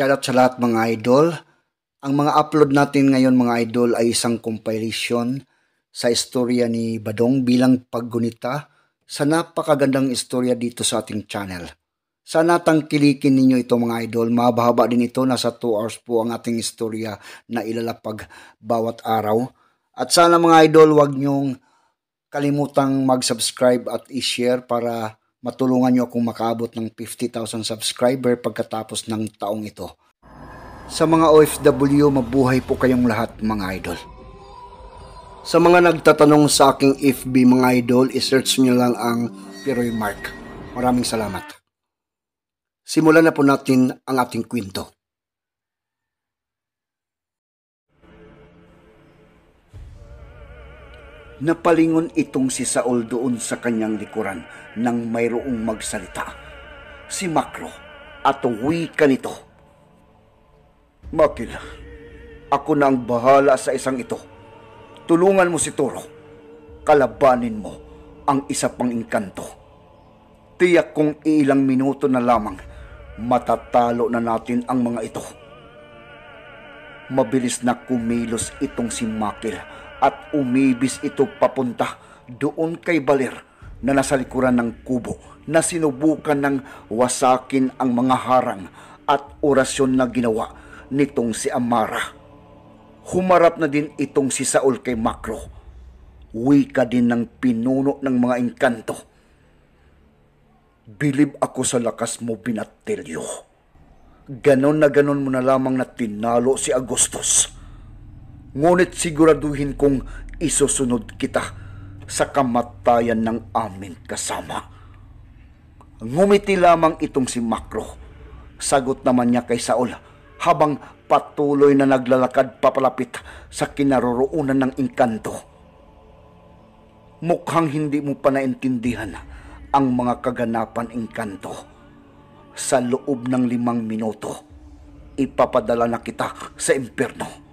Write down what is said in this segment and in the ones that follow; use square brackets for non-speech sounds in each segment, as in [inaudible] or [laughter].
Shoutout sa lahat mga idol. Ang mga upload natin ngayon mga idol ay isang compilation sa istorya ni Badong bilang paggunita sa napakagandang istorya dito sa ating channel. Sana tangkilikin ninyo ito mga idol. Mabahaba din ito. Nasa 2 hours po ang ating istorya na ilalapag bawat araw. At sana mga idol, wag nyong kalimutang mag-subscribe at i-share para matulungan nyo akong makaabot ng 50,000 subscriber pagkatapos ng taong ito. Sa mga OFW, mabuhay po kayong lahat mga idol. Sa mga nagtatanong sa aking FB mga idol, isearch nyo lang ang Piroy Mark. Maraming salamat. Simulan na po natin ang ating kwento. Napalingon itong si Saul doon sa kanyang likuran nang mayroong magsalita. Si Makro at wika nito. Makil, ako na ang bahala sa isang ito. Tulungan mo si Toro. Kalabanin mo ang isa pang inkanto. Tiyak kong ilang minuto na lamang matatalo na natin ang mga ito. Mabilis na kumilos itong si Makil at umibis ito papunta doon kay Baler na nasa likuran ng kubo na sinubukan ng wasakin ang mga harang at orasyon na ginawa nitong si Amara. Humarap na din itong si Saul kay Makro. Wika din ng pinuno ng mga inkanto. Bilib ako sa lakas mo, Binatelyo. Ganon na ganon mo na lamang na tinalo si Agustos ngunit siguraduhin kong isusunod kita sa kamatayan ng aming kasama. Ngumiti lamang itong si Makro. Sagot naman niya kay Saul habang patuloy na naglalakad papalapit sa kinaroroonan ng inkanto. Mukhang hindi mo pa naintindihan ang mga kaganapan inkanto. Sa loob ng limang minuto, ipapadala na kita sa impyerno.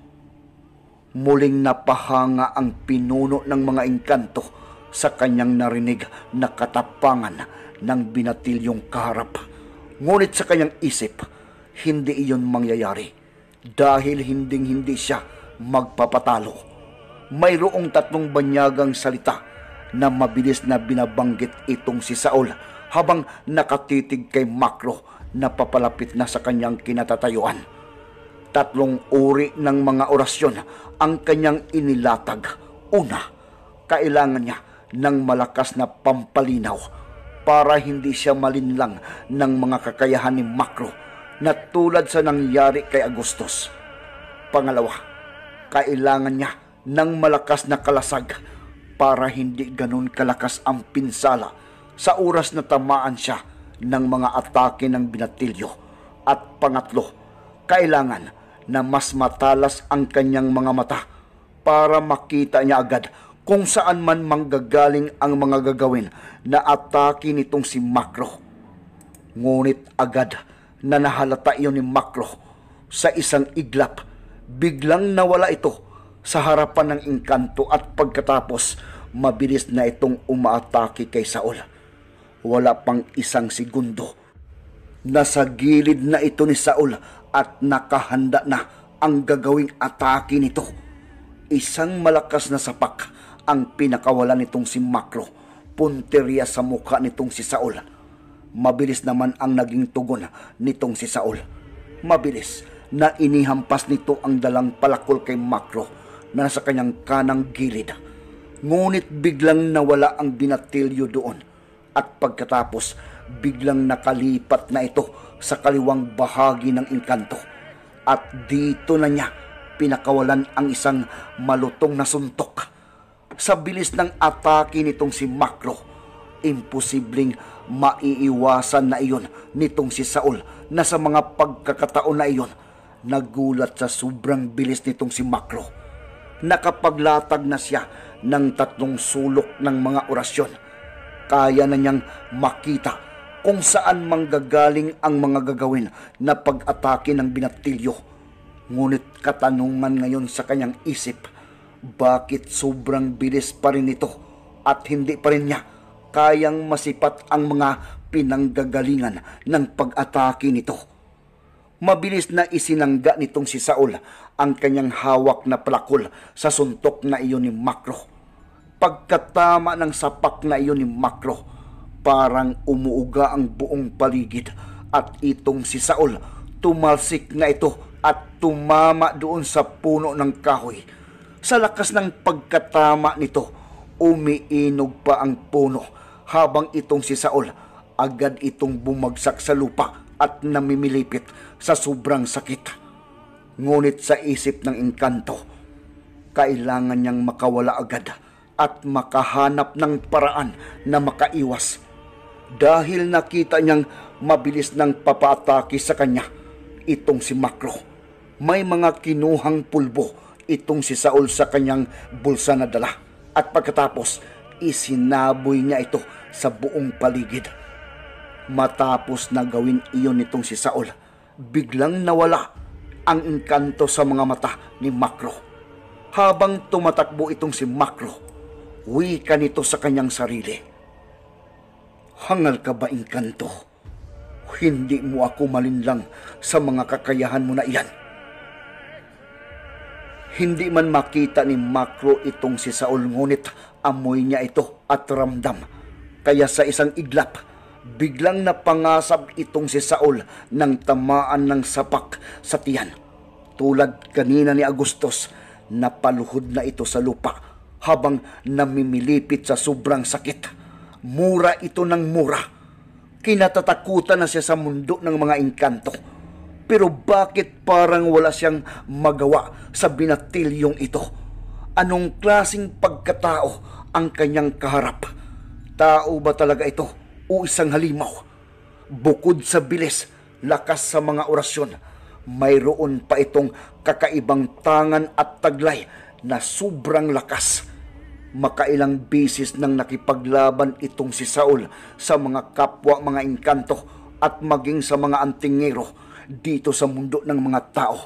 Muling napahanga ang pinuno ng mga engkanto sa kanyang narinig na katapangan ng binatilyong kaharap. Ngunit sa kanyang isip, hindi iyon mangyayari dahil hinding-hindi siya magpapatalo. Mayroong tatlong banyagang salita na mabilis na binabanggit itong si Saul habang nakatitig kay Makro na papalapit na sa kanyang kinatatayuan Tatlong uri ng mga orasyon ang kanyang inilatag. Una, kailangan niya ng malakas na pampalinaw para hindi siya malinlang ng mga kakayahan ni Makro na tulad sa nangyari kay Agustos. Pangalawa, kailangan niya ng malakas na kalasag para hindi ganun kalakas ang pinsala sa oras na tamaan siya ng mga atake ng binatilyo. At pangatlo, kailangan na mas matalas ang kanyang mga mata para makita niya agad kung saan man manggagaling ang mga gagawin na atake nitong si Makro. Ngunit agad na nahalata iyon ni Makro sa isang iglap. Biglang nawala ito sa harapan ng inkanto at pagkatapos mabilis na itong umaatake kay Saul. Wala pang isang segundo. Nasa gilid na ito ni Saul at nakahanda na ang gagawing atake nito. Isang malakas na sapak ang pinakawalan nitong si Makro, punteriya sa mukha nitong si Saul. Mabilis naman ang naging tugon nitong si Saul. Mabilis na inihampas nito ang dalang palakol kay Makro na nasa kanyang kanang gilid. Ngunit biglang nawala ang binatilyo doon at pagkatapos biglang nakalipat na ito sa kaliwang bahagi ng inkanto at dito na niya pinakawalan ang isang malutong na suntok. Sa bilis ng atake nitong si Macro, imposibleng maiiwasan na iyon nitong si Saul na sa mga pagkakataon na iyon nagulat sa sobrang bilis nitong si Macro. Nakapaglatag na siya ng tatlong sulok ng mga orasyon. Kaya na niyang makita kung saan manggagaling ang mga gagawin na pag-atake ng binatilyo. Ngunit katanungan ngayon sa kanyang isip, bakit sobrang bilis pa rin ito at hindi pa rin niya kayang masipat ang mga pinanggagalingan ng pag-atake nito? Mabilis na isinangga nitong si Saul ang kanyang hawak na palakol sa suntok na iyon ni Makro. Pagkatama ng sapak na iyon ni Makro, Parang umuuga ang buong paligid at itong si Saul tumalsik na ito at tumama doon sa puno ng kahoy. Sa lakas ng pagkatama nito, umiinog pa ang puno habang itong si Saul agad itong bumagsak sa lupa at namimilipit sa sobrang sakit. Ngunit sa isip ng inkanto, kailangan niyang makawala agad at makahanap ng paraan na makaiwas dahil nakita niyang mabilis ng papaatake sa kanya itong si Makro. May mga kinuhang pulbo itong si Saul sa kanyang bulsa na dala at pagkatapos isinaboy niya ito sa buong paligid. Matapos na gawin iyon nitong si Saul, biglang nawala ang inkanto sa mga mata ni Makro. Habang tumatakbo itong si Makro, wika nito sa kanyang sarili Hangal ka ba, Inkanto? Hindi mo ako malinlang sa mga kakayahan mo na iyan. Hindi man makita ni Makro itong si Saul, ngunit amoy niya ito at ramdam. Kaya sa isang iglap, biglang napangasab itong si Saul ng tamaan ng sapak sa tiyan. Tulad kanina ni Agustos, napaluhod na ito sa lupa habang namimilipit sa sobrang sakit. Mura ito ng mura. Kinatatakutan na siya sa mundo ng mga engkanto. Pero bakit parang wala siyang magawa sa binatilyong ito? Anong klasing pagkatao ang kanyang kaharap? Tao ba talaga ito o isang halimaw? Bukod sa bilis, lakas sa mga orasyon, mayroon pa itong kakaibang tangan at taglay na sobrang lakas makailang bisis nang nakipaglaban itong si Saul sa mga kapwa mga inkanto at maging sa mga antingero dito sa mundo ng mga tao.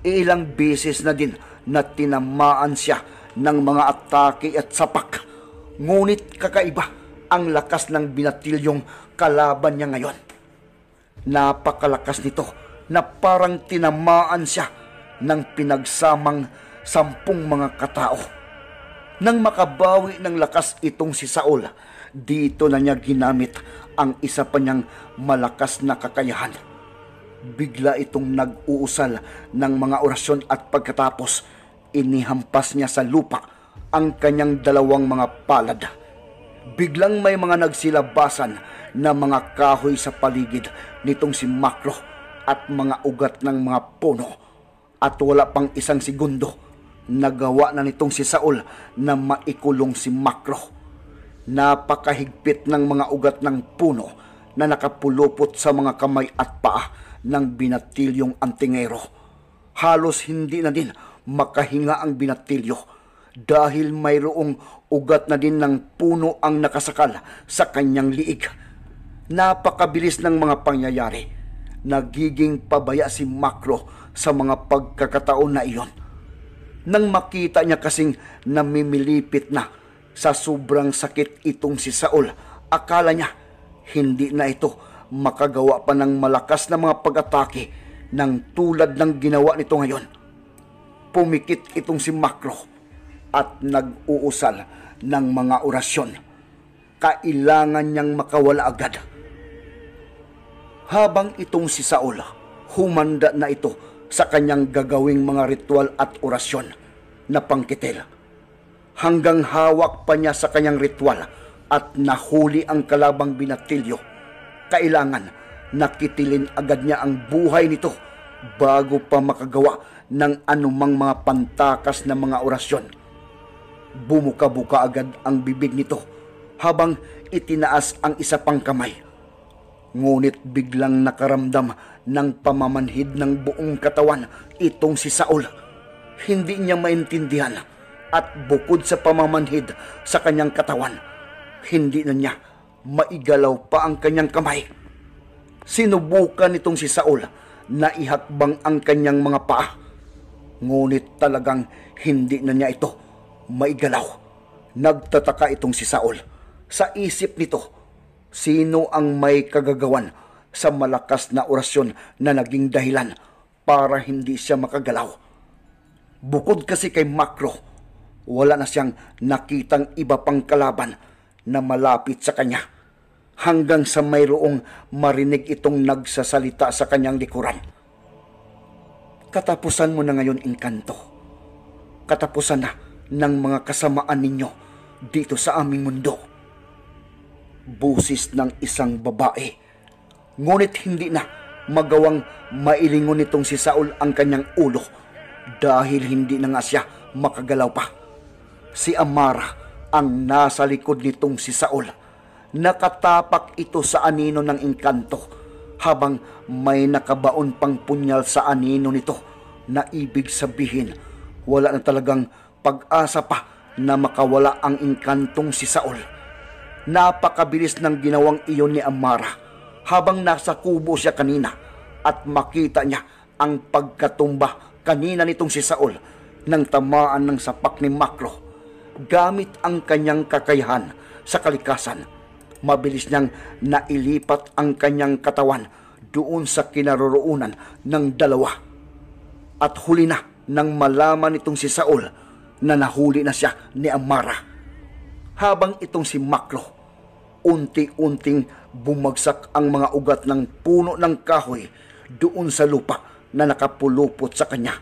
Ilang bisis na din na tinamaan siya ng mga atake at sapak. Ngunit kakaiba ang lakas ng binatilyong kalaban niya ngayon. Napakalakas nito na parang tinamaan siya ng pinagsamang sampung mga katao nang makabawi ng lakas itong si Saul, dito na niya ginamit ang isa pa niyang malakas na kakayahan. Bigla itong nag-uusal ng mga orasyon at pagkatapos, inihampas niya sa lupa ang kanyang dalawang mga palad. Biglang may mga nagsilabasan na mga kahoy sa paligid nitong si Makro at mga ugat ng mga puno at wala pang isang segundo nagawa na nitong si Saul na maikulong si Makro. Napakahigpit ng mga ugat ng puno na nakapulupot sa mga kamay at paa ng binatilyong antingero. Halos hindi na din makahinga ang binatilyo dahil mayroong ugat na din ng puno ang nakasakal sa kanyang liig. Napakabilis ng mga pangyayari. Nagiging pabaya si Makro sa mga pagkakataon na iyon nang makita niya kasing namimilipit na sa sobrang sakit itong si Saul. Akala niya hindi na ito makagawa pa ng malakas na mga pag-atake ng tulad ng ginawa nito ngayon. Pumikit itong si Makro at nag-uusal ng mga orasyon. Kailangan niyang makawala agad. Habang itong si Saul, humanda na ito sa kanyang gagawing mga ritual at orasyon na pangkitil. Hanggang hawak pa niya sa kanyang ritual at nahuli ang kalabang binatilyo. Kailangan nakitilin agad niya ang buhay nito bago pa makagawa ng anumang mga pantakas na mga orasyon. Bumuka-buka agad ang bibig nito habang itinaas ang isa pang kamay Ngunit biglang nakaramdam ng pamamanhid ng buong katawan itong si Saul. Hindi niya maintindihan at bukod sa pamamanhid sa kanyang katawan, hindi na niya maigalaw pa ang kanyang kamay. Sinubukan itong si Saul na ihakbang ang kanyang mga paa. Ngunit talagang hindi na niya ito maigalaw. Nagtataka itong si Saul. Sa isip nito, Sino ang may kagagawan sa malakas na orasyon na naging dahilan para hindi siya makagalaw? Bukod kasi kay Makro, wala na siyang nakitang iba pang kalaban na malapit sa kanya hanggang sa mayroong marinig itong nagsasalita sa kanyang likuran. Katapusan mo na ngayon, Inkanto. Katapusan na ng mga kasamaan ninyo dito sa aming mundo busis ng isang babae. Ngunit hindi na magawang mailingon nitong si Saul ang kanyang ulo dahil hindi na nga siya makagalaw pa. Si Amara ang nasa likod nitong si Saul. Nakatapak ito sa anino ng inkanto habang may nakabaon pang punyal sa anino nito na ibig sabihin wala na talagang pag-asa pa na makawala ang inkantong si Saul Napakabilis ng ginawang iyon ni Amara habang nasa kubo siya kanina at makita niya ang pagkatumba kanina nitong si Saul nang tamaan ng sapak ni Makro gamit ang kanyang kakayahan sa kalikasan. Mabilis niyang nailipat ang kanyang katawan doon sa kinaroroonan ng dalawa. At huli na nang malaman itong si Saul na nahuli na siya ni Amara. Habang itong si Maklo unti-unting bumagsak ang mga ugat ng puno ng kahoy doon sa lupa na nakapulupot sa kanya.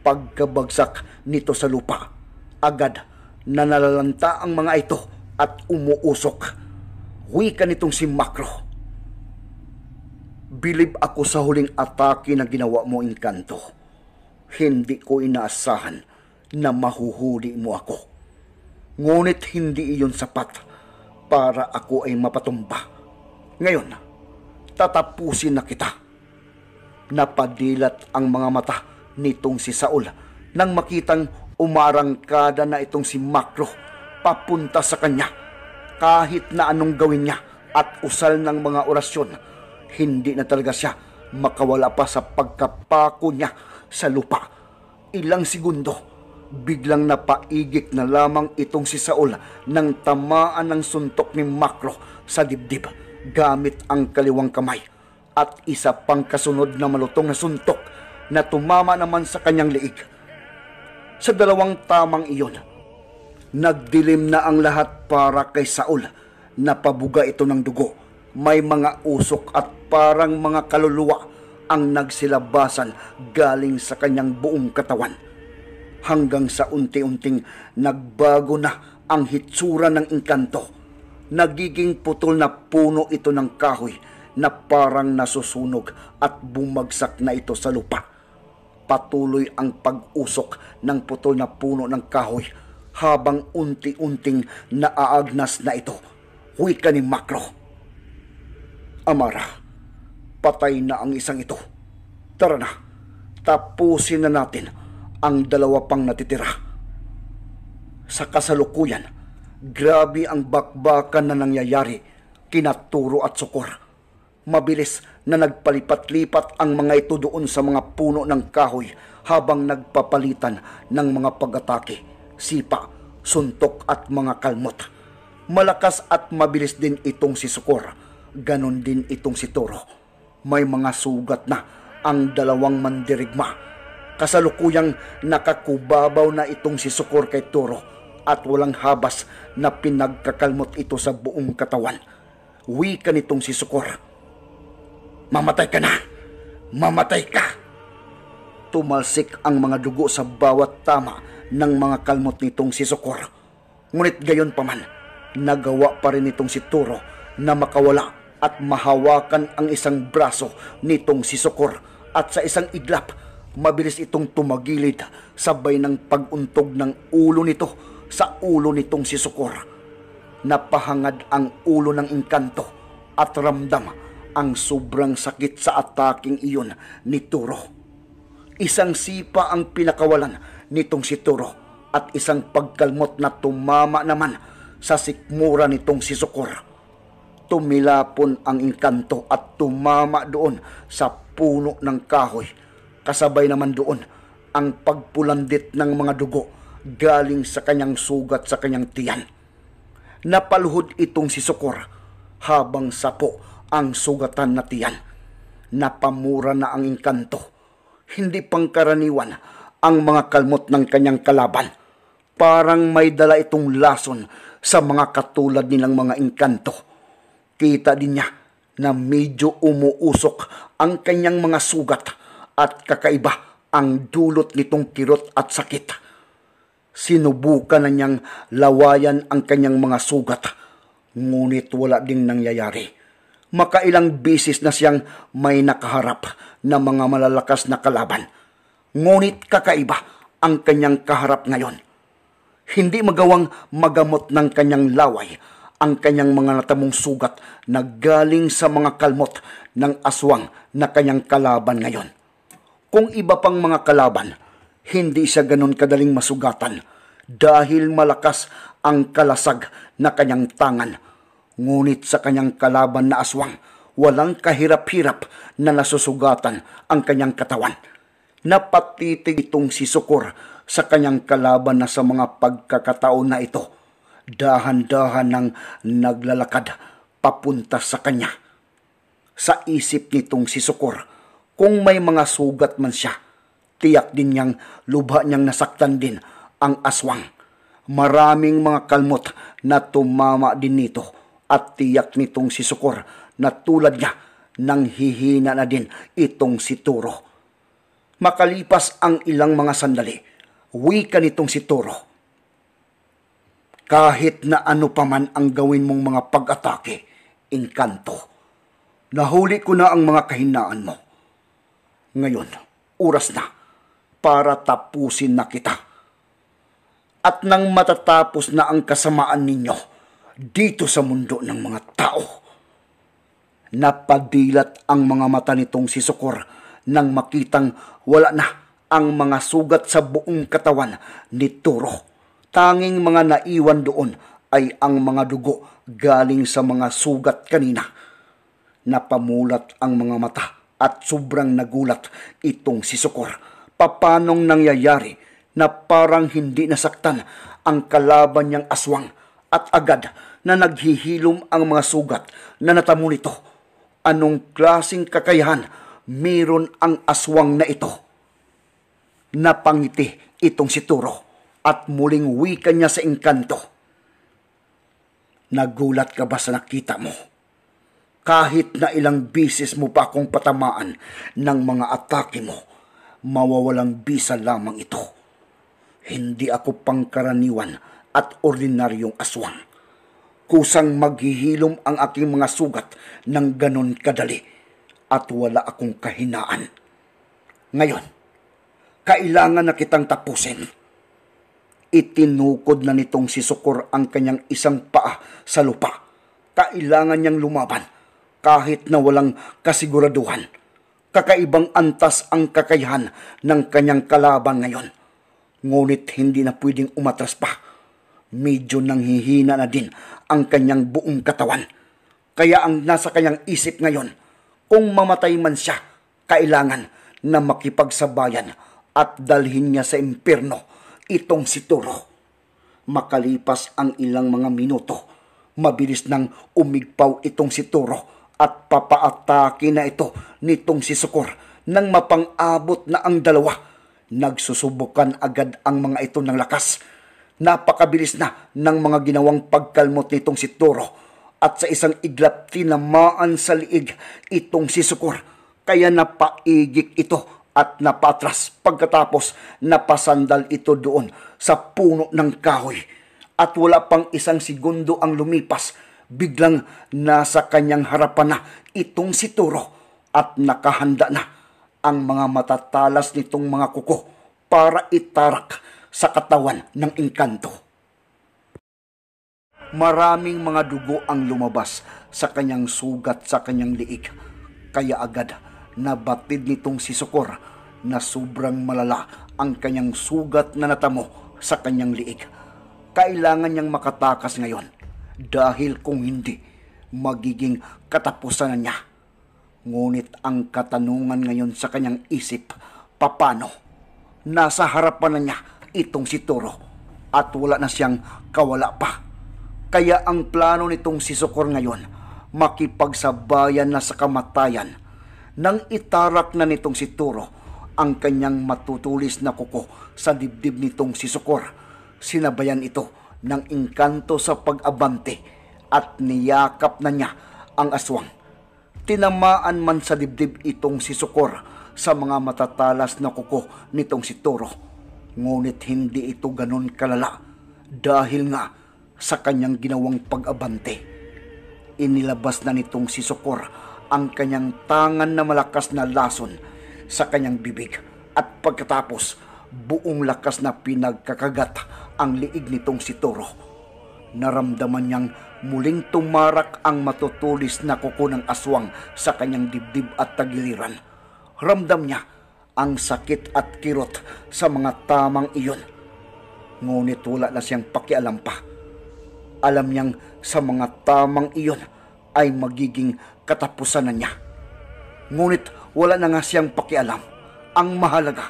Pagkabagsak nito sa lupa, agad na nalalanta ang mga ito at umuusok. Huwi ka nitong si Makro. Bilib ako sa huling atake na ginawa mo, Inkanto. Hindi ko inaasahan na mahuhuli mo ako. Ngunit hindi iyon sapat para ako ay mapatumba. Ngayon, tatapusin na kita. Napadilat ang mga mata nitong si Saul nang makitang umarangkada na itong si Makro papunta sa kanya. Kahit na anong gawin niya at usal ng mga orasyon, hindi na talaga siya makawala pa sa pagkapako niya sa lupa. Ilang segundo, biglang napaigik na lamang itong si Saul nang tamaan ng suntok ni Makro sa dibdib gamit ang kaliwang kamay at isa pang kasunod na malutong na suntok na tumama naman sa kanyang liig. Sa dalawang tamang iyon, nagdilim na ang lahat para kay Saul. Napabuga ito ng dugo. May mga usok at parang mga kaluluwa ang nagsilabasan galing sa kanyang buong katawan hanggang sa unti-unting nagbago na ang hitsura ng engkanto. Nagiging putol na puno ito ng kahoy na parang nasusunog at bumagsak na ito sa lupa. Patuloy ang pag-usok ng putol na puno ng kahoy habang unti-unting naaagnas na ito. Huwi ka ni Makro. Amara, patay na ang isang ito. Tara na, tapusin na natin ang dalawa pang natitira. Sa kasalukuyan, grabe ang bakbakan na nangyayari kinaturo at Sukor. Mabilis na nagpalipat-lipat ang mga ito doon sa mga puno ng kahoy habang nagpapalitan ng mga pag-atake, sipa, suntok at mga kalmot. Malakas at mabilis din itong si Sukor. Ganon din itong si Toro. May mga sugat na ang dalawang mandirigma kasalukuyang nakakubabaw na itong si Sukor kay Toro at walang habas na pinagkakalmot ito sa buong katawan. Wika nitong si Sukor. Mamatay ka na! Mamatay ka! Tumalsik ang mga dugo sa bawat tama ng mga kalmot nitong si Sukor. Ngunit gayon pa man, nagawa pa rin itong si Toro na makawala at mahawakan ang isang braso nitong si Sukor at sa isang iglap Mabilis itong tumagilid sabay ng paguntog ng ulo nito sa ulo nitong si Sukor. Napahangad ang ulo ng inkanto at ramdam ang sobrang sakit sa ataking iyon ni Turo. Isang sipa ang pinakawalan nitong si Turo at isang pagkalmot na tumama naman sa sikmura nitong si Sukor. Tumilapon ang inkanto at tumama doon sa puno ng kahoy Kasabay naman doon ang pagpulandit ng mga dugo galing sa kanyang sugat sa kanyang tiyan. Napaluhod itong si Sukor habang sapo ang sugatan na tiyan. Napamura na ang inkanto. Hindi pangkaraniwan ang mga kalmot ng kanyang kalaban. Parang may dala itong lason sa mga katulad nilang mga inkanto. Kita din niya na medyo umuusok ang kanyang mga sugat at kakaiba ang dulot nitong kirot at sakit. Sinubukan na niyang lawayan ang kanyang mga sugat, ngunit wala ding nangyayari. Makailang bisis na siyang may nakaharap na mga malalakas na kalaban. Ngunit kakaiba ang kanyang kaharap ngayon. Hindi magawang magamot ng kanyang laway ang kanyang mga natamong sugat na galing sa mga kalmot ng aswang na kanyang kalaban ngayon kung iba pang mga kalaban, hindi siya ganun kadaling masugatan dahil malakas ang kalasag na kanyang tangan. Ngunit sa kanyang kalaban na aswang, walang kahirap-hirap na nasusugatan ang kanyang katawan. Napatitig itong si Sukor sa kanyang kalaban na sa mga pagkakataon na ito. Dahan-dahan nang naglalakad papunta sa kanya. Sa isip nitong si Sukor, kung may mga sugat man siya, tiyak din niyang lubha niyang nasaktan din ang aswang. Maraming mga kalmot na tumama din nito at tiyak nitong si Sukor na tulad niya nang hihina na din itong si Turo. Makalipas ang ilang mga sandali, wika nitong si Turo. Kahit na ano paman ang gawin mong mga pag-atake, inkanto. Nahuli ko na ang mga kahinaan mo ngayon, oras na para tapusin na kita. At nang matatapos na ang kasamaan ninyo dito sa mundo ng mga tao, napadilat ang mga mata nitong si Sokor nang makitang wala na ang mga sugat sa buong katawan ni Turo. Tanging mga naiwan doon ay ang mga dugo galing sa mga sugat kanina. Napamulat ang mga mata at sobrang nagulat itong si Sukor. Papanong nangyayari na parang hindi nasaktan ang kalaban niyang aswang at agad na naghihilom ang mga sugat na natamo nito. Anong klasing kakayahan meron ang aswang na ito? Napangiti itong si Turo at muling wika niya sa engkanto. Nagulat ka ba sa nakita mo? Kahit na ilang bisis mo pa akong patamaan ng mga atake mo, mawawalang bisa lamang ito. Hindi ako pangkaraniwan at ordinaryong aswang. Kusang maghihilom ang aking mga sugat ng ganon kadali at wala akong kahinaan. Ngayon, kailangan na kitang tapusin itinukod na nitong si Sukor ang kanyang isang paa sa lupa. Kailangan niyang lumaban kahit na walang kasiguraduhan. Kakaibang antas ang kakayahan ng kanyang kalaban ngayon. Ngunit hindi na pwedeng umatras pa. Medyo nanghihina na din ang kanyang buong katawan. Kaya ang nasa kanyang isip ngayon, kung mamatay man siya, kailangan na makipagsabayan at dalhin niya sa impirno itong si Turo. Makalipas ang ilang mga minuto, mabilis nang umigpaw itong si Turo at papaatake na ito nitong si Sukor nang mapang-abot na ang dalawa. Nagsusubukan agad ang mga ito ng lakas. Napakabilis na ng mga ginawang pagkalmot nitong si Toro at sa isang iglap tinamaan sa liig itong si Sukor. Kaya napaigik ito at napatras pagkatapos napasandal ito doon sa puno ng kahoy. At wala pang isang segundo ang lumipas Biglang nasa kanyang harapan na itong si Turo at nakahanda na ang mga matatalas nitong mga kuko para itarak sa katawan ng engkanto. Maraming mga dugo ang lumabas sa kanyang sugat sa kanyang liig. Kaya agad nabatid nitong si Sukor na sobrang malala ang kanyang sugat na natamo sa kanyang liig. Kailangan niyang makatakas ngayon dahil kung hindi, magiging katapusan na niya. Ngunit ang katanungan ngayon sa kanyang isip, papano? Nasa harapan na niya itong si Toro at wala na siyang kawala pa. Kaya ang plano nitong si Sokor ngayon, makipagsabayan na sa kamatayan nang itarak na nitong si Toro ang kanyang matutulis na kuko sa dibdib nitong si Sokor. Sinabayan ito ng inkanto sa pag-abante at niyakap na niya ang aswang. Tinamaan man sa dibdib itong si Sukor sa mga matatalas na kuko nitong si Toro. Ngunit hindi ito ganon kalala dahil nga sa kanyang ginawang pag-abante. Inilabas na nitong si Sukor ang kanyang tangan na malakas na lason sa kanyang bibig at pagkatapos buong lakas na pinagkakagat ang liig nitong si Toro. Naramdaman niyang muling tumarak ang matutulis na kuko ng aswang sa kanyang dibdib at tagiliran. Ramdam niya ang sakit at kirot sa mga tamang iyon. Ngunit wala na siyang pakialam pa. Alam niyang sa mga tamang iyon ay magiging katapusan na niya. Ngunit wala na nga siyang pakialam. Ang mahalaga,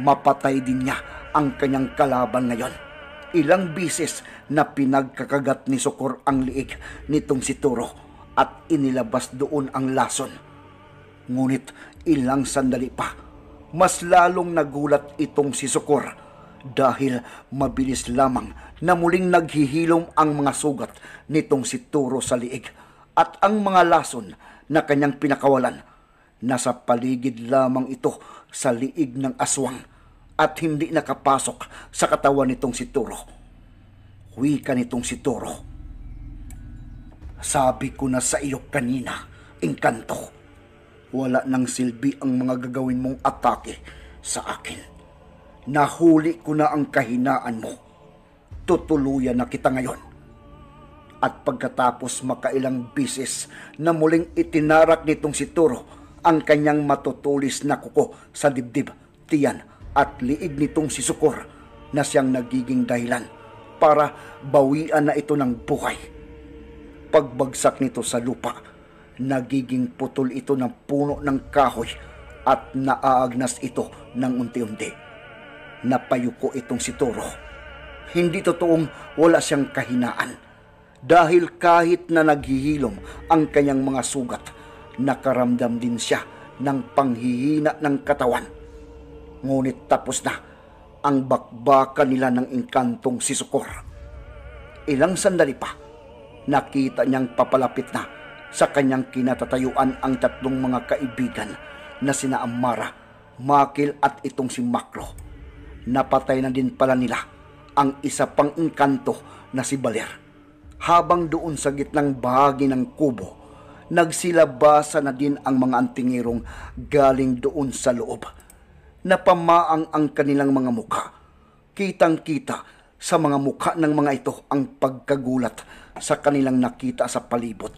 mapatay din niya ang kanyang kalaban ngayon ilang bisis na pinagkakagat ni Sokor ang liig nitong si Turo at inilabas doon ang lason. Ngunit ilang sandali pa, mas lalong nagulat itong si Sokor dahil mabilis lamang na muling naghihilom ang mga sugat nitong si Turo sa liig at ang mga lason na kanyang pinakawalan. Nasa paligid lamang ito sa liig ng aswang at hindi nakapasok sa katawan nitong si Toro. Wika nitong si Toro. Sabi ko na sa iyo kanina, engkanto. Wala nang silbi ang mga gagawin mong atake sa akin. Nahuli ko na ang kahinaan mo. Tutuluyan na kita ngayon at pagkatapos makailang bisis na muling itinarak nitong si Toro ang kanyang matutulis na kuko sa dibdib, tiyan at liig nitong si Sukor na siyang nagiging dahilan para bawian na ito ng buhay. Pagbagsak nito sa lupa, nagiging putol ito ng puno ng kahoy at naaagnas ito ng unti-unti. Napayuko itong si Toro. Hindi totoong wala siyang kahinaan. Dahil kahit na naghihilom ang kanyang mga sugat, nakaramdam din siya ng panghihina ng katawan Ngunit tapos na ang bakbakan nila ng inkantong si Sukor. Ilang sandali pa, nakita niyang papalapit na sa kanyang kinatatayuan ang tatlong mga kaibigan na sina Amara, Makil at itong si Makro. Napatay na din pala nila ang isa pang inkanto na si Baler. Habang doon sa gitnang bahagi ng kubo, nagsilabasa na din ang mga antingirong galing doon sa loob napamaang ang kanilang mga mukha. Kitang-kita sa mga mukha ng mga ito ang pagkagulat sa kanilang nakita sa palibot.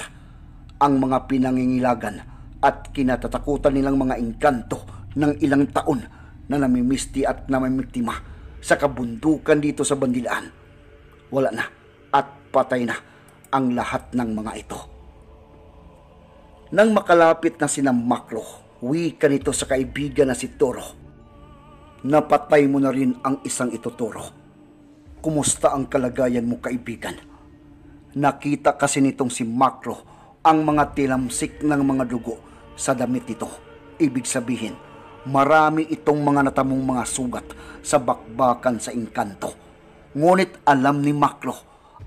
Ang mga pinangingilagan at kinatatakutan nilang mga engkanto ng ilang taon na namimisti at namimiktima sa kabundukan dito sa Bandilaan. Wala na at patay na ang lahat ng mga ito. Nang makalapit na sina Maklo, wika nito sa kaibigan na si Toro napatay mo na rin ang isang ituturo. Kumusta ang kalagayan mo kaibigan? Nakita kasi nitong si Makro ang mga tilamsik ng mga dugo sa damit nito. Ibig sabihin, marami itong mga natamong mga sugat sa bakbakan sa inkanto. Ngunit alam ni Makro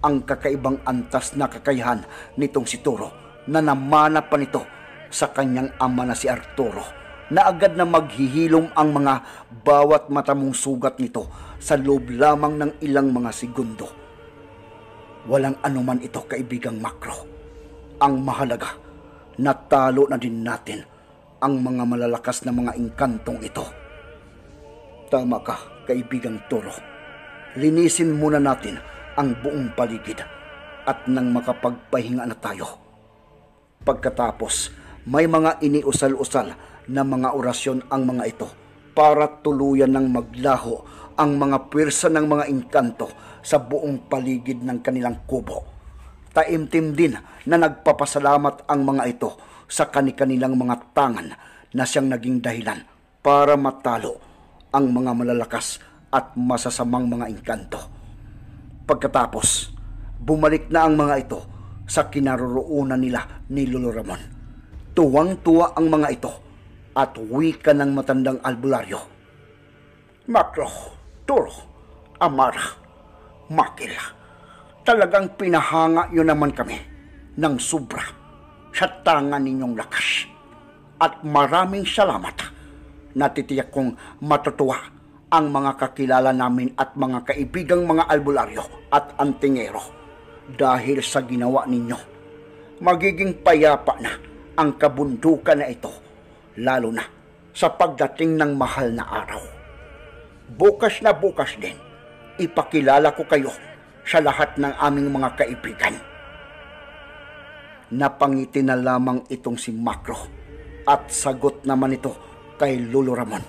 ang kakaibang antas na kakayahan nitong si Toro na namana pa nito sa kanyang ama na si Arturo na agad na maghihilom ang mga bawat matamong sugat nito sa loob lamang ng ilang mga segundo. Walang anuman ito kaibigang makro. Ang mahalaga, natalo na din natin ang mga malalakas na mga inkantong ito. Tama ka, kaibigang Toro. Linisin muna natin ang buong paligid at nang makapagpahinga na tayo. Pagkatapos, may mga iniusal-usal na mga orasyon ang mga ito para tuluyan ng maglaho ang mga pwersa ng mga inkanto sa buong paligid ng kanilang kubo. Taimtim din na nagpapasalamat ang mga ito sa kanikanilang mga tangan na siyang naging dahilan para matalo ang mga malalakas at masasamang mga inkanto. Pagkatapos, bumalik na ang mga ito sa kinaroroonan nila ni Lolo Ramon. Tuwang-tuwa ang mga ito at wika ng matandang albularyo. Makro, Turo, Amara, Makil. Talagang pinahanga yun naman kami ng sobra sa tanga ninyong lakas. At maraming salamat. Natitiyak kong matutuwa ang mga kakilala namin at mga kaibigang mga albularyo at antingero dahil sa ginawa ninyo. Magiging payapa na ang kabundukan na ito lalo na sa pagdating ng mahal na araw. Bukas na bukas din, ipakilala ko kayo sa lahat ng aming mga kaibigan. Napangiti na lamang itong si Macro at sagot naman ito kay Lolo Ramon.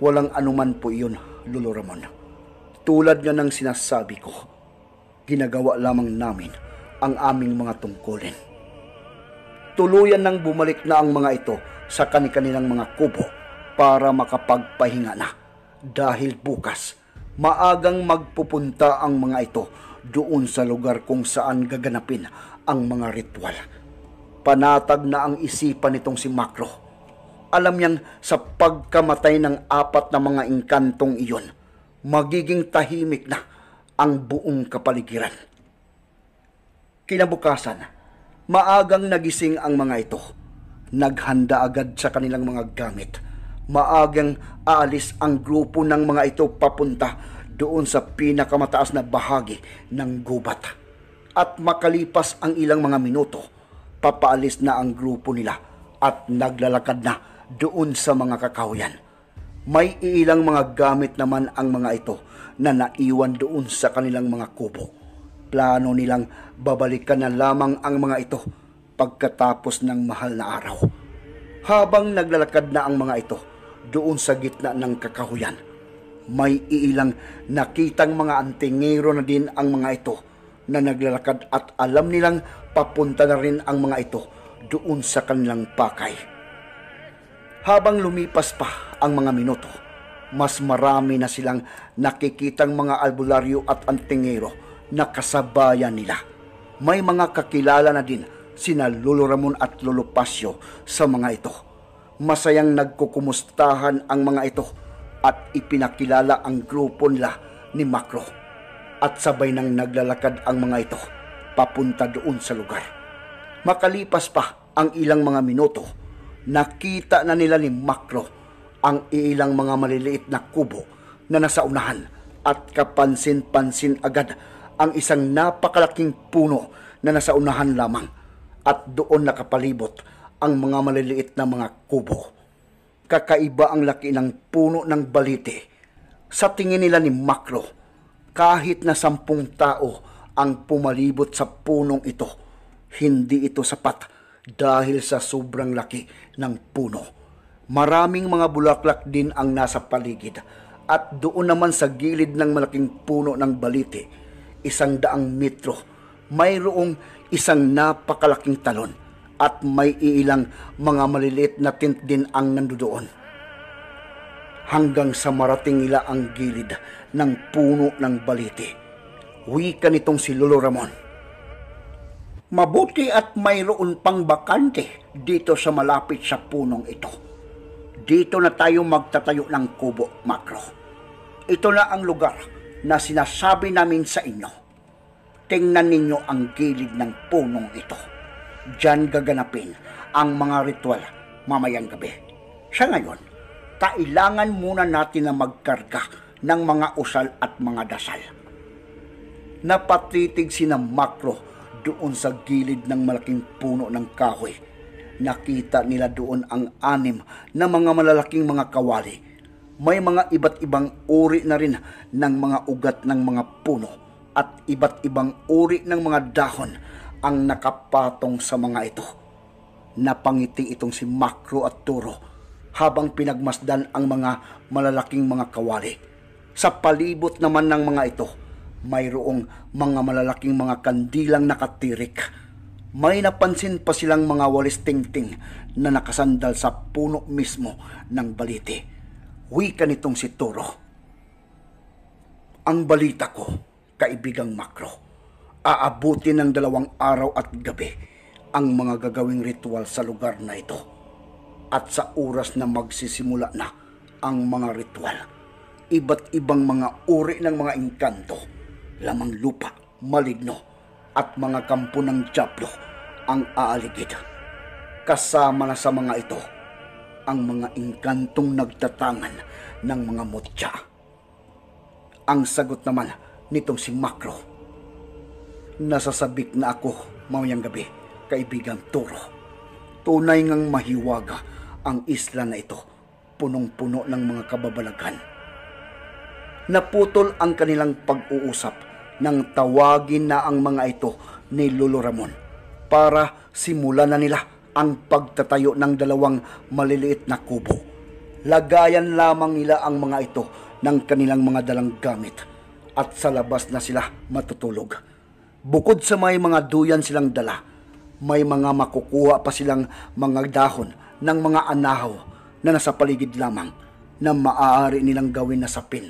Walang anuman po iyon, Lolo Ramon. Tulad nga ng sinasabi ko, ginagawa lamang namin ang aming mga tungkulin tuluyan nang bumalik na ang mga ito sa kanikanilang mga kubo para makapagpahinga na. Dahil bukas, maagang magpupunta ang mga ito doon sa lugar kung saan gaganapin ang mga ritual. Panatag na ang isipan nitong si Makro. Alam niyang sa pagkamatay ng apat na mga inkantong iyon, magiging tahimik na ang buong kapaligiran. Kinabukasan, Maagang nagising ang mga ito. Naghanda agad sa kanilang mga gamit. Maagang aalis ang grupo ng mga ito papunta doon sa pinakamataas na bahagi ng gubat. At makalipas ang ilang mga minuto, papaalis na ang grupo nila at naglalakad na doon sa mga kakahuyan. May ilang mga gamit naman ang mga ito na naiwan doon sa kanilang mga kubo plano nilang babalikan na lamang ang mga ito pagkatapos ng mahal na araw. Habang naglalakad na ang mga ito doon sa gitna ng kakahuyan, may iilang nakitang mga antingero na din ang mga ito na naglalakad at alam nilang papunta na rin ang mga ito doon sa kanilang pakay. Habang lumipas pa ang mga minuto, mas marami na silang nakikitang mga albularyo at antingero na kasabayan nila. May mga kakilala na din sina Lolo Ramon at Lolo Pasio sa mga ito. Masayang nagkukumustahan ang mga ito at ipinakilala ang grupo nila ni Makro. At sabay nang naglalakad ang mga ito papunta doon sa lugar. Makalipas pa ang ilang mga minuto, nakita na nila ni Makro ang ilang mga maliliit na kubo na nasa unahan at kapansin-pansin agad ang isang napakalaking puno na nasa unahan lamang at doon nakapalibot ang mga maliliit na mga kubo. Kakaiba ang laki ng puno ng balite. Sa tingin nila ni Makro, kahit na sampung tao ang pumalibot sa punong ito, hindi ito sapat dahil sa sobrang laki ng puno. Maraming mga bulaklak din ang nasa paligid at doon naman sa gilid ng malaking puno ng balite isang daang metro, mayroong isang napakalaking talon at may iilang mga maliliit na tint din ang nandoon. Hanggang sa marating nila ang gilid ng puno ng baliti. Wika nitong si Lolo Ramon. Mabuti at mayroon pang bakante dito sa malapit sa punong ito. Dito na tayo magtatayo ng kubo, Makro. Ito na ang lugar na sinasabi namin sa inyo. Tingnan ninyo ang gilid ng punong ito. Diyan gaganapin ang mga ritual mamayang gabi. Sa ngayon, kailangan muna natin na magkarga ng mga usal at mga dasal. Napatitig si na Makro doon sa gilid ng malaking puno ng kahoy. Nakita nila doon ang anim na mga malalaking mga kawali may mga iba't ibang uri na rin ng mga ugat ng mga puno at iba't ibang uri ng mga dahon ang nakapatong sa mga ito. Napangiti itong si Makro at Turo habang pinagmasdan ang mga malalaking mga kawali. Sa palibot naman ng mga ito, mayroong mga malalaking mga kandilang nakatirik. May napansin pa silang mga walis tingting na nakasandal sa puno mismo ng balite wika nitong si Toro. Ang balita ko, kaibigang Makro, aabuti ng dalawang araw at gabi ang mga gagawing ritual sa lugar na ito at sa oras na magsisimula na ang mga ritual. Iba't ibang mga uri ng mga engkanto, lamang lupa, maligno at mga kampo ng Diablo ang aaligid. Kasama na sa mga ito ang mga engkantong nagtatangan ng mga mutya. Ang sagot naman nitong si Makro. Nasasabik na ako mamayang gabi, kaibigang Turo. Tunay ngang mahiwaga ang isla na ito, punong-puno ng mga kababalaghan. Naputol ang kanilang pag-uusap nang tawagin na ang mga ito ni Lolo Ramon para simulan na nila ang pagtatayo ng dalawang maliliit na kubo. Lagayan lamang nila ang mga ito ng kanilang mga dalang gamit at sa labas na sila matutulog. Bukod sa may mga duyan silang dala, may mga makukuha pa silang mga dahon ng mga anahaw na nasa paligid lamang na maaari nilang gawin na sapin.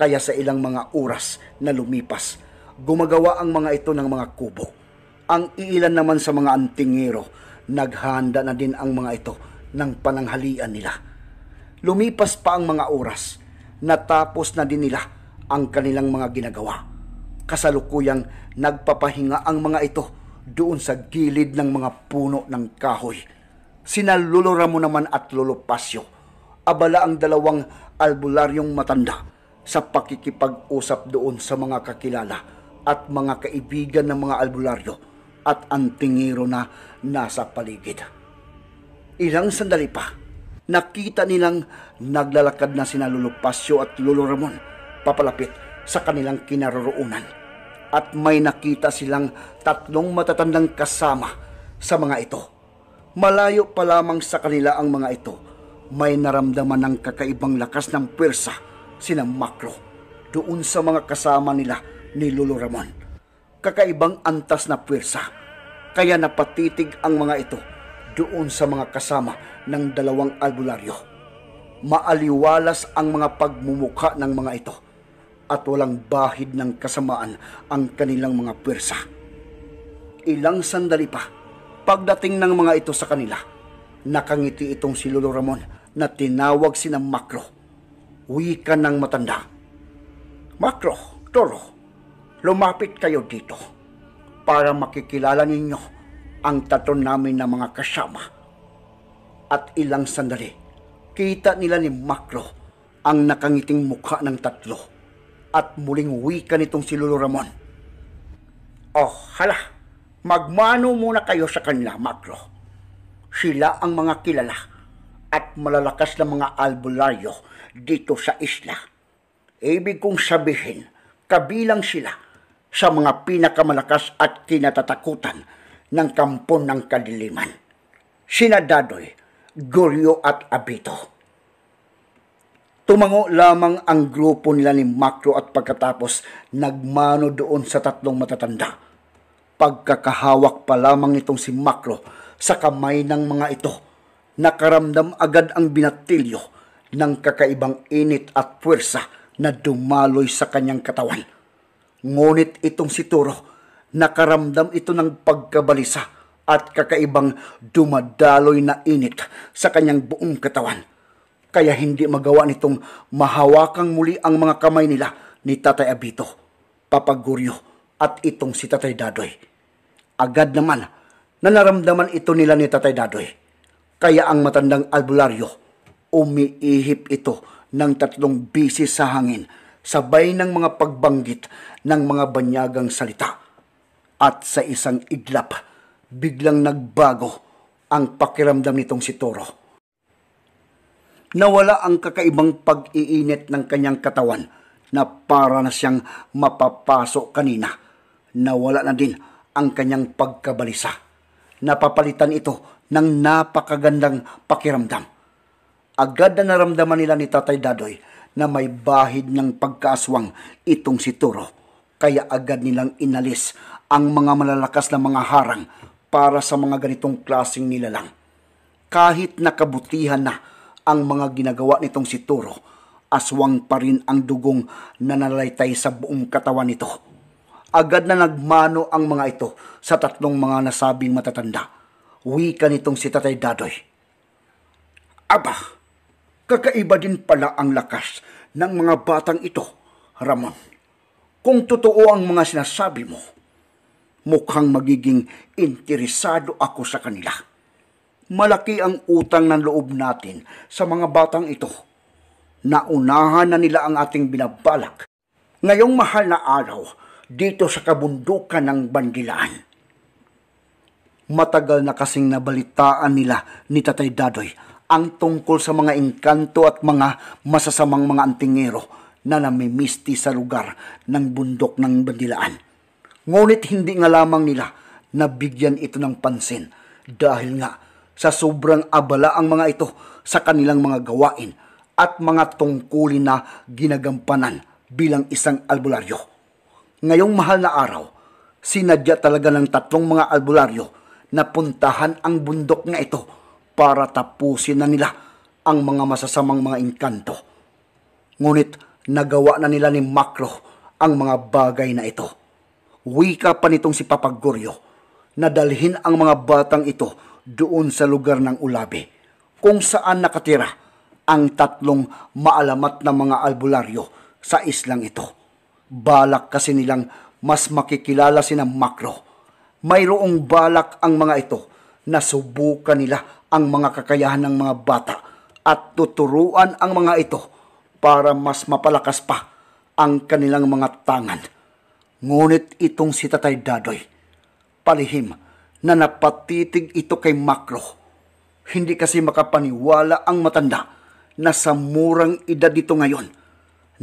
Kaya sa ilang mga oras na lumipas, gumagawa ang mga ito ng mga kubo. Ang iilan naman sa mga antingero Naghanda na din ang mga ito ng pananghalian nila. Lumipas pa ang mga oras, natapos na din nila ang kanilang mga ginagawa. Kasalukuyang nagpapahinga ang mga ito doon sa gilid ng mga puno ng kahoy. Sina mo naman at Lolo abala ang dalawang albularyong matanda sa pakikipag-usap doon sa mga kakilala at mga kaibigan ng mga albularyo at ang tingiro na nasa paligid. Ilang sandali pa, nakita nilang naglalakad na sina Lulupasyo at Lolo Ramon papalapit sa kanilang kinaroroonan. At may nakita silang tatlong matatandang kasama sa mga ito. Malayo pa lamang sa kanila ang mga ito, may naramdaman ng kakaibang lakas ng pwersa sina Makro doon sa mga kasama nila ni Lolo Ramon kakaibang antas na puwersa. Kaya napatitig ang mga ito doon sa mga kasama ng dalawang albularyo. Maaliwalas ang mga pagmumukha ng mga ito at walang bahid ng kasamaan ang kanilang mga puwersa. Ilang sandali pa, pagdating ng mga ito sa kanila, nakangiti itong si Lolo Ramon na tinawag si ng Makro. Wika ng matanda. Makro, Toro, lumapit kayo dito para makikilala ninyo ang tatlo namin na mga kasama. At ilang sandali, kita nila ni Makro ang nakangiting mukha ng tatlo at muling wika nitong si Lolo Ramon. Oh, hala, magmano muna kayo sa kanila, Makro. Sila ang mga kilala at malalakas na mga albularyo dito sa isla. Ibig kong sabihin, kabilang sila sa mga pinakamalakas at kinatatakutan ng kampon ng kadiliman. Sina Dadoy, Goryo at Abito. Tumango lamang ang grupo nila ni Makro at pagkatapos nagmano doon sa tatlong matatanda. Pagkakahawak pa lamang itong si Makro sa kamay ng mga ito, nakaramdam agad ang binatilyo ng kakaibang init at puwersa na dumaloy sa kanyang katawan Ngunit itong si Turo, nakaramdam ito ng pagkabalisa at kakaibang dumadaloy na init sa kanyang buong katawan. Kaya hindi magawa nitong mahawakang muli ang mga kamay nila ni Tatay Abito, Papaguryo at itong si Tatay Dadoy. Agad naman na naramdaman ito nila ni Tatay Dadoy. Kaya ang matandang albularyo, umiihip ito ng tatlong bisis sa hangin sabay ng mga pagbanggit ng mga banyagang salita. At sa isang iglap, biglang nagbago ang pakiramdam nitong si Toro. Nawala ang kakaibang pag-iinit ng kanyang katawan na para na siyang mapapasok kanina. Nawala na din ang kanyang pagkabalisa. Napapalitan ito ng napakagandang pakiramdam. Agad na naramdaman nila ni Tatay Dadoy na may bahid ng pagkaaswang itong si Turo kaya agad nilang inalis ang mga malalakas na mga harang para sa mga ganitong klasing nilalang. Kahit nakabutihan na ang mga ginagawa nitong si Turo, aswang pa rin ang dugong na nalalaytay sa buong katawan nito. Agad na nagmano ang mga ito sa tatlong mga nasabing matatanda. Wika nitong si Tatay Dadoy. Aba, kakaiba din pala ang lakas ng mga batang ito, Ramon. Kung totoo ang mga sinasabi mo, mukhang magiging interesado ako sa kanila. Malaki ang utang ng loob natin sa mga batang ito. Naunahan na nila ang ating binabalak. Ngayong mahal na araw, dito sa kabundukan ng Bandilaan. Matagal na kasing nabalitaan nila ni Tatay Dadoy ang tungkol sa mga inkanto at mga masasamang mga antingero na namimisti sa lugar ng bundok ng Bandilaan. Ngunit hindi nga lamang nila nabigyan ito ng pansin dahil nga sa sobrang abala ang mga ito sa kanilang mga gawain at mga tungkulin na ginagampanan bilang isang albularyo. Ngayong mahal na araw, sinadya talaga ng tatlong mga albularyo na puntahan ang bundok na ito para tapusin na nila ang mga masasamang mga inkanto. Ngunit nagawa na nila ni Makro ang mga bagay na ito. Wika pa nitong si Goryo na dalhin ang mga batang ito doon sa lugar ng ulabi kung saan nakatira ang tatlong maalamat na mga albularyo sa islang ito. Balak kasi nilang mas makikilala si Makro. Mayroong balak ang mga ito na subukan nila ang mga kakayahan ng mga bata at tuturuan ang mga ito para mas mapalakas pa ang kanilang mga tangan. Ngunit itong si Tatay Dadoy, palihim na napatitig ito kay Makro. Hindi kasi makapaniwala ang matanda na sa murang edad dito ngayon,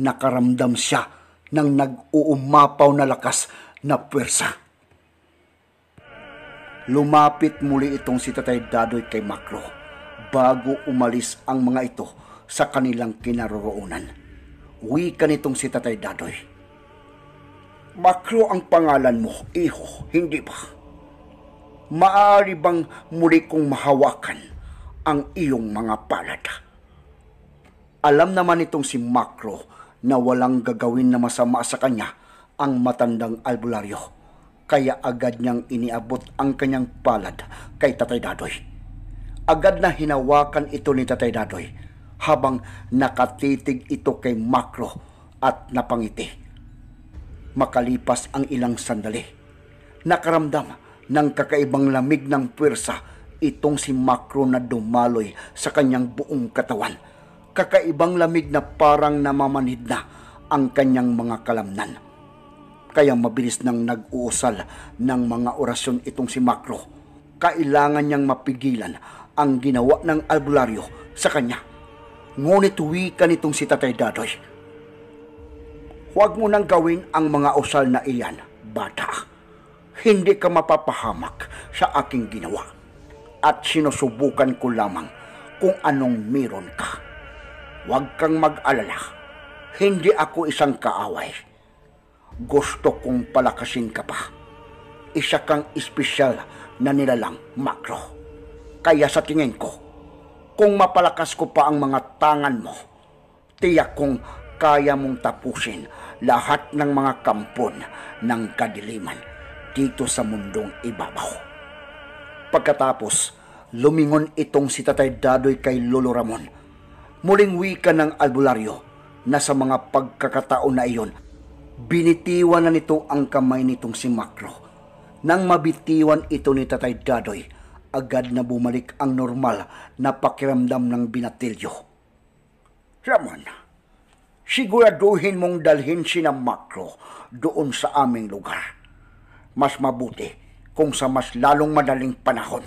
nakaramdam siya ng nag-uumapaw na lakas na pwersa. Lumapit muli itong si Tatay Dadoy kay Makro bago umalis ang mga ito sa kanilang kinaroroonan. Uwi ka nitong si Tatay Dadoy. Makro ang pangalan mo, iho, hindi ba? Maari bang muli kong mahawakan ang iyong mga palad? Alam naman itong si Makro na walang gagawin na masama sa kanya ang matandang albularyo. Kaya agad niyang iniabot ang kanyang palad kay Tatay Dadoy. Agad na hinawakan ito ni Tatay Dadoy habang nakatitig ito kay Makro at napangiti. Makalipas ang ilang sandali, nakaramdam ng kakaibang lamig ng puwersa itong si Makro na dumaloy sa kanyang buong katawan. Kakaibang lamig na parang namamanid na ang kanyang mga kalamnan. Kaya mabilis nang nag-uusal ng mga orasyon itong si Makro. Kailangan niyang mapigilan ang ginawa ng albularyo sa kanya Ngunit wika nitong si Tatay Dadoy. Huwag mo nang gawin ang mga usal na iyan, bata. Hindi ka mapapahamak sa aking ginawa. At sinusubukan ko lamang kung anong meron ka. Huwag kang mag-alala. Hindi ako isang kaaway. Gusto kong palakasin ka pa. Isa kang espesyal na nilalang makro. Kaya sa tingin ko, kung mapalakas ko pa ang mga tangan mo, tiyak kong kaya mong tapusin lahat ng mga kampon ng kadiliman dito sa mundong ibabaw. Pagkatapos, lumingon itong si Tatay Dadoy kay Lolo Ramon. Muling wika ng albularyo na sa mga pagkakataon na iyon, binitiwan na nito ang kamay nitong si Makro. Nang mabitiwan ito ni Tatay Dadoy, agad na bumalik ang normal na pakiramdam ng binatilyo. Ramon, siguraduhin mong dalhin si na Makro doon sa aming lugar. Mas mabuti kung sa mas lalong madaling panahon.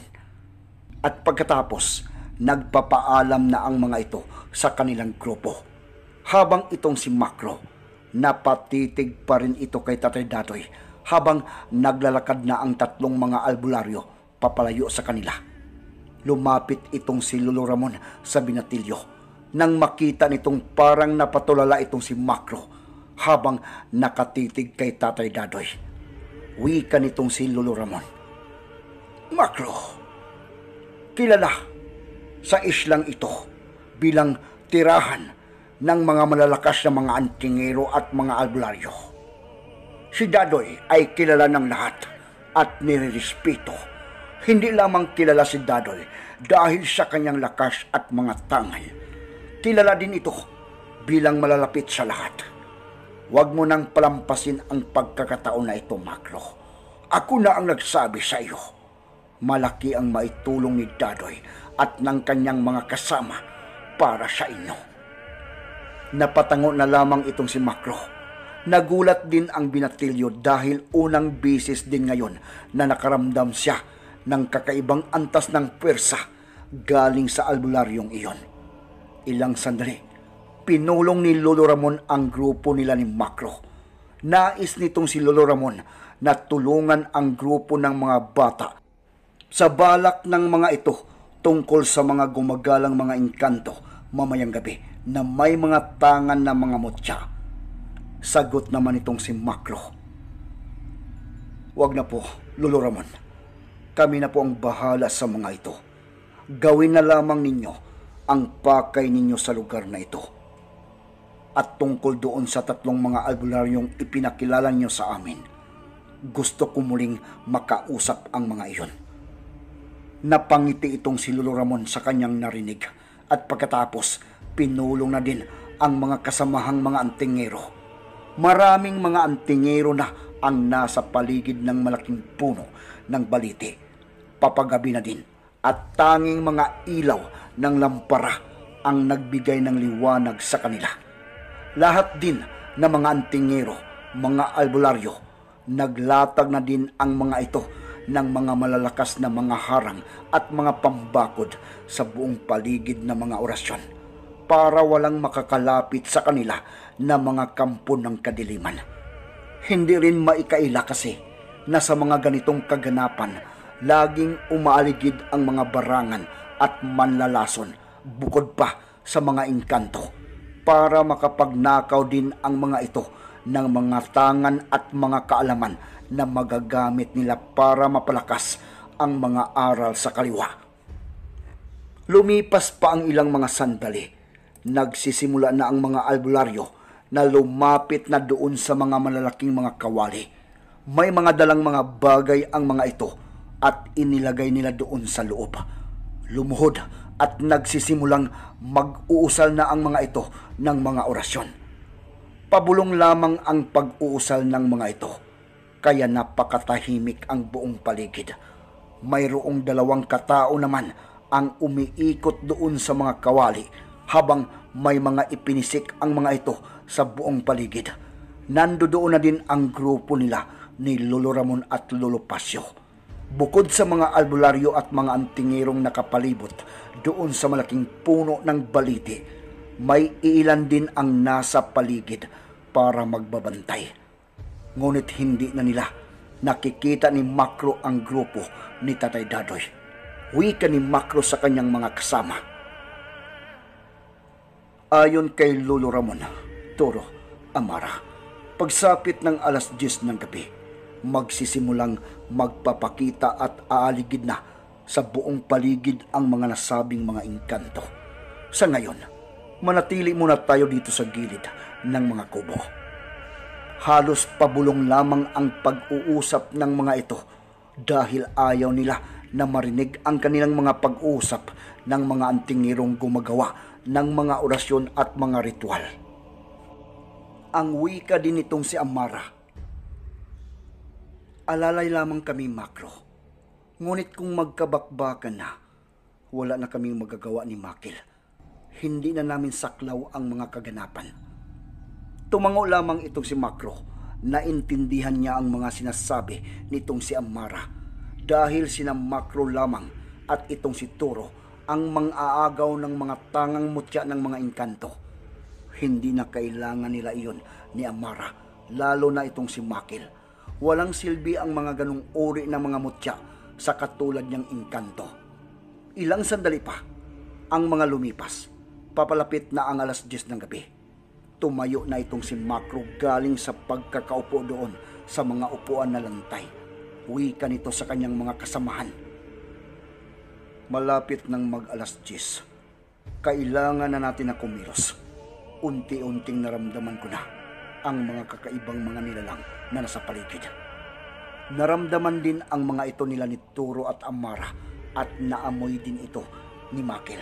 At pagkatapos, nagpapaalam na ang mga ito sa kanilang grupo. Habang itong si Makro, napatitig pa rin ito kay Tatay Datoy habang naglalakad na ang tatlong mga albularyo papalayo sa kanila. Lumapit itong si Lolo Ramon sa binatilyo nang makita nitong parang napatulala itong si Makro habang nakatitig kay Tatay Dadoy. Wika nitong si Lolo Ramon. Makro, kilala sa islang ito bilang tirahan ng mga malalakas na mga antingero at mga albularyo. Si Dadoy ay kilala ng lahat at nirerespeto hindi lamang kilala si Dadoy dahil sa kanyang lakas at mga tangay. Kilala din ito bilang malalapit sa lahat. Huwag mo nang palampasin ang pagkakataon na ito, Maklo. Ako na ang nagsabi sa iyo. Malaki ang maitulong ni Dadoy at ng kanyang mga kasama para sa inyo. Napatango na lamang itong si Maklo. Nagulat din ang binatilyo dahil unang bisis din ngayon na nakaramdam siya ng kakaibang antas ng pwersa galing sa albularyong iyon. Ilang sandali, pinulong ni Lolo Ramon ang grupo nila ni Makro. Nais nitong si Lolo Ramon na tulungan ang grupo ng mga bata sa balak ng mga ito tungkol sa mga gumagalang mga inkanto mamayang gabi na may mga tangan na mga mutya. Sagot naman itong si Makro. Huwag na po, Lolo Ramon. Kami na po ang bahala sa mga ito. Gawin na lamang ninyo ang pakay ninyo sa lugar na ito. At tungkol doon sa tatlong mga albularyong ipinakilala niyo sa amin, gusto ko muling makausap ang mga iyon. Napangiti itong si Lolo Ramon sa kanyang narinig at pagkatapos pinulong na din ang mga kasamahang mga antingero. Maraming mga antingero na ang nasa paligid ng malaking puno ng balite papagabi na din at tanging mga ilaw ng lampara ang nagbigay ng liwanag sa kanila. Lahat din ng mga antingero, mga albularyo, naglatag na din ang mga ito ng mga malalakas na mga harang at mga pambakod sa buong paligid ng mga orasyon para walang makakalapit sa kanila na mga kampo ng kadiliman. Hindi rin maikaila kasi na sa mga ganitong kaganapan laging umaaligid ang mga barangan at manlalason bukod pa sa mga inkanto para makapagnakaw din ang mga ito ng mga tangan at mga kaalaman na magagamit nila para mapalakas ang mga aral sa kaliwa. Lumipas pa ang ilang mga sandali. Nagsisimula na ang mga albularyo na lumapit na doon sa mga malalaking mga kawali. May mga dalang mga bagay ang mga ito at inilagay nila doon sa loob. Lumuhod at nagsisimulang mag-uusal na ang mga ito ng mga orasyon. Pabulong lamang ang pag-uusal ng mga ito, kaya napakatahimik ang buong paligid. Mayroong dalawang katao naman ang umiikot doon sa mga kawali habang may mga ipinisik ang mga ito sa buong paligid. Nando doon na din ang grupo nila ni Lolo Ramon at Lolo Pasyo Bukod sa mga albularyo at mga antingirong nakapalibot doon sa malaking puno ng baliti, may iilan din ang nasa paligid para magbabantay. Ngunit hindi na nila nakikita ni Makro ang grupo ni Tatay Dadoy. Wika ni Makro sa kanyang mga kasama. Ayon kay Lolo Ramon, Toro, Amara, pagsapit ng alas 10 ng gabi, magsisimulang magpapakita at aaligid na sa buong paligid ang mga nasabing mga inkanto. Sa ngayon, manatili muna tayo dito sa gilid ng mga kubo. Halos pabulong lamang ang pag-uusap ng mga ito dahil ayaw nila na marinig ang kanilang mga pag-uusap ng mga antingirong gumagawa ng mga orasyon at mga ritual. Ang wika din itong si Amara alalay lamang kami makro. Ngunit kung magkabakbakan na, wala na kaming magagawa ni Makil. Hindi na namin saklaw ang mga kaganapan. Tumango lamang itong si Makro. Naintindihan niya ang mga sinasabi nitong si Amara. Dahil sina Makro lamang at itong si Turo ang mang-aagaw ng mga tangang mutya ng mga inkanto. Hindi na kailangan nila iyon ni Amara, lalo na itong si Makil Walang silbi ang mga ganong uri ng mga mutya sa katulad niyang inkanto. Ilang sandali pa ang mga lumipas. Papalapit na ang alas 10 ng gabi. Tumayo na itong si Macro galing sa pagkakaupo doon sa mga upuan na lantay. Uwi ka nito sa kanyang mga kasamahan. Malapit ng mag alas 10. Kailangan na natin na kumilos. Unti-unting naramdaman ko na ang mga kakaibang mga nilalang na nasa paligid. Naramdaman din ang mga ito nila ni Turo at Amara at naamoy din ito ni Makil.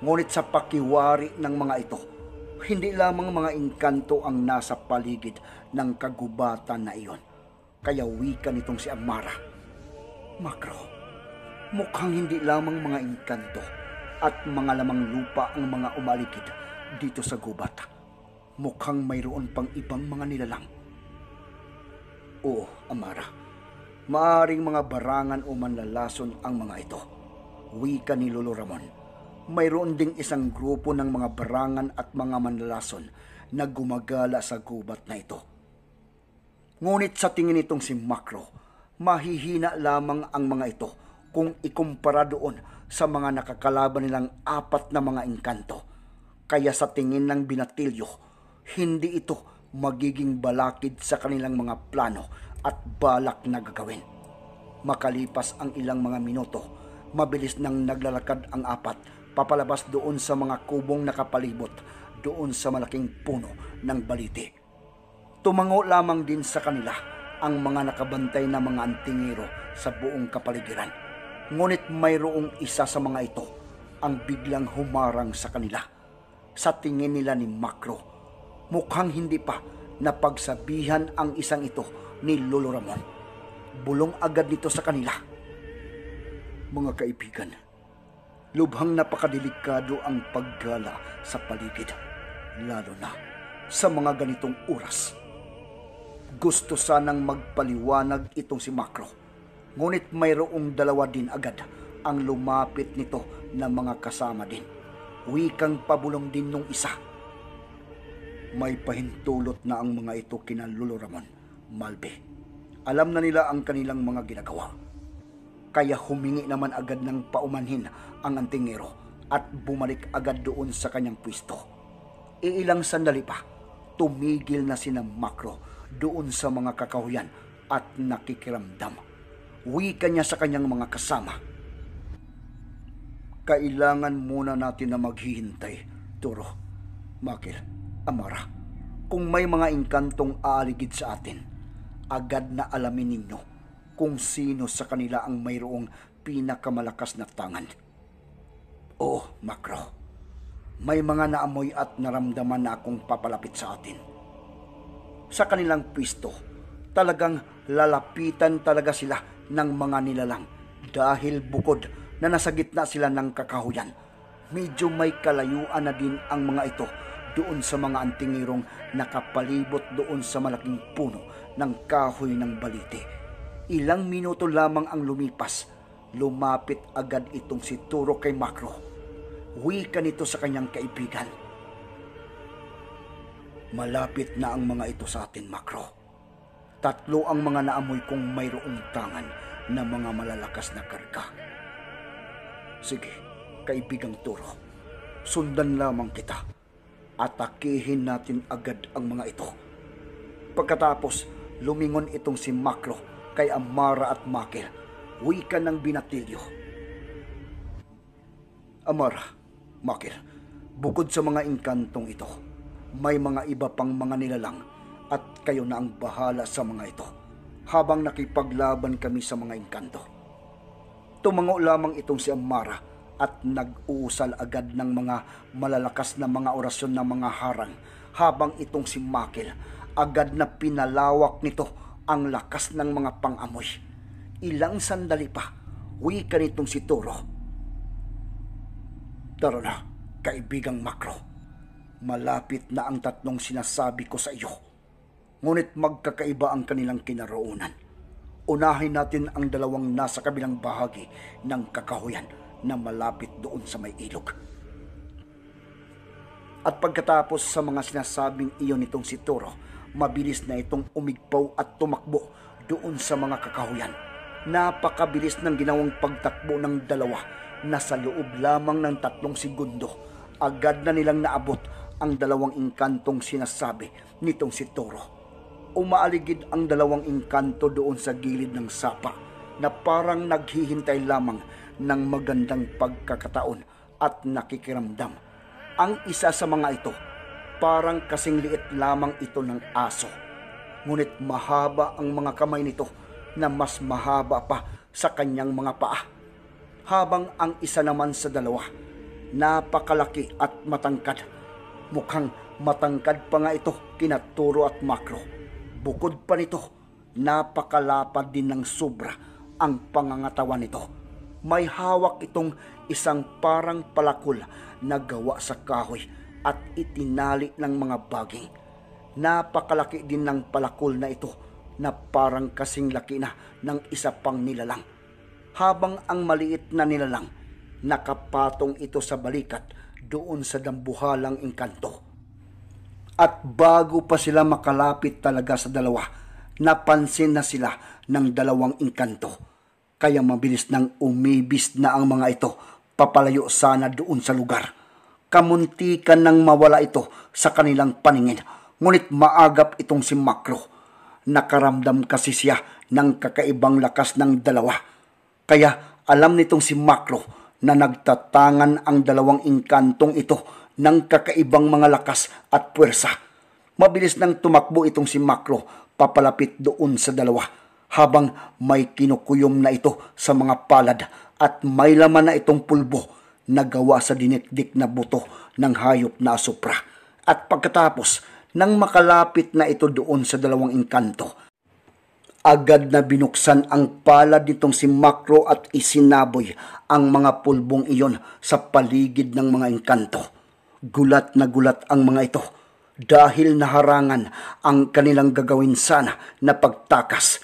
Ngunit sa pakiwari ng mga ito, hindi lamang mga inkanto ang nasa paligid ng kagubatan na iyon. Kaya wika nitong si Amara. Makro, mukhang hindi lamang mga inkanto at mga lamang lupa ang mga umaligid dito sa gubat Mukhang mayroon pang ibang mga nilalang. Oo, Amara. Maaring mga barangan o manlalason ang mga ito. Wika ni Lolo Ramon. Mayroon ding isang grupo ng mga barangan at mga manlalason na gumagala sa gubat na ito. Ngunit sa tingin nitong si Macro, mahihina lamang ang mga ito kung ikumpara doon sa mga nakakalaban nilang apat na mga engkanto. Kaya sa tingin ng binatilyo, hindi ito magiging balakid sa kanilang mga plano at balak na gagawin. Makalipas ang ilang mga minuto, mabilis nang naglalakad ang apat papalabas doon sa mga kubong nakapalibot doon sa malaking puno ng balite. Tumango lamang din sa kanila ang mga nakabantay na mga antingero sa buong kapaligiran. Ngunit mayroong isa sa mga ito ang biglang humarang sa kanila. Sa tingin nila ni Makro, Mukhang hindi pa napagsabihan ang isang ito ni Lolo Ramon. Bulong agad nito sa kanila. Mga kaibigan, lubhang napakadelikado ang paggala sa paligid, lalo na sa mga ganitong oras. Gusto sanang magpaliwanag itong si Makro, ngunit mayroong dalawa din agad ang lumapit nito na mga kasama din. Wikang pabulong din nung isa may pahintulot na ang mga ito kina Lolo Ramon, Malpe. Alam na nila ang kanilang mga ginagawa. Kaya humingi naman agad ng paumanhin ang antingero at bumalik agad doon sa kanyang pwisto. Iilang sandali pa, tumigil na sina Makro doon sa mga kakahuyan at nakikiramdam. Wika niya sa kanyang mga kasama. Kailangan muna natin na maghihintay, Turo. Makil, Amara, kung may mga inkantong aaligid sa atin, agad na alamin ninyo kung sino sa kanila ang mayroong pinakamalakas na tangan. Oo, Makro. May mga naamoy at naramdaman na akong papalapit sa atin. Sa kanilang pisto, talagang lalapitan talaga sila ng mga nilalang dahil bukod na nasa gitna sila ng kakahuyan, medyo may kalayuan na din ang mga ito doon sa mga antingirong nakapalibot doon sa malaking puno ng kahoy ng balite. Ilang minuto lamang ang lumipas, lumapit agad itong si Turo kay Makro. Wika nito sa kanyang kaibigan. Malapit na ang mga ito sa atin, Makro. Tatlo ang mga naamoy kong mayroong tangan na mga malalakas na karga. Sige, kaibigang Turo, sundan lamang kita Atakihin natin agad ang mga ito. Pagkatapos, lumingon itong si Makro kay Amara at Makil. ka ng binatilyo. Amara, Makil, bukod sa mga inkantong ito, may mga iba pang mga nilalang at kayo na ang bahala sa mga ito habang nakipaglaban kami sa mga inkanto. Tumango lamang itong si Amara at nag-uusal agad ng mga malalakas na mga orasyon ng mga harang habang itong si Makil agad na pinalawak nito ang lakas ng mga pangamoy. Ilang sandali pa, wika nitong si Toro. Tara na, kaibigang Makro. Malapit na ang tatlong sinasabi ko sa iyo. Ngunit magkakaiba ang kanilang kinaroonan. Unahin natin ang dalawang nasa kabilang bahagi ng kakahuyan na malapit doon sa may ilog. At pagkatapos sa mga sinasabing iyon nitong si Toro, mabilis na itong umigpaw at tumakbo doon sa mga kakahuyan. Napakabilis ng ginawang pagtakbo ng dalawa na sa loob lamang ng tatlong segundo. Agad na nilang naabot ang dalawang inkantong sinasabi nitong si Toro. Umaaligid ang dalawang inkanto doon sa gilid ng sapa na parang naghihintay lamang ng magandang pagkakataon at nakikiramdam. Ang isa sa mga ito, parang kasing liit lamang ito ng aso. Ngunit mahaba ang mga kamay nito na mas mahaba pa sa kanyang mga paa. Habang ang isa naman sa dalawa, napakalaki at matangkad. Mukhang matangkad pa nga ito kinaturo at makro. Bukod pa nito, napakalapad din ng sobra ang pangangatawan nito may hawak itong isang parang palakol na gawa sa kahoy at itinali ng mga baging. Napakalaki din ng palakol na ito na parang kasing laki na ng isa pang nilalang. Habang ang maliit na nilalang, nakapatong ito sa balikat doon sa dambuhalang engkanto. At bago pa sila makalapit talaga sa dalawa, napansin na sila ng dalawang engkanto kaya mabilis nang umibis na ang mga ito papalayo sana doon sa lugar. Kamuntikan nang mawala ito sa kanilang paningin, ngunit maagap itong si Makro. Nakaramdam kasi siya ng kakaibang lakas ng dalawa. Kaya alam nitong si Makro na nagtatangan ang dalawang inkantong ito ng kakaibang mga lakas at puwersa. Mabilis nang tumakbo itong si Makro papalapit doon sa dalawa habang may kinukuyom na ito sa mga palad at may laman na itong pulbo na gawa sa dinikdik na buto ng hayop na asupra. At pagkatapos, nang makalapit na ito doon sa dalawang inkanto, agad na binuksan ang palad nitong si Makro at isinaboy ang mga pulbong iyon sa paligid ng mga inkanto. Gulat na gulat ang mga ito dahil naharangan ang kanilang gagawin sana na pagtakas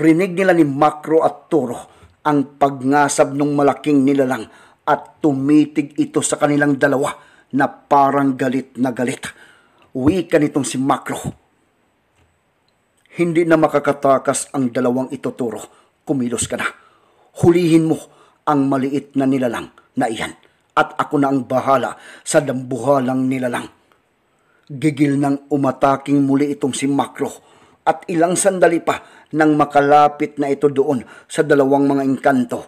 rinig nila ni Makro at Turo ang pagngasab ng malaking nilalang at tumitig ito sa kanilang dalawa na parang galit na galit. Uwi ka nitong si Makro. Hindi na makakatakas ang dalawang ito, Turo. Kumilos ka na. Hulihin mo ang maliit na nilalang na iyan at ako na ang bahala sa dambuhalang nilalang. Gigil nang umataking muli itong si Makro at ilang sandali pa nang makalapit na ito doon sa dalawang mga engkanto.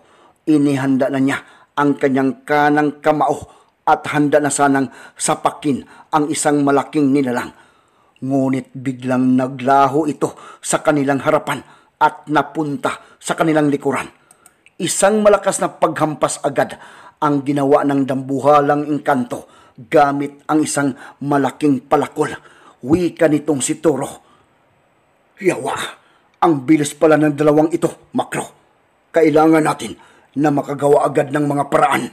Inihanda na niya ang kanyang kanang kamao at handa na sanang sapakin ang isang malaking nilalang. Ngunit biglang naglaho ito sa kanilang harapan at napunta sa kanilang likuran. Isang malakas na paghampas agad ang ginawa ng dambuhalang engkanto gamit ang isang malaking palakol. Wika nitong si Toro. Yawa! Ang bilis pala ng dalawang ito, makro. Kailangan natin na makagawa agad ng mga paraan.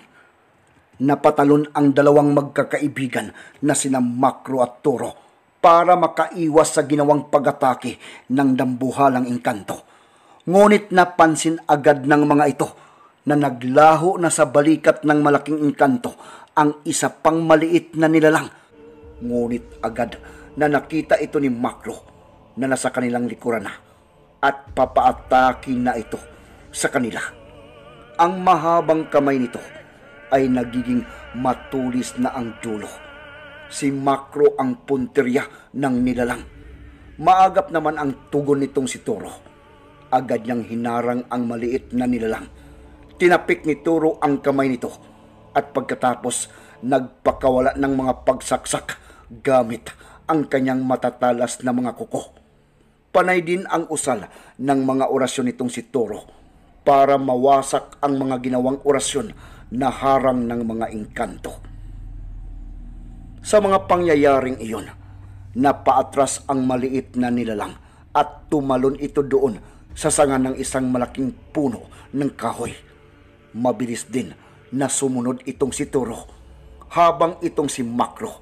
Napatalon ang dalawang magkakaibigan na sina Makro at Toro para makaiwas sa ginawang pag-atake ng dambuhalang engkanto. Ngunit napansin agad ng mga ito na naglaho na sa balikat ng malaking engkanto ang isa pang maliit na nilalang. Ngunit agad na nakita ito ni Makro na nasa kanilang likuran na at papaatake na ito sa kanila. Ang mahabang kamay nito ay nagiging matulis na ang dulo. Si Makro ang punterya ng nilalang. Maagap naman ang tugon nitong si Toro. Agad niyang hinarang ang maliit na nilalang. Tinapik ni Toro ang kamay nito at pagkatapos nagpakawala ng mga pagsaksak gamit ang kanyang matatalas na mga kuko Panay din ang usal ng mga orasyon nitong si Toro para mawasak ang mga ginawang orasyon na harang ng mga engkanto. Sa mga pangyayaring iyon, napaatras ang maliit na nilalang at tumalon ito doon sa sanga ng isang malaking puno ng kahoy. Mabilis din na sumunod itong si Turo habang itong si Makro.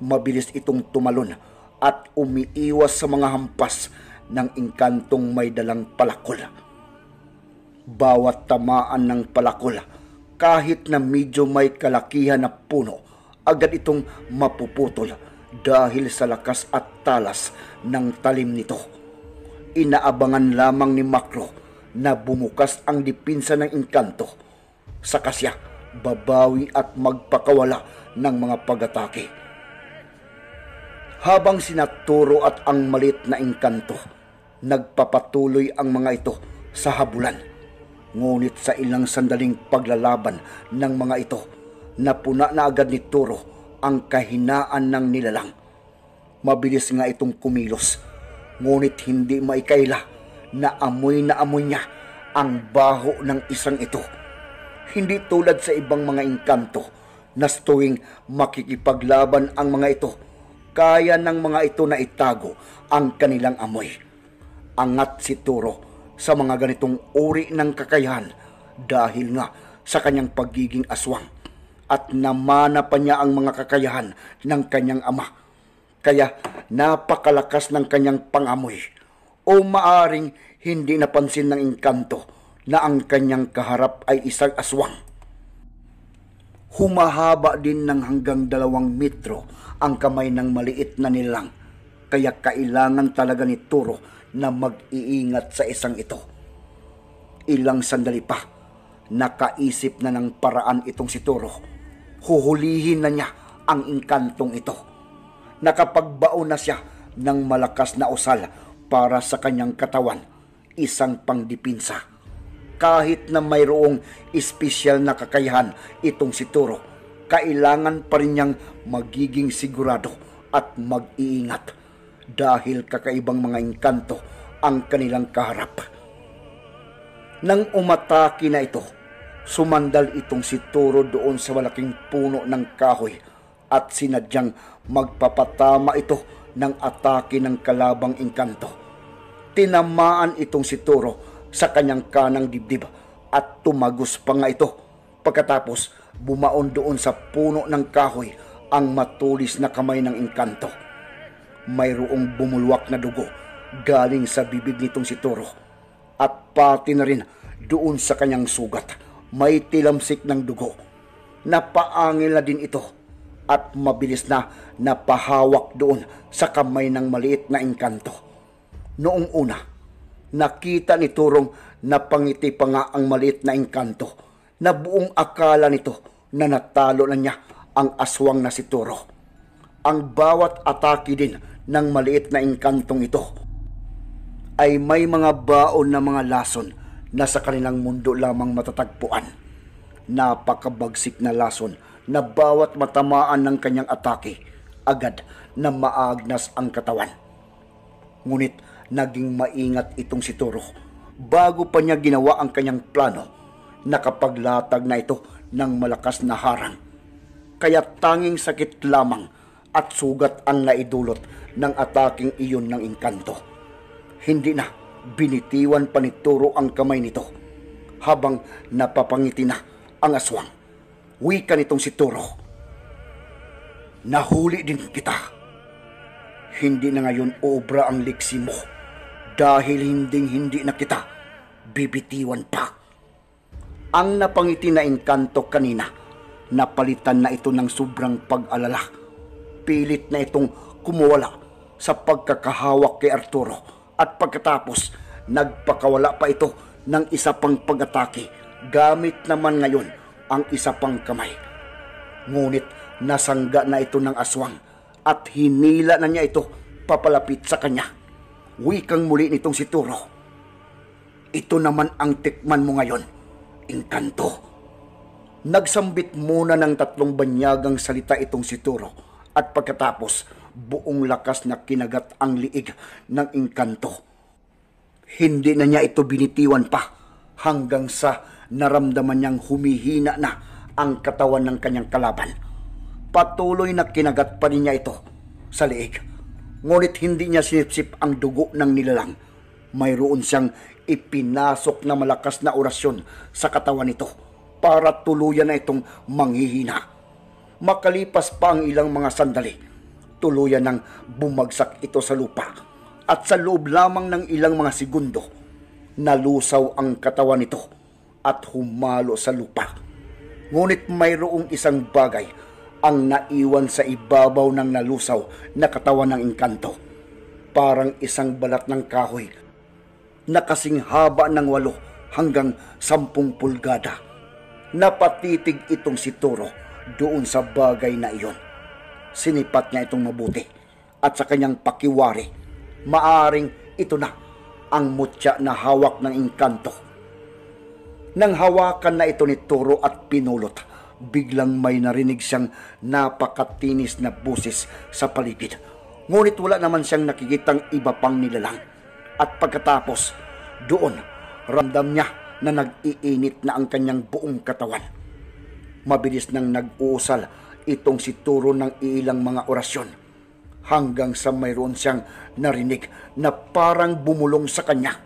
Mabilis itong tumalon at umiiwas sa mga hampas ng inkantong may dalang palakol. Bawat tamaan ng palakol, kahit na medyo may kalakihan na puno, agad itong mapuputol dahil sa lakas at talas ng talim nito. Inaabangan lamang ni Makro na bumukas ang dipinsa ng inkanto. Sa kasya, babawi at magpakawala ng mga pag-atake habang sinaturo at ang malit na inkanto nagpapatuloy ang mga ito sa habulan. Ngunit sa ilang sandaling paglalaban ng mga ito, napuna na agad ni Turo ang kahinaan ng nilalang. Mabilis nga itong kumilos, ngunit hindi maikaila na amoy na amoy niya ang baho ng isang ito. Hindi tulad sa ibang mga inkanto na tuwing makikipaglaban ang mga ito, kaya ng mga ito na itago ang kanilang amoy angat si Turo sa mga ganitong uri ng kakayahan dahil nga sa kanyang pagiging aswang at namana pa niya ang mga kakayahan ng kanyang ama. Kaya napakalakas ng kanyang pangamoy o maaring hindi napansin ng inkanto na ang kanyang kaharap ay isang aswang. Humahaba din ng hanggang dalawang metro ang kamay ng maliit na nilang kaya kailangan talaga ni Turo na mag-iingat sa isang ito. Ilang sandali pa, nakaisip na ng paraan itong si Toro. Huhulihin na niya ang inkantong ito. Nakapagbaon na siya ng malakas na usal para sa kanyang katawan, isang pangdipinsa. Kahit na mayroong espesyal na kakayahan itong si Turo, kailangan pa rin niyang magiging sigurado at mag-iingat dahil kakaibang mga engkanto ang kanilang kaharap. Nang umataki na ito, sumandal itong si Turo doon sa malaking puno ng kahoy at sinadyang magpapatama ito ng atake ng kalabang engkanto. Tinamaan itong si Turo sa kanyang kanang dibdib at tumagos pa nga ito. Pagkatapos, bumaon doon sa puno ng kahoy ang matulis na kamay ng engkanto mayroong bumulwak na dugo galing sa bibig nitong si Toro at pati na rin doon sa kanyang sugat may tilamsik ng dugo. Napaangil na din ito at mabilis na napahawak doon sa kamay ng maliit na engkanto. Noong una, nakita ni Turong na pangiti pa nga ang maliit na engkanto na buong akala nito na natalo na niya ang aswang na si Turo. Ang bawat atake din ng maliit na inkantong ito ay may mga baon na mga lason na sa kanilang mundo lamang matatagpuan. Napakabagsik na lason na bawat matamaan ng kanyang atake agad na maagnas ang katawan. Ngunit naging maingat itong si Toro bago pa niya ginawa ang kanyang plano nakapaglatag na ito ng malakas na harang. Kaya tanging sakit lamang at sugat ang naidulot ng ataking iyon ng inkanto. Hindi na binitiwan pa ni Turo ang kamay nito habang napapangiti na ang aswang. Wika nitong si Turo. Nahuli din kita. Hindi na ngayon obra ang liksi mo dahil hindi hindi na kita bibitiwan pa. Ang napangiti na inkanto kanina, napalitan na ito ng sobrang pag-alala. Pilit na itong kumuwala sa pagkakahawak kay Arturo at pagkatapos nagpakawala pa ito ng isa pang pag-atake gamit naman ngayon ang isa pang kamay. Ngunit nasangga na ito ng aswang at hinila na niya ito papalapit sa kanya. Wikang muli nitong si Turo. Ito naman ang tikman mo ngayon, Inkanto. Nagsambit muna ng tatlong banyagang salita itong si Turo at pagkatapos buong lakas na kinagat ang liig ng inkanto. Hindi na niya ito binitiwan pa hanggang sa naramdaman niyang humihina na ang katawan ng kanyang kalaban. Patuloy na kinagat pa rin niya ito sa liig. Ngunit hindi niya sinipsip ang dugo ng nilalang. Mayroon siyang ipinasok na malakas na orasyon sa katawan nito para tuluyan na itong manghihina. Makalipas pa ang ilang mga sandali, tuluyan nang bumagsak ito sa lupa. At sa loob lamang ng ilang mga segundo, nalusaw ang katawan nito at humalo sa lupa. Ngunit mayroong isang bagay ang naiwan sa ibabaw ng nalusaw na katawan ng inkanto. Parang isang balat ng kahoy na kasing haba ng walo hanggang sampung pulgada. Napatitig itong si Toro doon sa bagay na iyon sinipat niya itong mabuti at sa kanyang pakiwari, maaring ito na ang mutya na hawak ng inkanto. Nang hawakan na ito ni Turo at pinulot, biglang may narinig siyang napakatinis na busis sa paligid. Ngunit wala naman siyang nakikitang iba pang nilalang. At pagkatapos, doon, ramdam niya na nag-iinit na ang kanyang buong katawan. Mabilis nang nag-uusal itong si Turo ng ilang mga orasyon hanggang sa mayroon siyang narinig na parang bumulong sa kanya.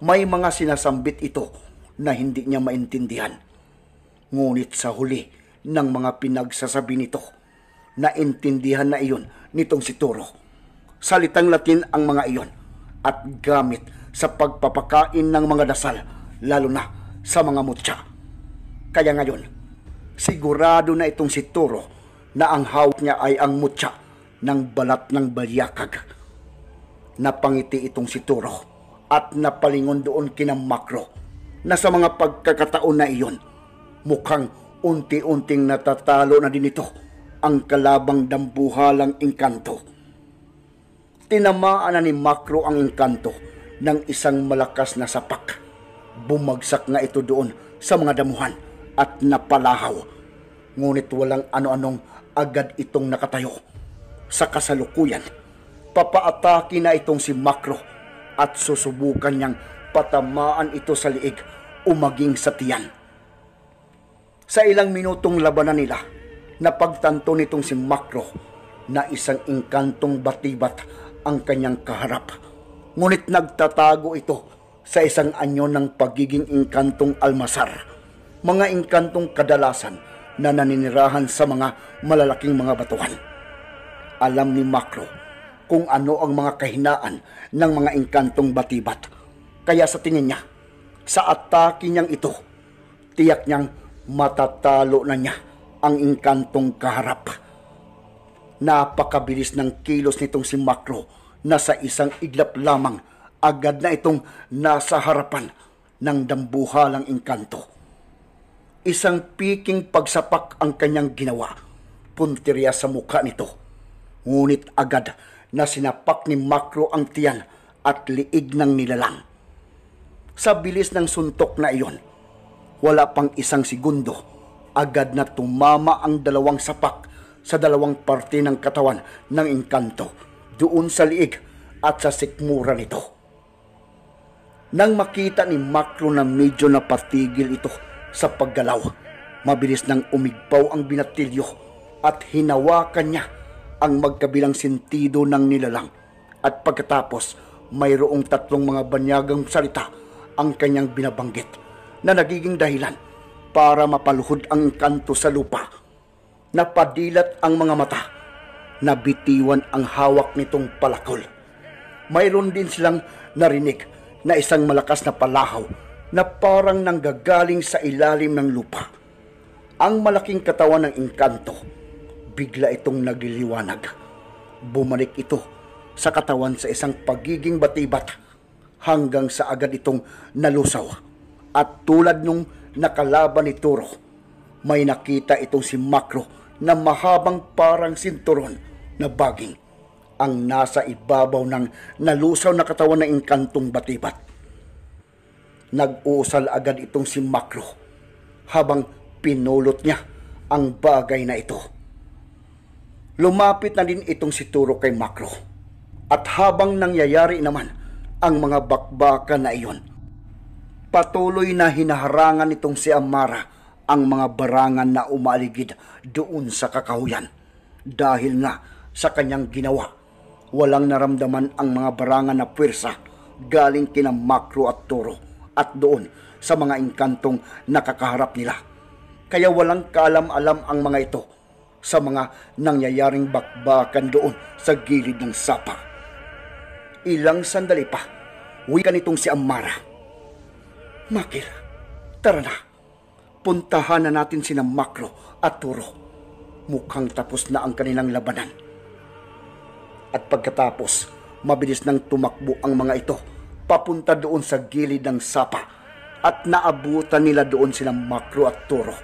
May mga sinasambit ito na hindi niya maintindihan. Ngunit sa huli ng mga pinagsasabi nito, naintindihan na iyon nitong si Turo. Salitang Latin ang mga iyon at gamit sa pagpapakain ng mga dasal, lalo na sa mga mutya. Kaya ngayon, Sigurado na itong si Toro na ang hawak niya ay ang mutya ng balat ng balyakag. Napangiti itong si Toro at napalingon doon kina Makro na sa mga pagkakataon na iyon, mukhang unti-unting natatalo na din ito ang kalabang dambuhalang engkanto. Tinamaan na ni Makro ang engkanto ng isang malakas na sapak. Bumagsak nga ito doon sa mga damuhan at napalahaw. Ngunit walang ano-anong agad itong nakatayo. Sa kasalukuyan, papaatake na itong si Makro at susubukan niyang patamaan ito sa liig o maging sa tiyan. Sa ilang minutong labanan nila, napagtanto nitong si Makro na isang ingkantong batibat ang kanyang kaharap. Ngunit nagtatago ito sa isang anyo ng pagiging ingkantong almasar mga engkantong kadalasan na naninirahan sa mga malalaking mga batuhan. Alam ni Macro kung ano ang mga kahinaan ng mga engkantong batibat. Kaya sa tingin niya, sa atake niyang ito, tiyak niyang matatalo na niya ang engkantong kaharap. Napakabilis ng kilos nitong si Macro na sa isang iglap lamang agad na itong nasa harapan ng dambuhalang engkanto Isang piking pagsapak ang kanyang ginawa. Puntirya sa mukha nito. Ngunit agad na sinapak ni Makro ang tiyan at liig ng nilalang. Sa bilis ng suntok na iyon, wala pang isang segundo, agad na tumama ang dalawang sapak sa dalawang parte ng katawan ng inkanto doon sa liig at sa sikmura nito. Nang makita ni Makro na medyo napatigil ito, sa paggalaw. Mabilis nang umigpaw ang binatilyo at hinawakan niya ang magkabilang sentido ng nilalang. At pagkatapos, mayroong tatlong mga banyagang salita ang kanyang binabanggit na nagiging dahilan para mapaluhod ang kanto sa lupa. Napadilat ang mga mata, nabitiwan ang hawak nitong palakol. Mayroon din silang narinig na isang malakas na palahaw na parang nanggagaling sa ilalim ng lupa. Ang malaking katawan ng engkanto, bigla itong nagliliwanag. Bumalik ito sa katawan sa isang pagiging batibat hanggang sa agad itong nalusaw. At tulad nung nakalaban ni Turo, may nakita itong si Makro na mahabang parang sinturon na baging ang nasa ibabaw ng nalusaw na katawan ng inkantong batibat Nag-usal agad itong si Makro habang pinulot niya ang bagay na ito. Lumapit na din itong si Turo kay Makro. At habang nangyayari naman ang mga bakbakan na iyon, patuloy na hinaharangan itong si Amara ang mga barangan na umaligid doon sa kakahuyan. Dahil na sa kanyang ginawa, walang naramdaman ang mga barangan na pwersa galing kina Makro at Turo at doon sa mga inkantong nakakaharap nila. Kaya walang kaalam-alam ang mga ito sa mga nangyayaring bakbakan doon sa gilid ng sapa. Ilang sandali pa, wika nitong si Amara. Makir, tara na. Puntahan na natin sina Makro at Turo. Mukhang tapos na ang kanilang labanan. At pagkatapos, mabilis nang tumakbo ang mga ito papunta doon sa gilid ng sapa at naabutan nila doon sila Makro at Toro.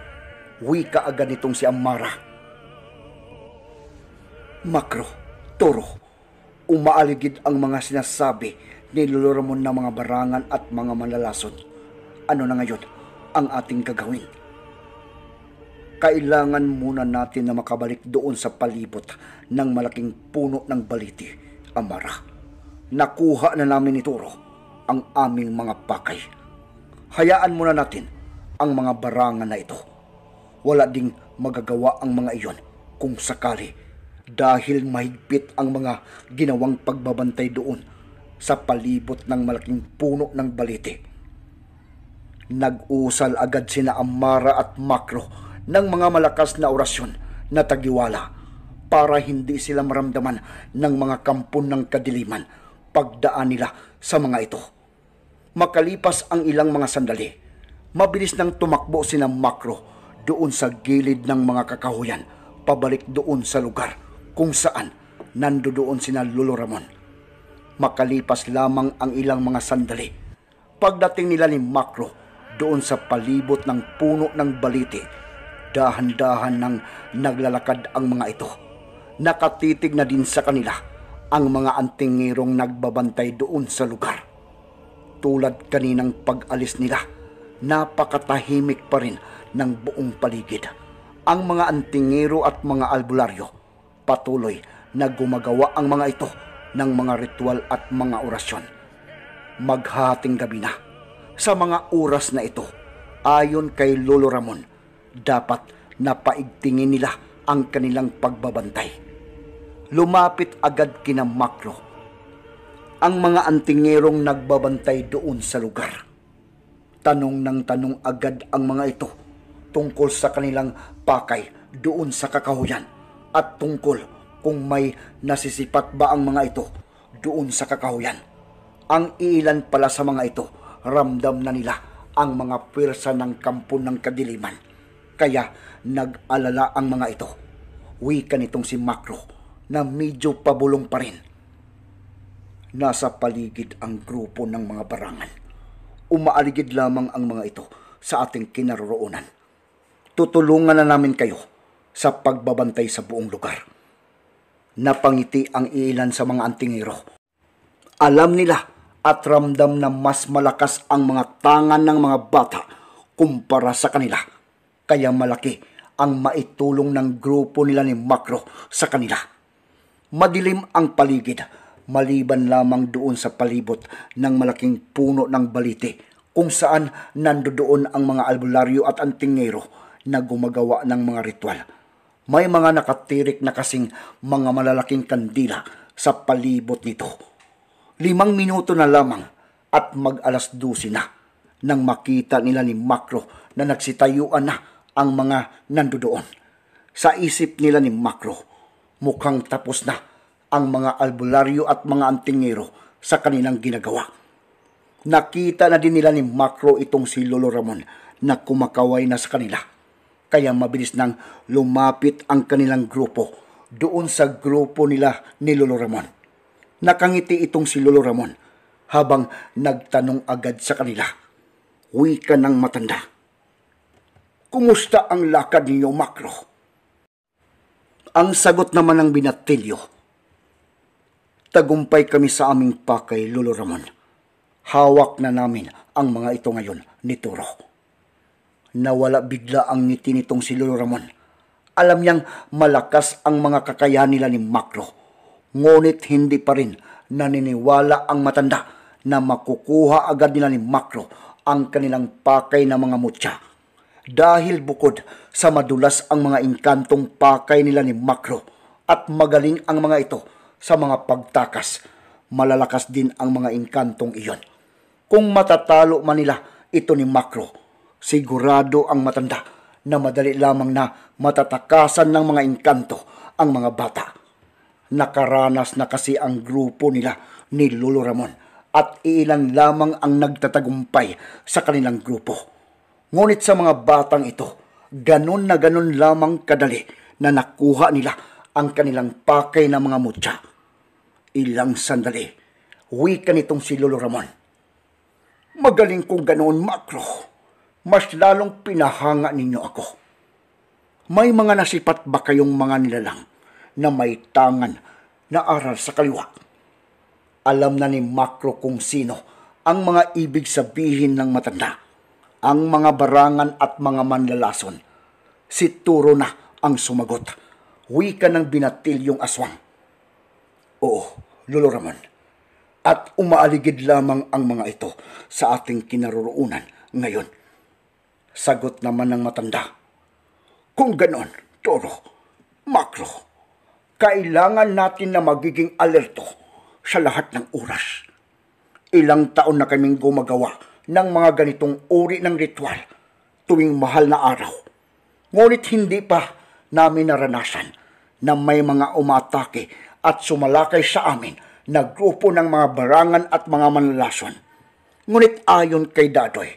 Wika agad nitong si Amara. Makro, Toro, umaaligid ang mga sinasabi ni Loloramon ng mga barangan at mga manlalason. Ano na ngayon ang ating gagawin? Kailangan muna natin na makabalik doon sa palibot ng malaking puno ng baliti, Amara. Nakuha na namin ni Toro ang aming mga pakay. Hayaan muna natin ang mga barangan na ito. Wala ding magagawa ang mga iyon kung sakali dahil mahigpit ang mga ginawang pagbabantay doon sa palibot ng malaking puno ng balite. Nag-usal agad sina Amara at Makro ng mga malakas na orasyon na tagiwala para hindi sila maramdaman ng mga kampon ng kadiliman pagdaan nila sa mga ito. Makalipas ang ilang mga sandali, mabilis nang tumakbo sina Makro doon sa gilid ng mga kakahuyan pabalik doon sa lugar kung saan nandoon sina Lolo Ramon. Makalipas lamang ang ilang mga sandali, pagdating nila ni Makro doon sa palibot ng puno ng balite, dahan-dahan nang naglalakad ang mga ito. Nakatitig na din sa kanila ang mga antingirong nagbabantay doon sa lugar tulad kaninang pag-alis nila. Napakatahimik pa rin ng buong paligid. Ang mga antingero at mga albularyo patuloy na gumagawa ang mga ito ng mga ritual at mga orasyon. Maghating gabi na. Sa mga oras na ito, ayon kay Lolo Ramon, dapat napaigtingin nila ang kanilang pagbabantay. Lumapit agad kina Makro ang mga antingerong nagbabantay doon sa lugar. Tanong ng tanong agad ang mga ito tungkol sa kanilang pakay doon sa kakahuyan at tungkol kung may nasisipat ba ang mga ito doon sa kakahuyan. Ang ilan pala sa mga ito ramdam na nila ang mga pwersa ng kampo ng kadiliman. Kaya nag-alala ang mga ito. Wika nitong si Makro na medyo pabulong pa rin Nasa paligid ang grupo ng mga barangan. Umaaligid lamang ang mga ito sa ating kinaroroonan. Tutulungan na namin kayo sa pagbabantay sa buong lugar. Napangiti ang ilan sa mga antingero. Alam nila at ramdam na mas malakas ang mga tangan ng mga bata kumpara sa kanila. Kaya malaki ang maitulong ng grupo nila ni Makro sa kanila. Madilim ang paligid maliban lamang doon sa palibot ng malaking puno ng balite kung saan nandoon ang mga albularyo at antingero na gumagawa ng mga ritual. May mga nakatirik na kasing mga malalaking kandila sa palibot nito. Limang minuto na lamang at mag-alas dusi na nang makita nila ni Makro na nagsitayuan na ang mga nandoon. Sa isip nila ni Makro, mukhang tapos na ang mga albularyo at mga antingero sa kanilang ginagawa. Nakita na din nila ni Macro itong si Lolo Ramon na kumakaway na sa kanila. Kaya mabilis nang lumapit ang kanilang grupo doon sa grupo nila ni Lolo Ramon. Nakangiti itong si Lolo Ramon habang nagtanong agad sa kanila. ka ng matanda. Kumusta ang lakad ninyo, Makro? Ang sagot naman ng binatilyo Tagumpay kami sa aming pakay, Lolo Ramon. Hawak na namin ang mga ito ngayon ni Turo. Nawala bigla ang ngiti nitong si Lolo Ramon. Alam niyang malakas ang mga kakayahan nila ni Makro. Ngunit hindi pa rin naniniwala ang matanda na makukuha agad nila ni Makro ang kanilang pakay na mga mutya. Dahil bukod sa madulas ang mga inkantong pakay nila ni Makro at magaling ang mga ito sa mga pagtakas. Malalakas din ang mga inkantong iyon. Kung matatalo man nila ito ni Makro, sigurado ang matanda na madali lamang na matatakasan ng mga inkanto ang mga bata. Nakaranas na kasi ang grupo nila ni Lolo Ramon at iilan lamang ang nagtatagumpay sa kanilang grupo. Ngunit sa mga batang ito, ganun na ganun lamang kadali na nakuha nila ang kanilang pakay ng mga mutya. Ilang sandali, wika nitong si Lolo Ramon. Magaling kong ganoon, Makro. Mas lalong pinahanga ninyo ako. May mga nasipat ba kayong mga nilalang na may tangan na aral sa kaliwa? Alam na ni Makro kung sino ang mga ibig sabihin ng matanda, ang mga barangan at mga manlalason. Si Turo na ang sumagot wika ng binatilyong aswang. Oo, Lolo Ramon, at umaaligid lamang ang mga ito sa ating kinaroroonan ngayon. Sagot naman ng matanda. Kung ganon, Toro, Makro, kailangan natin na magiging alerto sa lahat ng oras. Ilang taon na kaming gumagawa ng mga ganitong uri ng ritual tuwing mahal na araw. Ngunit hindi pa namin naranasan na may mga umatake at sumalakay sa amin na grupo ng mga barangan at mga manlalason. Ngunit ayon kay Dadoy,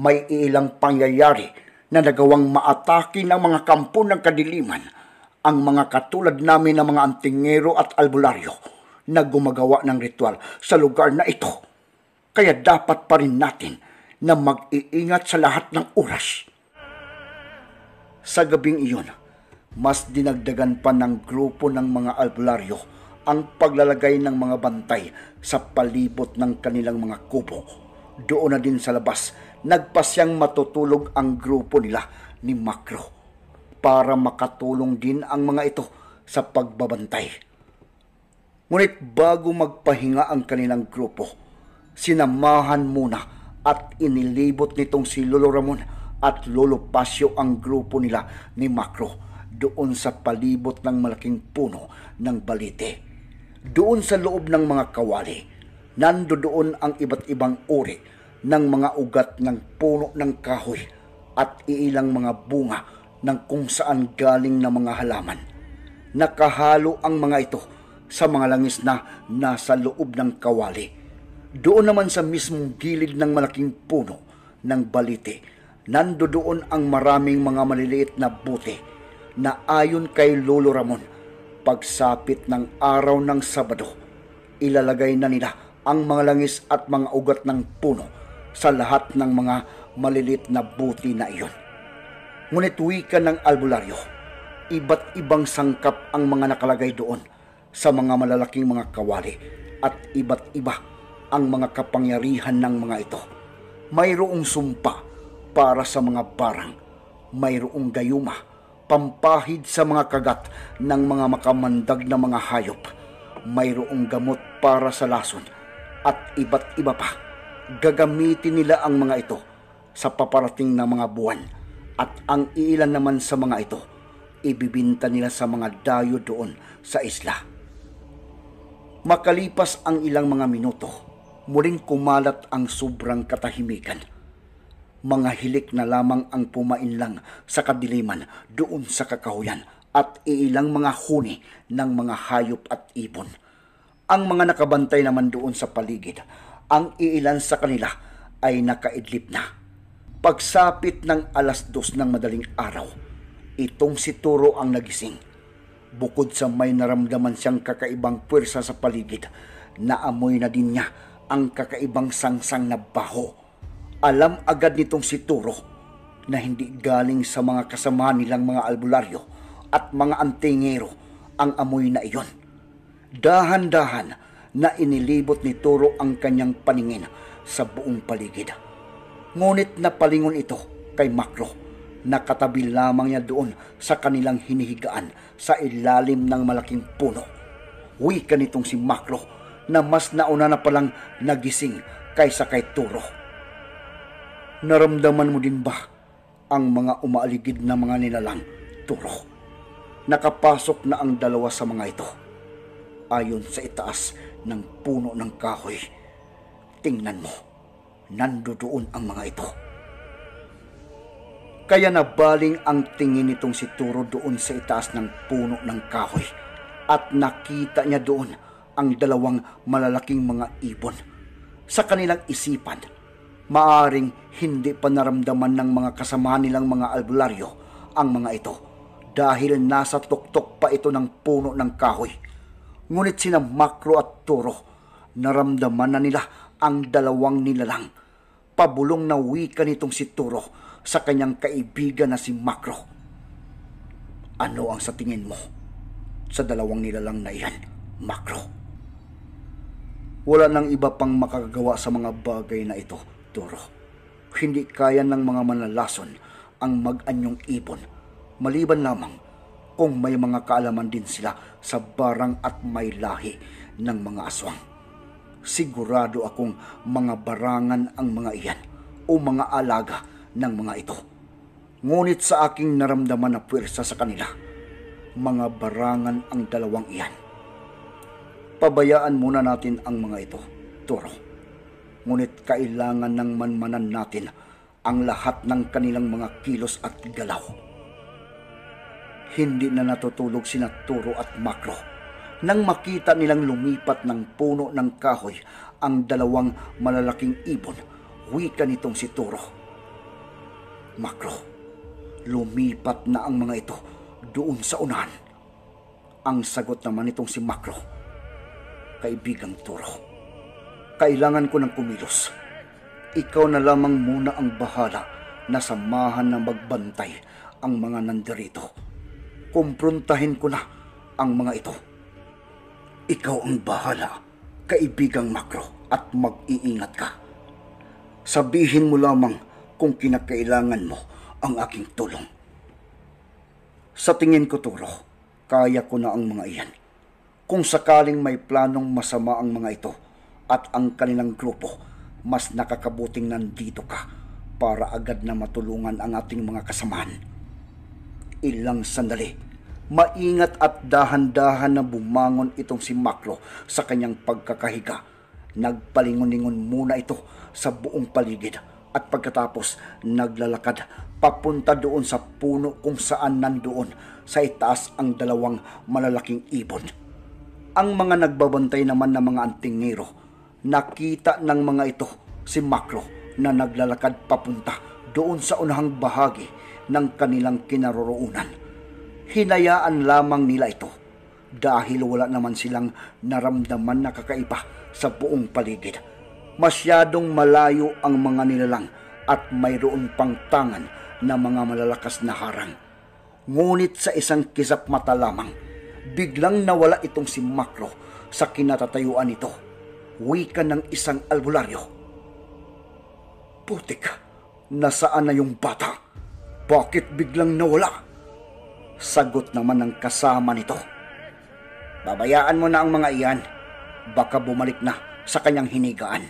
may ilang pangyayari na nagawang maatake ng mga kampo ng kadiliman ang mga katulad namin ng mga antingero at albularyo na gumagawa ng ritual sa lugar na ito. Kaya dapat pa rin natin na mag-iingat sa lahat ng oras. Sa gabing iyon, mas dinagdagan pa ng grupo ng mga albularyo ang paglalagay ng mga bantay sa palibot ng kanilang mga kubo. Doon na din sa labas, nagpasyang matutulog ang grupo nila ni Makro para makatulong din ang mga ito sa pagbabantay. Ngunit bago magpahinga ang kanilang grupo, sinamahan muna at inilibot nitong si Lolo Ramon at Lolo Pasio ang grupo nila ni Makro doon sa palibot ng malaking puno ng balite. Doon sa loob ng mga kawali, nando doon ang iba't ibang uri ng mga ugat ng puno ng kahoy at iilang mga bunga ng kung saan galing na mga halaman. Nakahalo ang mga ito sa mga langis na nasa loob ng kawali. Doon naman sa mismong gilid ng malaking puno ng balite, nandoon ang maraming mga maliliit na bute na ayon kay Lolo Ramon, pagsapit ng araw ng Sabado, ilalagay na nila ang mga langis at mga ugat ng puno sa lahat ng mga malilit na buti na iyon. Ngunit wika ng albularyo, iba't ibang sangkap ang mga nakalagay doon sa mga malalaking mga kawali at iba't iba ang mga kapangyarihan ng mga ito. Mayroong sumpa para sa mga barang, mayroong gayuma pampahid sa mga kagat ng mga makamandag na mga hayop. Mayroong gamot para sa lason at iba't iba pa. Gagamitin nila ang mga ito sa paparating na mga buwan at ang iilan naman sa mga ito ibibinta nila sa mga dayo doon sa isla. Makalipas ang ilang mga minuto, muling kumalat ang sobrang katahimikan mga hilik na lamang ang pumainlang sa kadiliman doon sa kakahuyan at iilang mga huni ng mga hayop at ibon. Ang mga nakabantay naman doon sa paligid, ang iilan sa kanila ay nakaidlip na. Pagsapit ng alas dos ng madaling araw, itong si Turo ang nagising. Bukod sa may naramdaman siyang kakaibang puwersa sa paligid, naamoy na din niya ang kakaibang sangsang na baho alam agad nitong si Turo na hindi galing sa mga kasama nilang mga albularyo at mga antingero ang amoy na iyon. Dahan-dahan na inilibot ni Turo ang kanyang paningin sa buong paligid. Ngunit napalingon ito kay Makro na katabi lamang niya doon sa kanilang hinihigaan sa ilalim ng malaking puno. Wika nitong si Makro na mas nauna na palang nagising kaysa kay Turo. Naramdaman mo din ba ang mga umaaligid na mga nilalang turo? Nakapasok na ang dalawa sa mga ito. Ayon sa itaas ng puno ng kahoy, tingnan mo, nandoon ang mga ito. Kaya nabaling ang tingin nitong si Turo doon sa itaas ng puno ng kahoy at nakita niya doon ang dalawang malalaking mga ibon sa kanilang isipan maaring hindi pa naramdaman ng mga kasama nilang mga albularyo ang mga ito dahil nasa tuktok pa ito ng puno ng kahoy. Ngunit sina Makro at Turo, naramdaman na nila ang dalawang nilalang. Pabulong na wika nitong si Turo sa kanyang kaibigan na si Makro. Ano ang sa tingin mo sa dalawang nilalang na iyan, Makro? Wala nang iba pang makagawa sa mga bagay na ito Duro, hindi kaya ng mga manlalason ang mag-anyong ibon, maliban lamang kung may mga kaalaman din sila sa barang at may lahi ng mga aswang. Sigurado akong mga barangan ang mga iyan o mga alaga ng mga ito. Ngunit sa aking naramdaman na puwersa sa kanila, mga barangan ang dalawang iyan. Pabayaan muna natin ang mga ito, Toro ngunit kailangan ng manmanan natin ang lahat ng kanilang mga kilos at galaw. Hindi na natutulog sina Turo at Makro nang makita nilang lumipat ng puno ng kahoy ang dalawang malalaking ibon, wika nitong si Turo. Makro, lumipat na ang mga ito doon sa unahan. Ang sagot naman nitong si Makro, kaibigang Turo. Turo kailangan ko ng kumilos. Ikaw na lamang muna ang bahala na samahan na magbantay ang mga nandirito. Kumprontahin ko na ang mga ito. Ikaw ang bahala, kaibigang makro, at mag-iingat ka. Sabihin mo lamang kung kinakailangan mo ang aking tulong. Sa tingin ko, Turo, kaya ko na ang mga iyan. Kung sakaling may planong masama ang mga ito, at ang kanilang grupo, mas nakakabuting nandito ka para agad na matulungan ang ating mga kasamaan. Ilang sandali, maingat at dahan-dahan na bumangon itong si Maklo sa kanyang pagkakahiga. Nagpalingon-lingon muna ito sa buong paligid at pagkatapos naglalakad papunta doon sa puno kung saan nandoon sa itaas ang dalawang malalaking ibon. Ang mga nagbabantay naman ng mga antingero nakita ng mga ito si Macro na naglalakad papunta doon sa unahang bahagi ng kanilang kinaroroonan. Hinayaan lamang nila ito dahil wala naman silang naramdaman na kakaiba sa buong paligid. Masyadong malayo ang mga nilalang at mayroon pang tangan na mga malalakas na harang. Ngunit sa isang kisap mata lamang, biglang nawala itong si Macro sa kinatatayuan nito wika ng isang albularyo. Putik, nasaan na yung bata? Bakit biglang nawala? Sagot naman ng kasama nito. Babayaan mo na ang mga iyan. Baka bumalik na sa kanyang hinigaan.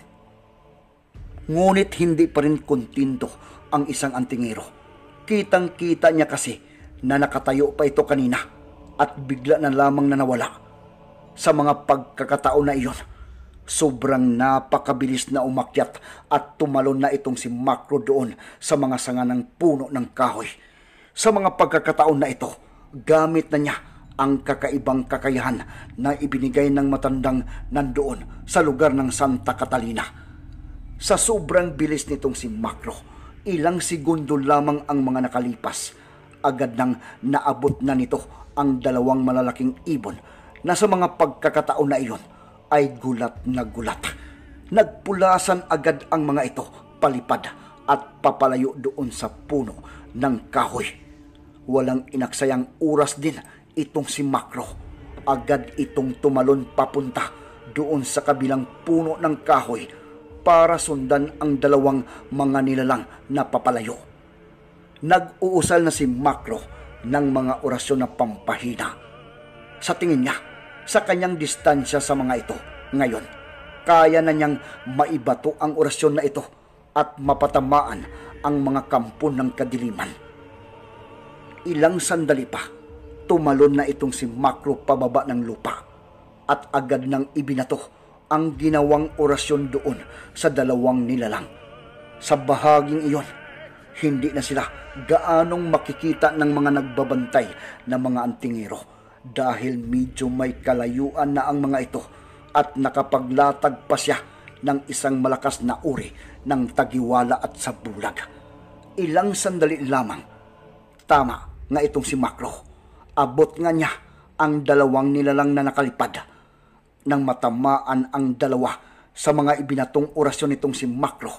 Ngunit hindi pa rin kontinto ang isang antingero. Kitang-kita niya kasi na nakatayo pa ito kanina at bigla na lamang na nawala sa mga pagkakataon na iyon Sobrang napakabilis na umakyat at tumalon na itong si Macro doon sa mga sanga ng puno ng kahoy. Sa mga pagkakataon na ito, gamit na niya ang kakaibang kakayahan na ibinigay ng matandang nandoon sa lugar ng Santa Catalina. Sa sobrang bilis nitong si Macro, ilang segundo lamang ang mga nakalipas. Agad nang naabot na nito ang dalawang malalaking ibon na sa mga pagkakataon na iyon ay gulat na gulat. Nagpulasan agad ang mga ito palipad at papalayo doon sa puno ng kahoy. Walang inaksayang oras din itong si Makro. Agad itong tumalon papunta doon sa kabilang puno ng kahoy para sundan ang dalawang mga nilalang na papalayo. Nag-uusal na si Makro ng mga orasyon na pampahina. Sa tingin niya, sa kanyang distansya sa mga ito. Ngayon, kaya na niyang maibato ang orasyon na ito at mapatamaan ang mga kampo ng kadiliman. Ilang sandali pa, tumalon na itong si Makro pababa ng lupa at agad nang ibinato ang ginawang orasyon doon sa dalawang nilalang. Sa bahaging iyon, hindi na sila gaanong makikita ng mga nagbabantay na mga antingero dahil medyo may kalayuan na ang mga ito at nakapaglatag pa siya ng isang malakas na uri ng tagiwala at sabulag. Ilang sandali lamang, tama nga itong si Makro. Abot nga niya ang dalawang nilalang na nakalipad. Nang matamaan ang dalawa sa mga ibinatong orasyon nitong si Makro,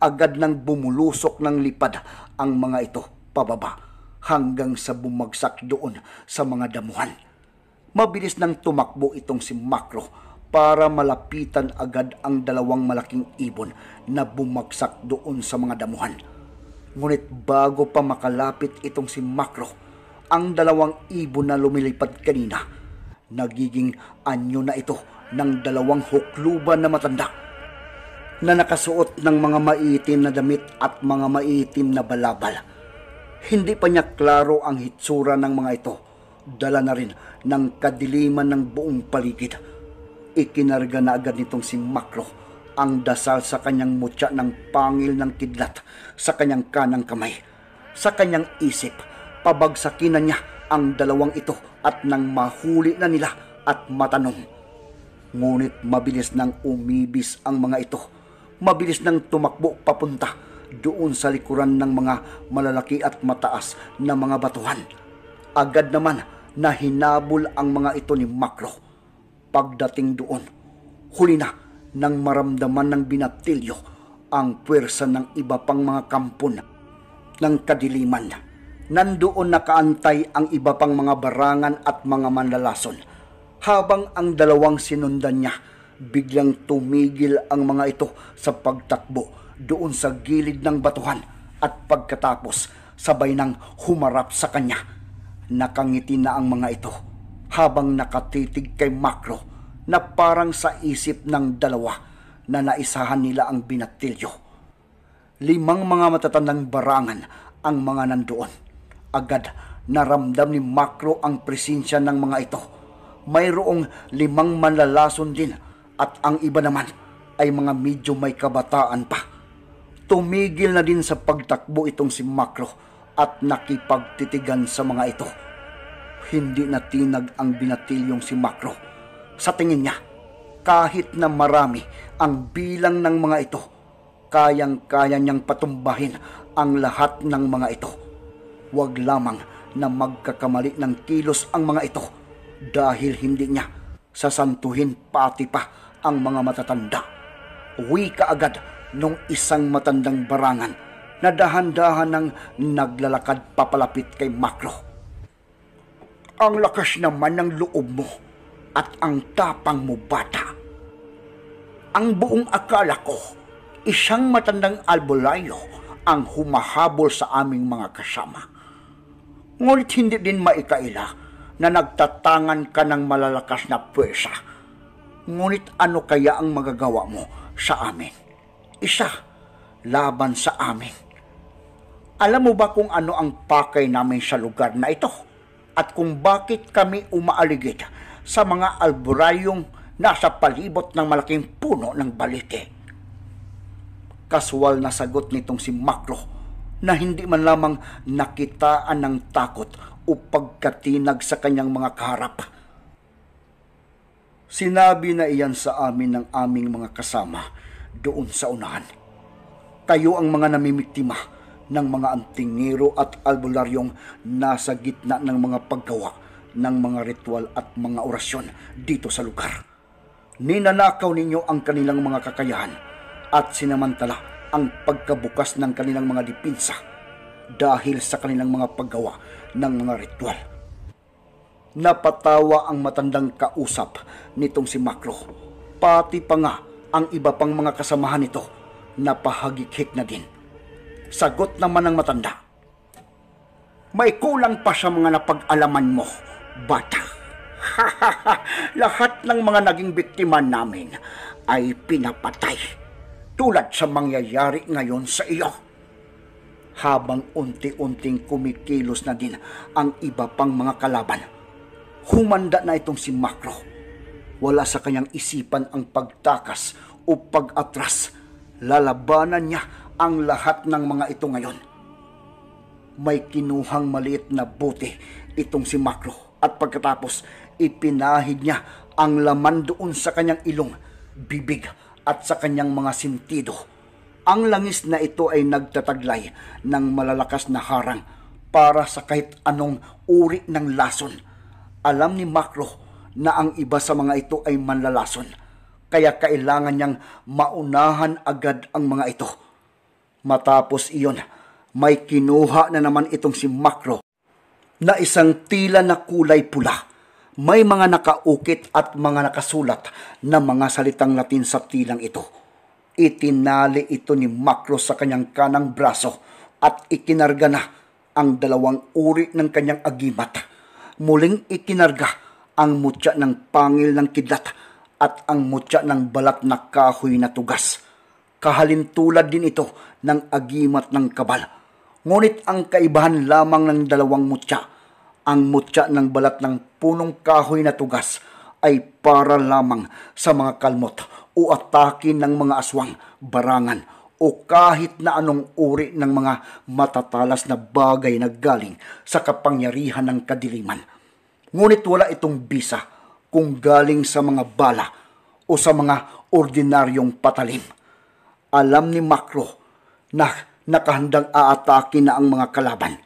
agad nang bumulusok ng lipad ang mga ito pababa hanggang sa bumagsak doon sa mga damuhan. Mabilis nang tumakbo itong si Makro para malapitan agad ang dalawang malaking ibon na bumagsak doon sa mga damuhan. Ngunit bago pa makalapit itong si Makro, ang dalawang ibon na lumilipad kanina, nagiging anyo na ito ng dalawang hukluban na matanda na nakasuot ng mga maitim na damit at mga maitim na balabal hindi pa niya klaro ang hitsura ng mga ito. Dala na rin ng kadiliman ng buong paligid. Ikinarga na agad nitong si Makro ang dasal sa kanyang mutya ng pangil ng kidlat sa kanyang kanang kamay. Sa kanyang isip, pabagsakin na niya ang dalawang ito at nang mahuli na nila at matanong. Ngunit mabilis nang umibis ang mga ito. Mabilis nang tumakbo papunta doon sa likuran ng mga malalaki at mataas na mga batuhan. Agad naman na hinabol ang mga ito ni Makro. Pagdating doon, huli na nang maramdaman ng binatilyo ang puwersa ng iba pang mga kampon ng kadiliman. Nandoon nakaantay ang iba pang mga barangan at mga manlalason. Habang ang dalawang sinundan niya, biglang tumigil ang mga ito sa pagtakbo doon sa gilid ng batuhan at pagkatapos sabay nang humarap sa kanya. Nakangiti na ang mga ito habang nakatitig kay Makro na parang sa isip ng dalawa na naisahan nila ang binatilyo. Limang mga matatandang barangan ang mga nandoon. Agad naramdam ni Makro ang presensya ng mga ito. Mayroong limang manlalason din at ang iba naman ay mga medyo may kabataan pa. Tumigil na din sa pagtakbo itong si Makro at nakipagtitigan sa mga ito. Hindi natinag ang binatilyong si Makro. Sa tingin niya, kahit na marami ang bilang ng mga ito, kayang-kaya niyang patumbahin ang lahat ng mga ito. Huwag lamang na magkakamali ng kilos ang mga ito dahil hindi niya sasantuhin pati pa ang mga matatanda. Uwi ka agad nung isang matandang barangan na dahan-dahan ng naglalakad papalapit kay Makro. Ang lakas naman ng loob mo at ang tapang mo bata. Ang buong akala ko, isang matandang albulayo ang humahabol sa aming mga kasama. Ngunit hindi din maikaila na nagtatangan ka ng malalakas na pwesa. Ngunit ano kaya ang magagawa mo sa amin? isa laban sa amin. Alam mo ba kung ano ang pakay namin sa lugar na ito? At kung bakit kami umaaligid sa mga alburayong nasa palibot ng malaking puno ng balite? Kaswal na sagot nitong si Makro na hindi man lamang nakitaan ng takot o pagkatinag sa kanyang mga kaharap. Sinabi na iyan sa amin ng aming mga kasama doon sa unahan. Kayo ang mga namimiktima ng mga antingero at albularyong nasa gitna ng mga paggawa ng mga ritual at mga orasyon dito sa lugar. Ninanakaw ninyo ang kanilang mga kakayahan at sinamantala ang pagkabukas ng kanilang mga dipinsa dahil sa kanilang mga paggawa ng mga ritual. Napatawa ang matandang kausap nitong si Makro, pati pa nga ang iba pang mga kasamahan nito na pahagikhik na din. Sagot naman ng matanda. May kulang pa sa mga napag-alaman mo, bata. [laughs] Lahat ng mga naging biktima namin ay pinapatay. Tulad sa mangyayari ngayon sa iyo. Habang unti-unting kumikilos na din ang iba pang mga kalaban, humanda na itong si Makro wala sa kanyang isipan ang pagtakas o pag-atras. Lalabanan niya ang lahat ng mga ito ngayon. May kinuhang maliit na bote itong si Macro at pagkatapos ipinahid niya ang laman doon sa kanyang ilong, bibig at sa kanyang mga sintido. Ang langis na ito ay nagtataglay ng malalakas na harang para sa kahit anong uri ng lason. Alam ni Macro na ang iba sa mga ito ay manlalason. Kaya kailangan niyang maunahan agad ang mga ito. Matapos iyon, may kinuha na naman itong si Macro na isang tila na kulay pula. May mga nakaukit at mga nakasulat na mga salitang Latin sa tilang ito. Itinali ito ni Macro sa kanyang kanang braso at ikinarga na ang dalawang uri ng kanyang agimat. Muling ikinarga ang mutya ng pangil ng kidlat at ang mutya ng balat na kahoy na tugas. Kahalintulad din ito ng agimat ng kabal. Ngunit ang kaibahan lamang ng dalawang mutya, ang mutya ng balat ng punong kahoy na tugas ay para lamang sa mga kalmot o atake ng mga aswang, barangan o kahit na anong uri ng mga matatalas na bagay na galing sa kapangyarihan ng kadiliman Ngunit wala itong bisa kung galing sa mga bala o sa mga ordinaryong patalim. Alam ni Makro na nakahandang aatake na ang mga kalaban.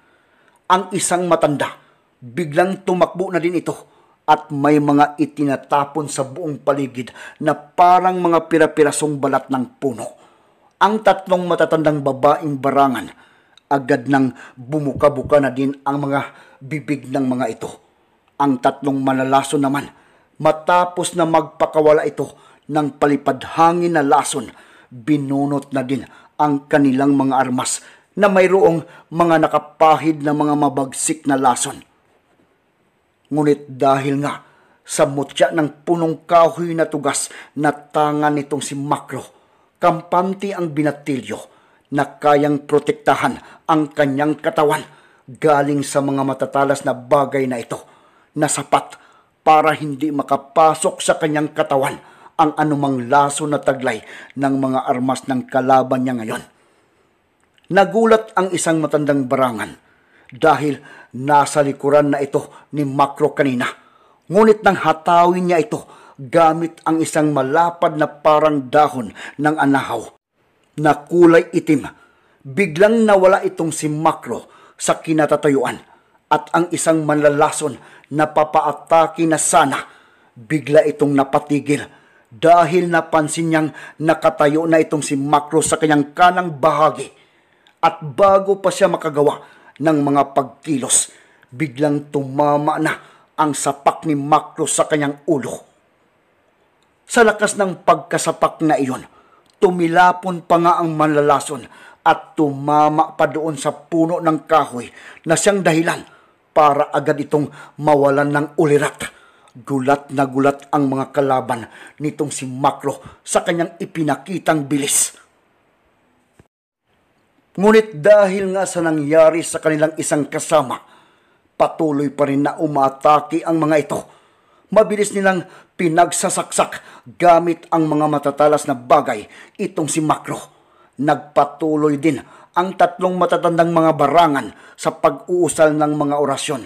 Ang isang matanda, biglang tumakbo na din ito at may mga itinatapon sa buong paligid na parang mga pirapirasong balat ng puno. Ang tatlong matatandang babaeng barangan, agad nang bumuka-buka na din ang mga bibig ng mga ito ang tatlong malalason naman, matapos na magpakawala ito ng palipadhangin na lason, binunot na din ang kanilang mga armas na mayroong mga nakapahid na mga mabagsik na lason. Ngunit dahil nga sa mutya ng punong kahoy na tugas na tanga nitong si Makro, kampanti ang binatilyo na kayang protektahan ang kanyang katawan galing sa mga matatalas na bagay na ito na sapat para hindi makapasok sa kanyang katawan ang anumang laso na taglay ng mga armas ng kalaban niya ngayon. Nagulat ang isang matandang barangan dahil nasa likuran na ito ni Makro kanina. Ngunit nang hatawin niya ito gamit ang isang malapad na parang dahon ng anahaw na kulay itim, biglang nawala itong si Makro sa kinatatayuan at ang isang manlalason napapaatake na sana, bigla itong napatigil dahil napansin niyang nakatayo na itong si Macro sa kanyang kanang bahagi. At bago pa siya makagawa ng mga pagkilos, biglang tumama na ang sapak ni Macro sa kanyang ulo. Sa lakas ng pagkasapak na iyon, tumilapon pa nga ang manlalason at tumama pa doon sa puno ng kahoy na siyang dahilan para agad itong mawalan ng ulirat. Gulat na gulat ang mga kalaban nitong si Maklo sa kanyang ipinakitang bilis. Ngunit dahil nga sa nangyari sa kanilang isang kasama, patuloy pa rin na umatake ang mga ito. Mabilis nilang pinagsasaksak gamit ang mga matatalas na bagay itong si Makro. Nagpatuloy din ang tatlong matatandang mga barangan sa pag-uusal ng mga orasyon.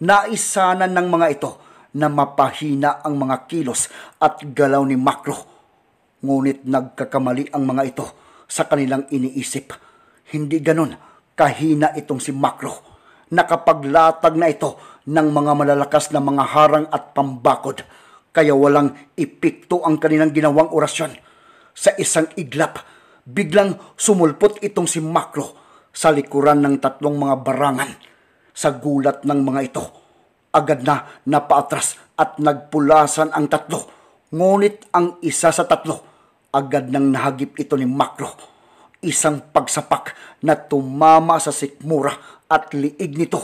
Naisanan ng mga ito na mapahina ang mga kilos at galaw ni Makro. Ngunit nagkakamali ang mga ito sa kanilang iniisip. Hindi ganon kahina itong si Makro. Nakapaglatag na ito ng mga malalakas na mga harang at pambakod. Kaya walang ipikto ang kanilang ginawang orasyon. Sa isang iglap, biglang sumulpot itong si Makro sa likuran ng tatlong mga barangan. Sa gulat ng mga ito, agad na napaatras at nagpulasan ang tatlo. Ngunit ang isa sa tatlo, agad nang nahagip ito ni Makro. Isang pagsapak na tumama sa sikmura at liig nito.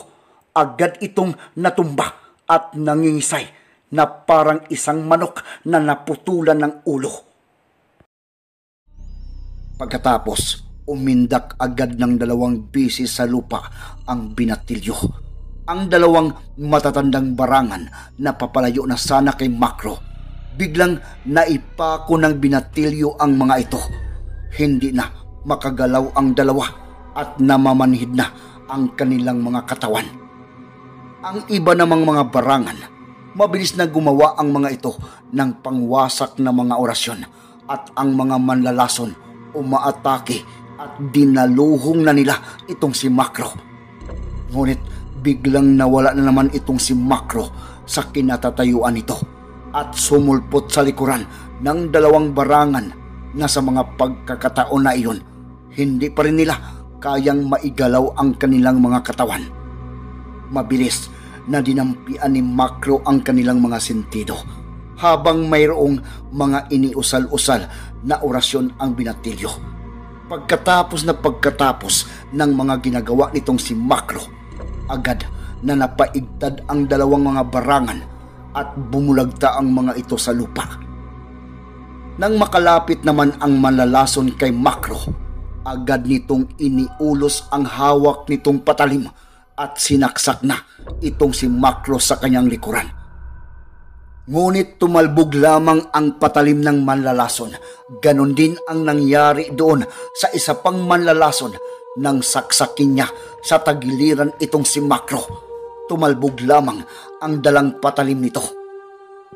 Agad itong natumba at nangingisay na parang isang manok na naputulan ng ulo. Pagkatapos, umindak agad ng dalawang bisis sa lupa ang binatilyo. Ang dalawang matatandang barangan na papalayo na sana kay Makro. Biglang naipako ng binatilyo ang mga ito. Hindi na makagalaw ang dalawa at namamanhid na ang kanilang mga katawan. Ang iba namang mga barangan, mabilis na gumawa ang mga ito ng pangwasak na mga orasyon at ang mga manlalason umaatake at dinaluhong na nila itong si Makro. Ngunit biglang nawala na naman itong si Makro sa kinatatayuan nito at sumulpot sa likuran ng dalawang barangan na sa mga pagkakataon na iyon, hindi pa rin nila kayang maigalaw ang kanilang mga katawan. Mabilis na dinampian ni Makro ang kanilang mga sentido habang mayroong mga iniusal-usal na orasyon ang binatilyo. Pagkatapos na pagkatapos ng mga ginagawa nitong si Makro, agad na napaigtad ang dalawang mga barangan at bumulagta ang mga ito sa lupa. Nang makalapit naman ang malalason kay Makro, agad nitong iniulos ang hawak nitong patalim at sinaksak na itong si Makro sa kanyang likuran Ngunit tumalbog lamang ang patalim ng manlalason. Ganon din ang nangyari doon sa isa pang manlalason nang saksakin niya sa tagiliran itong si Makro. Tumalbog lamang ang dalang patalim nito.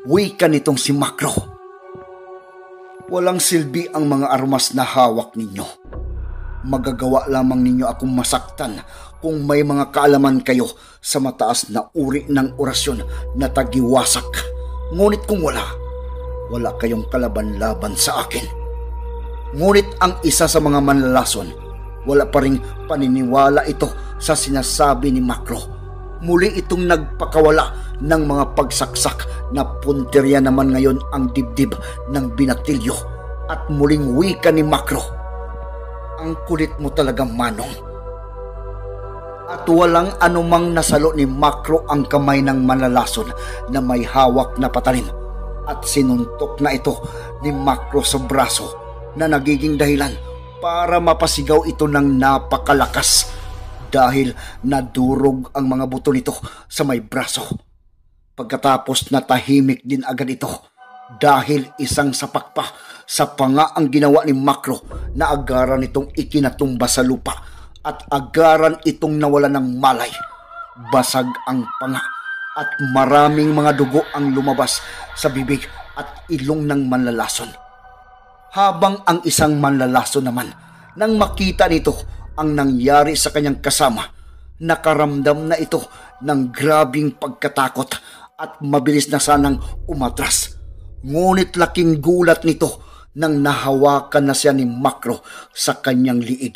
Wika nitong si Makro. Walang silbi ang mga armas na hawak ninyo. Magagawa lamang ninyo akong masaktan kung may mga kaalaman kayo sa mataas na uri ng orasyon na tagiwasak Ngunit kung wala, wala kayong kalaban-laban sa akin. Ngunit ang isa sa mga manlalason, wala pa rin paniniwala ito sa sinasabi ni Makro. Muli itong nagpakawala ng mga pagsaksak na punteriya naman ngayon ang dibdib ng binatilyo at muling wika ni Makro. Ang kulit mo talaga, Manong at walang anumang nasalo ni Makro ang kamay ng manalason na may hawak na patalim at sinuntok na ito ni Makro sa braso na nagiging dahilan para mapasigaw ito ng napakalakas dahil nadurog ang mga buto nito sa may braso. Pagkatapos natahimik din agad ito dahil isang sapak pa sa panga ang ginawa ni Makro na agaran nitong ikinatumba sa lupa at agaran itong nawala ng malay. Basag ang panga at maraming mga dugo ang lumabas sa bibig at ilong ng manlalason. Habang ang isang manlalason naman, nang makita nito ang nangyari sa kanyang kasama, nakaramdam na ito ng grabing pagkatakot at mabilis na sanang umatras. Ngunit laking gulat nito nang nahawakan na siya ni Makro sa kanyang liig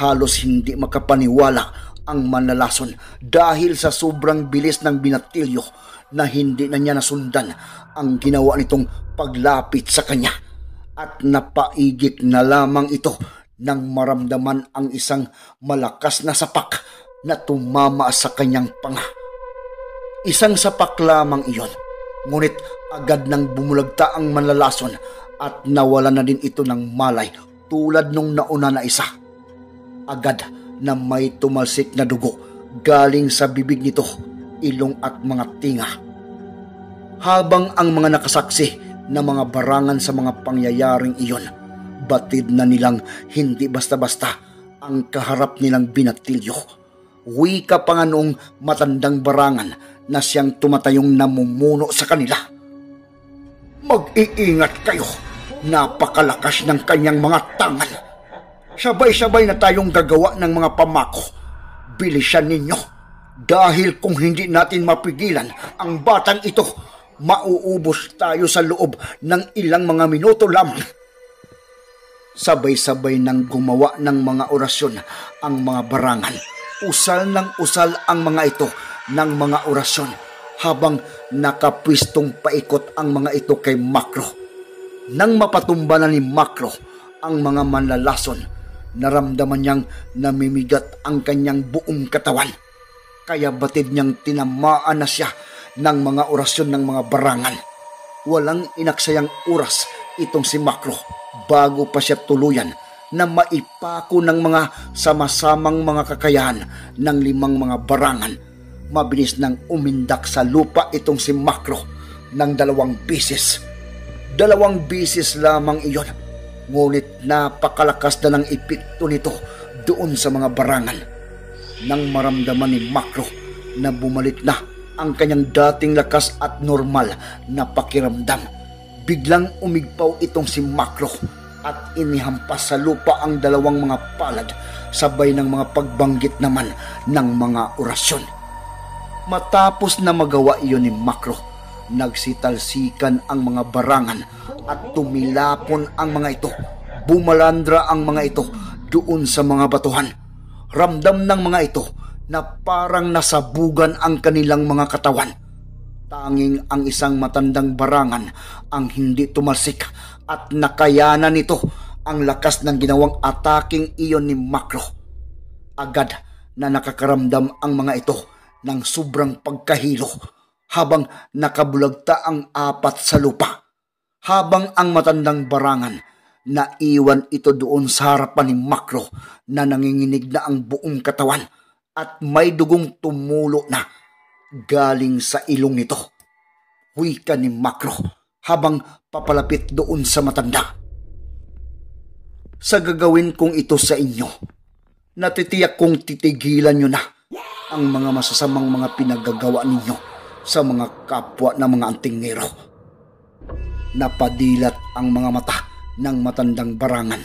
halos hindi makapaniwala ang manlalason dahil sa sobrang bilis ng binatilyo na hindi na niya nasundan ang ginawa nitong paglapit sa kanya at napaigit na lamang ito nang maramdaman ang isang malakas na sapak na tumama sa kanyang panga. Isang sapak lamang iyon, ngunit agad nang bumulagta ang manlalason at nawala na din ito ng malay tulad nung nauna na isa agad na may tumalsik na dugo galing sa bibig nito, ilong at mga tinga. Habang ang mga nakasaksi na mga barangan sa mga pangyayaring iyon, batid na nilang hindi basta-basta ang kaharap nilang binatilyo wika pa nga noong matandang barangan na siyang tumatayong namumuno sa kanila. Mag-iingat kayo, napakalakas ng kanyang mga tangan sabay-sabay na tayong gagawa ng mga pamako. Bilisan ninyo. Dahil kung hindi natin mapigilan ang batang ito, mauubos tayo sa loob ng ilang mga minuto lamang. Sabay-sabay nang gumawa ng mga orasyon ang mga barangan. Usal ng usal ang mga ito ng mga orasyon habang nakapwistong paikot ang mga ito kay Makro. Nang mapatumba na ni Makro, ang mga manlalason Naramdaman niyang namimigat ang kanyang buong katawan. Kaya batid niyang tinamaan na siya ng mga orasyon ng mga barangal. Walang inaksayang oras itong si Makro bago pa siya tuluyan na maipako ng mga sama-samang mga kakayahan ng limang mga barangal. Mabilis nang umindak sa lupa itong si Makro ng dalawang bisis. Dalawang bisis lamang iyon Ngunit napakalakas na ng epekto nito doon sa mga barangan. Nang maramdaman ni Makro na bumalik na ang kanyang dating lakas at normal na pakiramdam, biglang umigpaw itong si Makro at inihampas sa lupa ang dalawang mga palad sabay ng mga pagbanggit naman ng mga orasyon. Matapos na magawa iyon ni Makro, Nagsitalsikan ang mga barangan at tumilapon ang mga ito. Bumalandra ang mga ito doon sa mga batuhan. Ramdam ng mga ito na parang nasabugan ang kanilang mga katawan. Tanging ang isang matandang barangan ang hindi tumalsik at nakayanan nito ang lakas ng ginawang ataking iyon ni Makro. Agad na nakakaramdam ang mga ito ng sobrang pagkahilo habang nakabulagta ang apat sa lupa, habang ang matandang barangan na iwan ito doon sa harapan ni Makro na nanginginig na ang buong katawan at may dugong tumulo na galing sa ilong nito. Huy ka ni Makro habang papalapit doon sa matanda. Sa gagawin kong ito sa inyo, natitiyak kong titigilan nyo na ang mga masasamang mga pinagagawa ninyo sa mga kapwa ng mga antingero. Napadilat ang mga mata ng matandang barangan.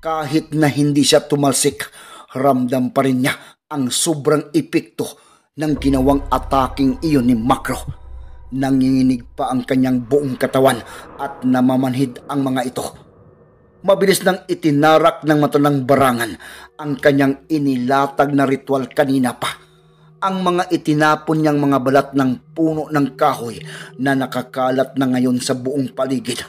Kahit na hindi siya tumalsik, ramdam pa rin niya ang sobrang epekto ng ginawang ataking iyon ni Macro. Nanginginig pa ang kanyang buong katawan at namamanhid ang mga ito. Mabilis nang itinarak ng mata barangan ang kanyang inilatag na ritual kanina pa ang mga itinapon niyang mga balat ng puno ng kahoy na nakakalat na ngayon sa buong paligid.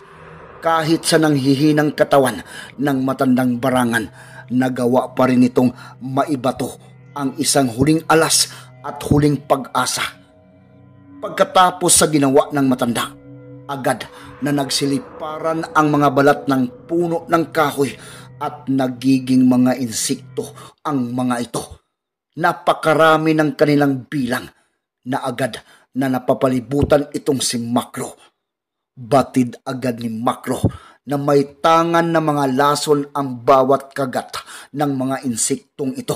Kahit sa nanghihinang katawan ng matandang barangan, nagawa pa rin itong maibato ang isang huling alas at huling pag-asa. Pagkatapos sa ginawa ng matanda, agad na nagsiliparan ang mga balat ng puno ng kahoy at nagiging mga insikto ang mga ito Napakarami ng kanilang bilang na agad na napapalibutan itong si Makro. Batid agad ni Makro na may tangan na mga lason ang bawat kagat ng mga insektong ito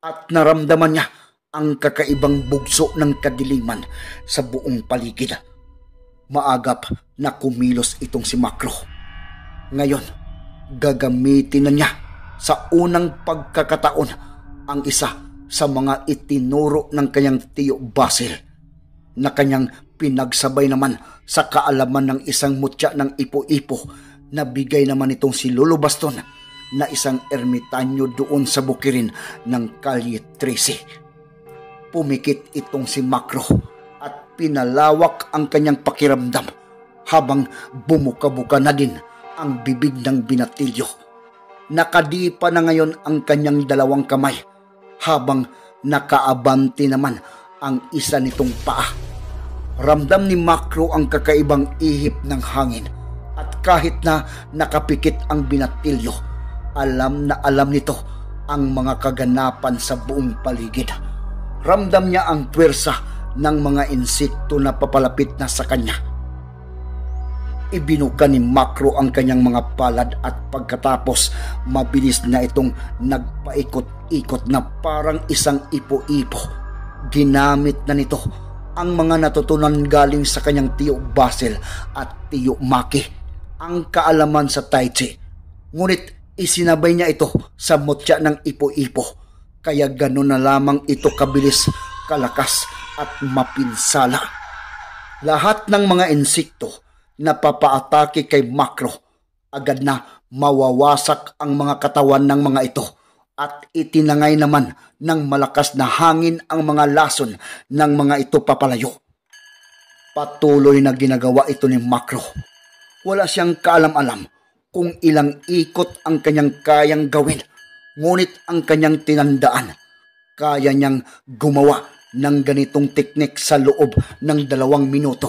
at naramdaman niya ang kakaibang bugso ng kadiliman sa buong paligid. Maagap na kumilos itong si Makro. Ngayon, gagamitin na niya sa unang pagkakataon ang isa sa mga itinuro ng kanyang tiyo Basil na kanyang pinagsabay naman sa kaalaman ng isang mutya ng ipo-ipo na bigay naman itong si Lolo Baston na isang ermitanyo doon sa bukirin ng Kalye 13. Pumikit itong si Makro at pinalawak ang kanyang pakiramdam habang bumuka na din ang bibig ng binatilyo. Nakadipa na ngayon ang kanyang dalawang kamay habang nakaabante naman ang isa nitong paa. Ramdam ni Makro ang kakaibang ihip ng hangin at kahit na nakapikit ang binatilyo, alam na alam nito ang mga kaganapan sa buong paligid. Ramdam niya ang pwersa ng mga insekto na papalapit na sa kanya Ibinuka ni Macro ang kanyang mga palad at pagkatapos mabilis na itong nagpaikot-ikot na parang isang ipo-ipo. Ginamit na nito ang mga natutunan galing sa kanyang tiyo Basil at tiyo Maki ang kaalaman sa Tai Chi. Ngunit isinabay niya ito sa mutya ng ipo-ipo kaya ganun na lamang ito kabilis, kalakas at mapinsala. Lahat ng mga insekto na papaatake kay Makro. Agad na mawawasak ang mga katawan ng mga ito at itinangay naman ng malakas na hangin ang mga lason ng mga ito papalayo. Patuloy na ginagawa ito ni Makro. Wala siyang kaalam-alam kung ilang ikot ang kanyang kayang gawin. Ngunit ang kanyang tinandaan, kaya niyang gumawa ng ganitong teknik sa loob ng dalawang minuto.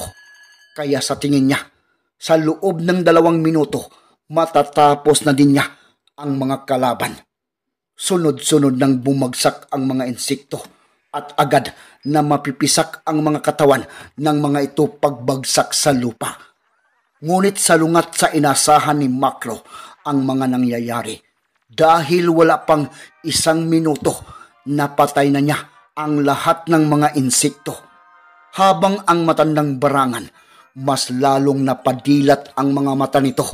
Kaya sa tingin niya, sa loob ng dalawang minuto, matatapos na din niya ang mga kalaban. Sunod-sunod nang bumagsak ang mga insekto at agad na mapipisak ang mga katawan ng mga ito pagbagsak sa lupa. Ngunit salungat sa inasahan ni Makro ang mga nangyayari. Dahil wala pang isang minuto, napatay na niya ang lahat ng mga insekto. Habang ang matandang barangan mas lalong napadilat ang mga mata nito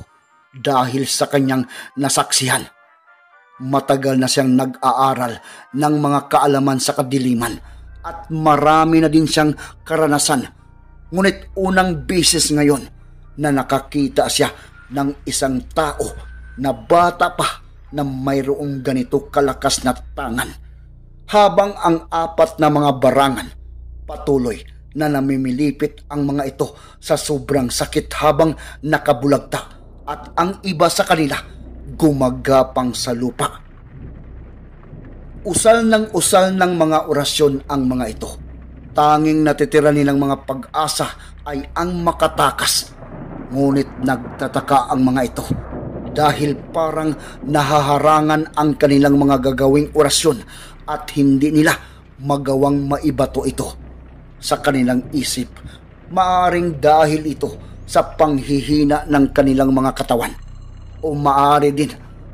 dahil sa kanyang nasaksihan. Matagal na siyang nag-aaral ng mga kaalaman sa kadiliman at marami na din siyang karanasan. Ngunit unang bisis ngayon na nakakita siya ng isang tao na bata pa na mayroong ganito kalakas na tangan habang ang apat na mga barangan patuloy na namimilipit ang mga ito sa sobrang sakit habang nakabulagta at ang iba sa kanila gumagapang sa lupa. Usal ng usal ng mga orasyon ang mga ito. Tanging natitira nilang mga pag-asa ay ang makatakas. Ngunit nagtataka ang mga ito dahil parang nahaharangan ang kanilang mga gagawing orasyon at hindi nila magawang maibato ito sa kanilang isip. Maaring dahil ito sa panghihina ng kanilang mga katawan. O maaari din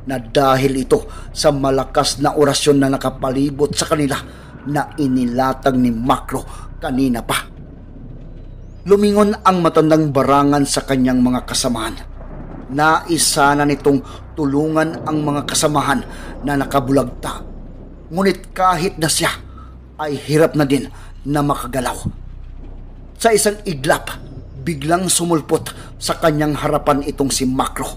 na dahil ito sa malakas na orasyon na nakapalibot sa kanila na inilatag ni Makro kanina pa. Lumingon ang matandang barangan sa kanyang mga kasamahan. Naisana nitong tulungan ang mga kasamahan na nakabulagta. Ngunit kahit na siya ay hirap na din na makagalaw. Sa isang iglap, biglang sumulpot sa kanyang harapan itong si Makro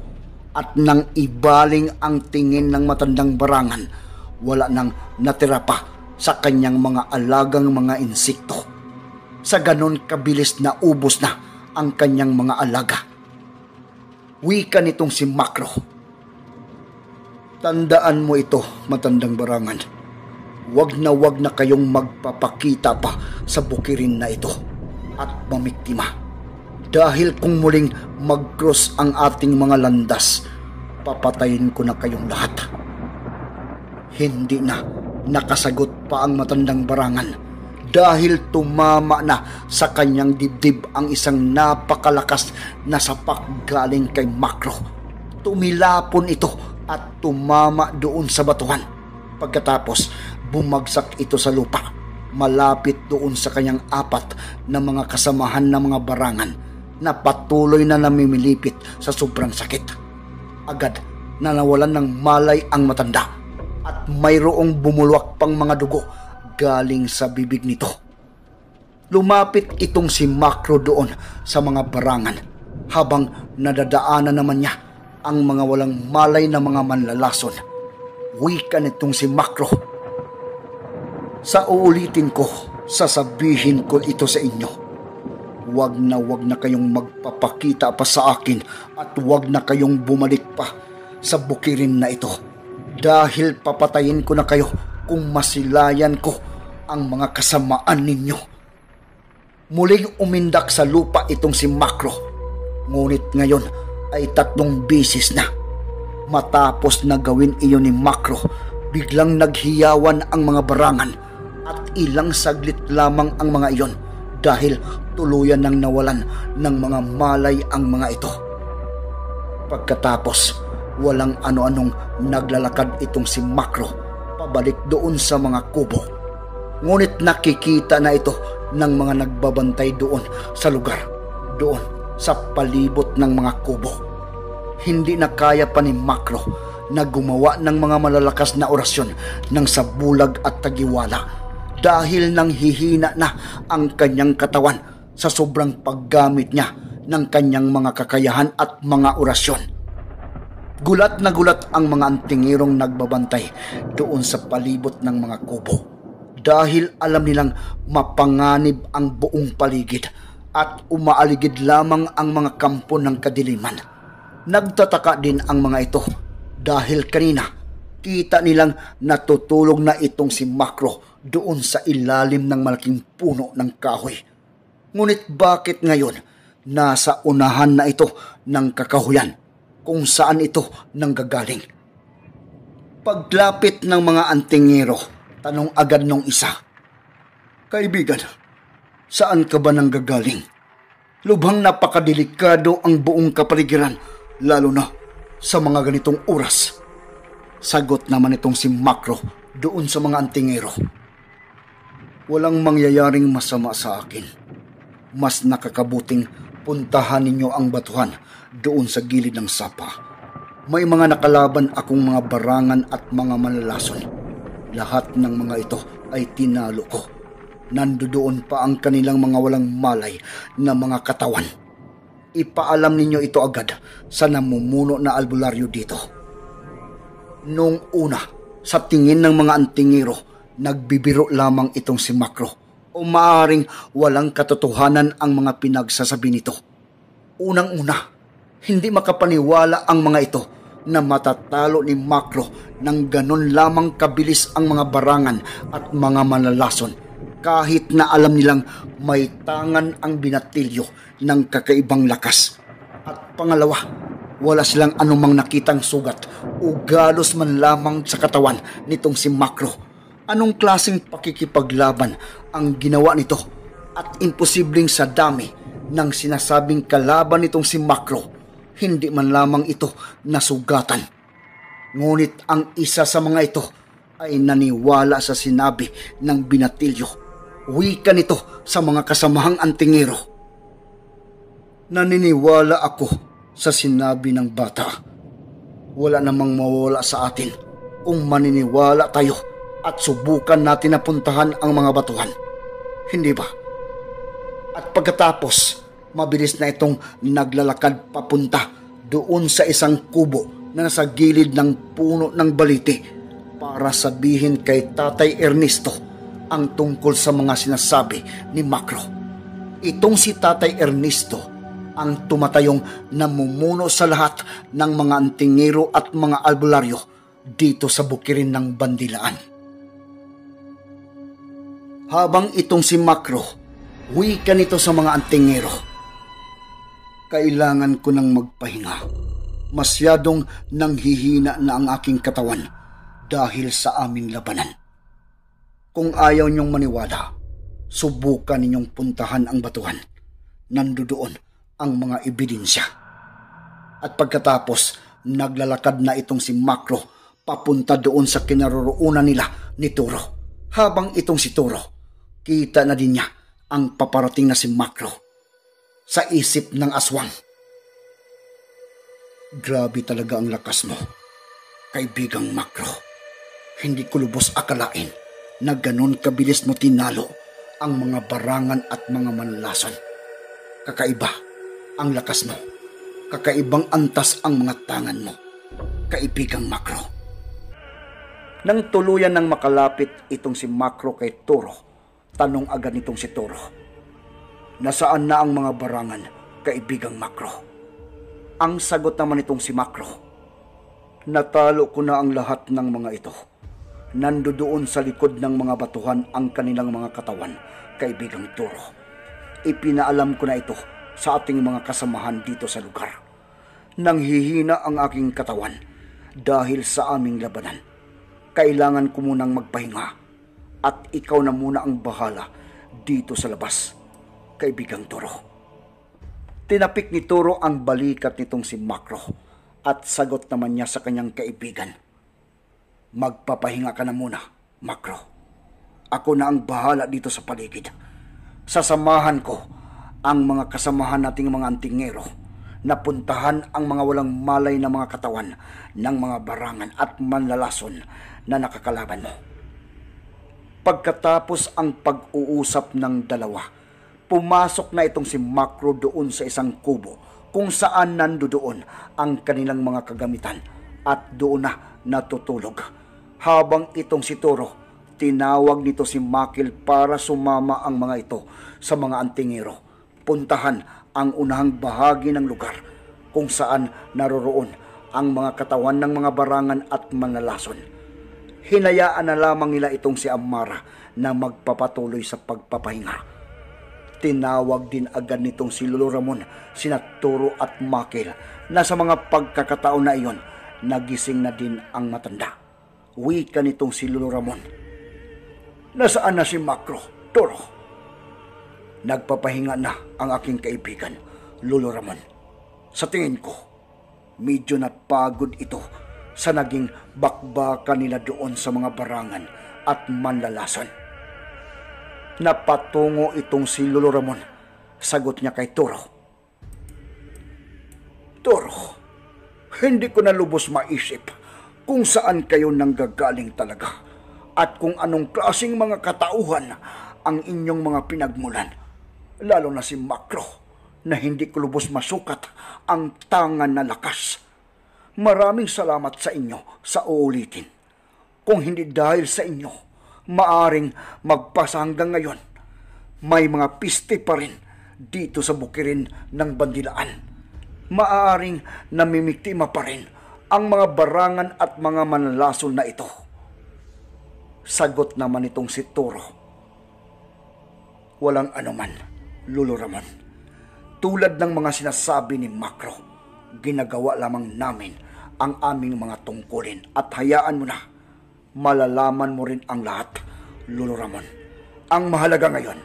at nang ibaling ang tingin ng matandang barangan, wala nang natira pa sa kanyang mga alagang mga insekto. Sa ganon kabilis na ubos na ang kanyang mga alaga. Wika nitong si Makro. Tandaan mo ito, matandang barangan wag na wag na kayong magpapakita pa sa bukirin na ito at mamiktima. Dahil kung muling mag-cross ang ating mga landas, papatayin ko na kayong lahat. Hindi na nakasagot pa ang matandang barangan dahil tumama na sa kanyang dibdib ang isang napakalakas na sapak galing kay Makro. Tumilapon ito at tumama doon sa batuhan. Pagkatapos bumagsak ito sa lupa malapit doon sa kanyang apat na mga kasamahan ng mga barangan na patuloy na namimilipit sa sobrang sakit. Agad na nawalan ng malay ang matanda at mayroong bumulwak pang mga dugo galing sa bibig nito. Lumapit itong si Makro doon sa mga barangan habang nadadaanan naman niya ang mga walang malay na mga manlalason. Wika nitong si Makro sa uulitin ko, sasabihin ko ito sa inyo. Huwag na huwag na kayong magpapakita pa sa akin at huwag na kayong bumalik pa sa bukirin na ito. Dahil papatayin ko na kayo kung masilayan ko ang mga kasamaan ninyo. Muling umindak sa lupa itong si Makro. Ngunit ngayon ay tatlong bisis na. Matapos na gawin iyon ni Makro, biglang naghiyawan ang mga barangan at ilang saglit lamang ang mga iyon dahil tuluyan nang nawalan ng mga malay ang mga ito. Pagkatapos, walang ano-anong naglalakad itong si Makro pabalik doon sa mga kubo. Ngunit nakikita na ito ng mga nagbabantay doon sa lugar, doon sa palibot ng mga kubo. Hindi na kaya pa ni Makro na gumawa ng mga malalakas na orasyon ng sa bulag at tagiwala dahil nang hihina na ang kanyang katawan sa sobrang paggamit niya ng kanyang mga kakayahan at mga orasyon. Gulat na gulat ang mga antingirong nagbabantay doon sa palibot ng mga kubo dahil alam nilang mapanganib ang buong paligid at umaaligid lamang ang mga kampo ng kadiliman. Nagtataka din ang mga ito dahil kanina kita nilang natutulog na itong si Makro doon sa ilalim ng malaking puno ng kahoy. Ngunit bakit ngayon nasa unahan na ito ng kakahuyan kung saan ito nanggagaling? Paglapit ng mga antingero, tanong agad nung isa. Kaibigan, saan ka ba nanggagaling? Lubhang napakadelikado ang buong kapaligiran, lalo na sa mga ganitong oras. Sagot naman itong si Makro doon sa mga antingero. Walang mangyayaring masama sa akin. Mas nakakabuting puntahan ninyo ang batuhan doon sa gilid ng sapa. May mga nakalaban akong mga barangan at mga malalason. Lahat ng mga ito ay tinalo ko. Nandoon pa ang kanilang mga walang malay na mga katawan. Ipaalam ninyo ito agad sa namumuno na albularyo dito. Noong una, sa tingin ng mga antingiro, Nagbibiro lamang itong si Makro o maaring walang katotohanan ang mga pinagsasabi nito. Unang-una, hindi makapaniwala ang mga ito na matatalo ni Makro nang ganon lamang kabilis ang mga barangan at mga manlalason kahit na alam nilang may tangan ang binatilyo ng kakaibang lakas. At pangalawa, wala silang anumang nakitang sugat o galos man lamang sa katawan nitong si Makro Anong klaseng pakikipaglaban ang ginawa nito at imposibleng sa dami ng sinasabing kalaban nitong si Makro, hindi man lamang ito nasugatan. Ngunit ang isa sa mga ito ay naniwala sa sinabi ng binatilyo. Wika nito sa mga kasamahang antingero. Naniniwala ako sa sinabi ng bata. Wala namang mawala sa atin kung maniniwala tayo at subukan natin na puntahan ang mga batuhan. Hindi ba? At pagkatapos, mabilis na itong naglalakad papunta doon sa isang kubo na nasa gilid ng puno ng baliti para sabihin kay Tatay Ernesto ang tungkol sa mga sinasabi ni Macro. Itong si Tatay Ernesto ang tumatayong namumuno sa lahat ng mga antingero at mga albularyo dito sa bukirin ng Bandilaan habang itong si Makro, wika nito sa mga antingero. Kailangan ko nang magpahinga. Masyadong nanghihina na ang aking katawan dahil sa aming labanan. Kung ayaw niyong maniwala, subukan ninyong puntahan ang batuhan. Nandoon ang mga ebidensya. At pagkatapos, naglalakad na itong si Makro papunta doon sa kinaroroonan nila ni Turo habang itong si Turo Kita na din niya ang paparating na si Makro sa isip ng aswang. Grabe talaga ang lakas mo, kaibigang Makro. Hindi ko lubos akalain na ganon kabilis mo tinalo ang mga barangan at mga manlason. Kakaiba ang lakas mo. Kakaibang antas ang mga tangan mo, kaibigang Makro. Nang tuluyan ng makalapit itong si Makro kay Toro, Tanong agad nitong si Toro. Nasaan na ang mga barangan, kaibigang Makro? Ang sagot naman itong si Makro. Natalo ko na ang lahat ng mga ito. Nandoon sa likod ng mga batuhan ang kanilang mga katawan, kaibigang Toro. Ipinaalam ko na ito sa ating mga kasamahan dito sa lugar. Nanghihina ang aking katawan dahil sa aming labanan. Kailangan ko munang magpahinga at ikaw na muna ang bahala dito sa labas, kaibigang Toro. Tinapik ni Toro ang balikat nitong si Makro at sagot naman niya sa kanyang kaibigan. Magpapahinga ka na muna, Makro. Ako na ang bahala dito sa paligid. Sasamahan ko ang mga kasamahan nating mga antingero puntahan ang mga walang malay na mga katawan ng mga barangan at manlalason na nakakalaban mo. Pagkatapos ang pag-uusap ng dalawa, pumasok na itong si Macro doon sa isang kubo kung saan nandoon ang kanilang mga kagamitan at doon na natutulog. Habang itong si Toro, tinawag nito si Makil para sumama ang mga ito sa mga antingero. Puntahan ang unahang bahagi ng lugar kung saan naroroon ang mga katawan ng mga barangan at mga lason hinayaan na lamang nila itong si Amara na magpapatuloy sa pagpapahinga. Tinawag din agad nitong si Lolo Ramon, sinaturo at makil na sa mga pagkakataon na iyon, nagising na din ang matanda. Wika nitong si Lolo Ramon. Nasaan na si Makro, Toro? Nagpapahinga na ang aking kaibigan, Lolo Ramon. Sa tingin ko, medyo napagod ito sa naging bakbakan nila doon sa mga barangan at manlalasan. Napatungo itong si Lolo Ramon. Sagot niya kay Toro. Toro, hindi ko na lubos maisip kung saan kayo nanggagaling talaga at kung anong klasing mga katauhan ang inyong mga pinagmulan, lalo na si Makro na hindi ko lubos masukat ang tangan na lakas Maraming salamat sa inyo sa uulitin. Kung hindi dahil sa inyo, maaring magpasa hanggang ngayon. May mga piste pa rin dito sa bukirin ng Bandilaan. Maaring namimiktima pa rin ang mga barangan at mga manlason na ito. Sagot naman itong si Toro. Walang anuman, Lulo Ramon. Tulad ng mga sinasabi ni Makro, ginagawa lamang namin ang aming mga tungkulin at hayaan mo na malalaman mo rin ang lahat, Lolo Ramon. Ang mahalaga ngayon,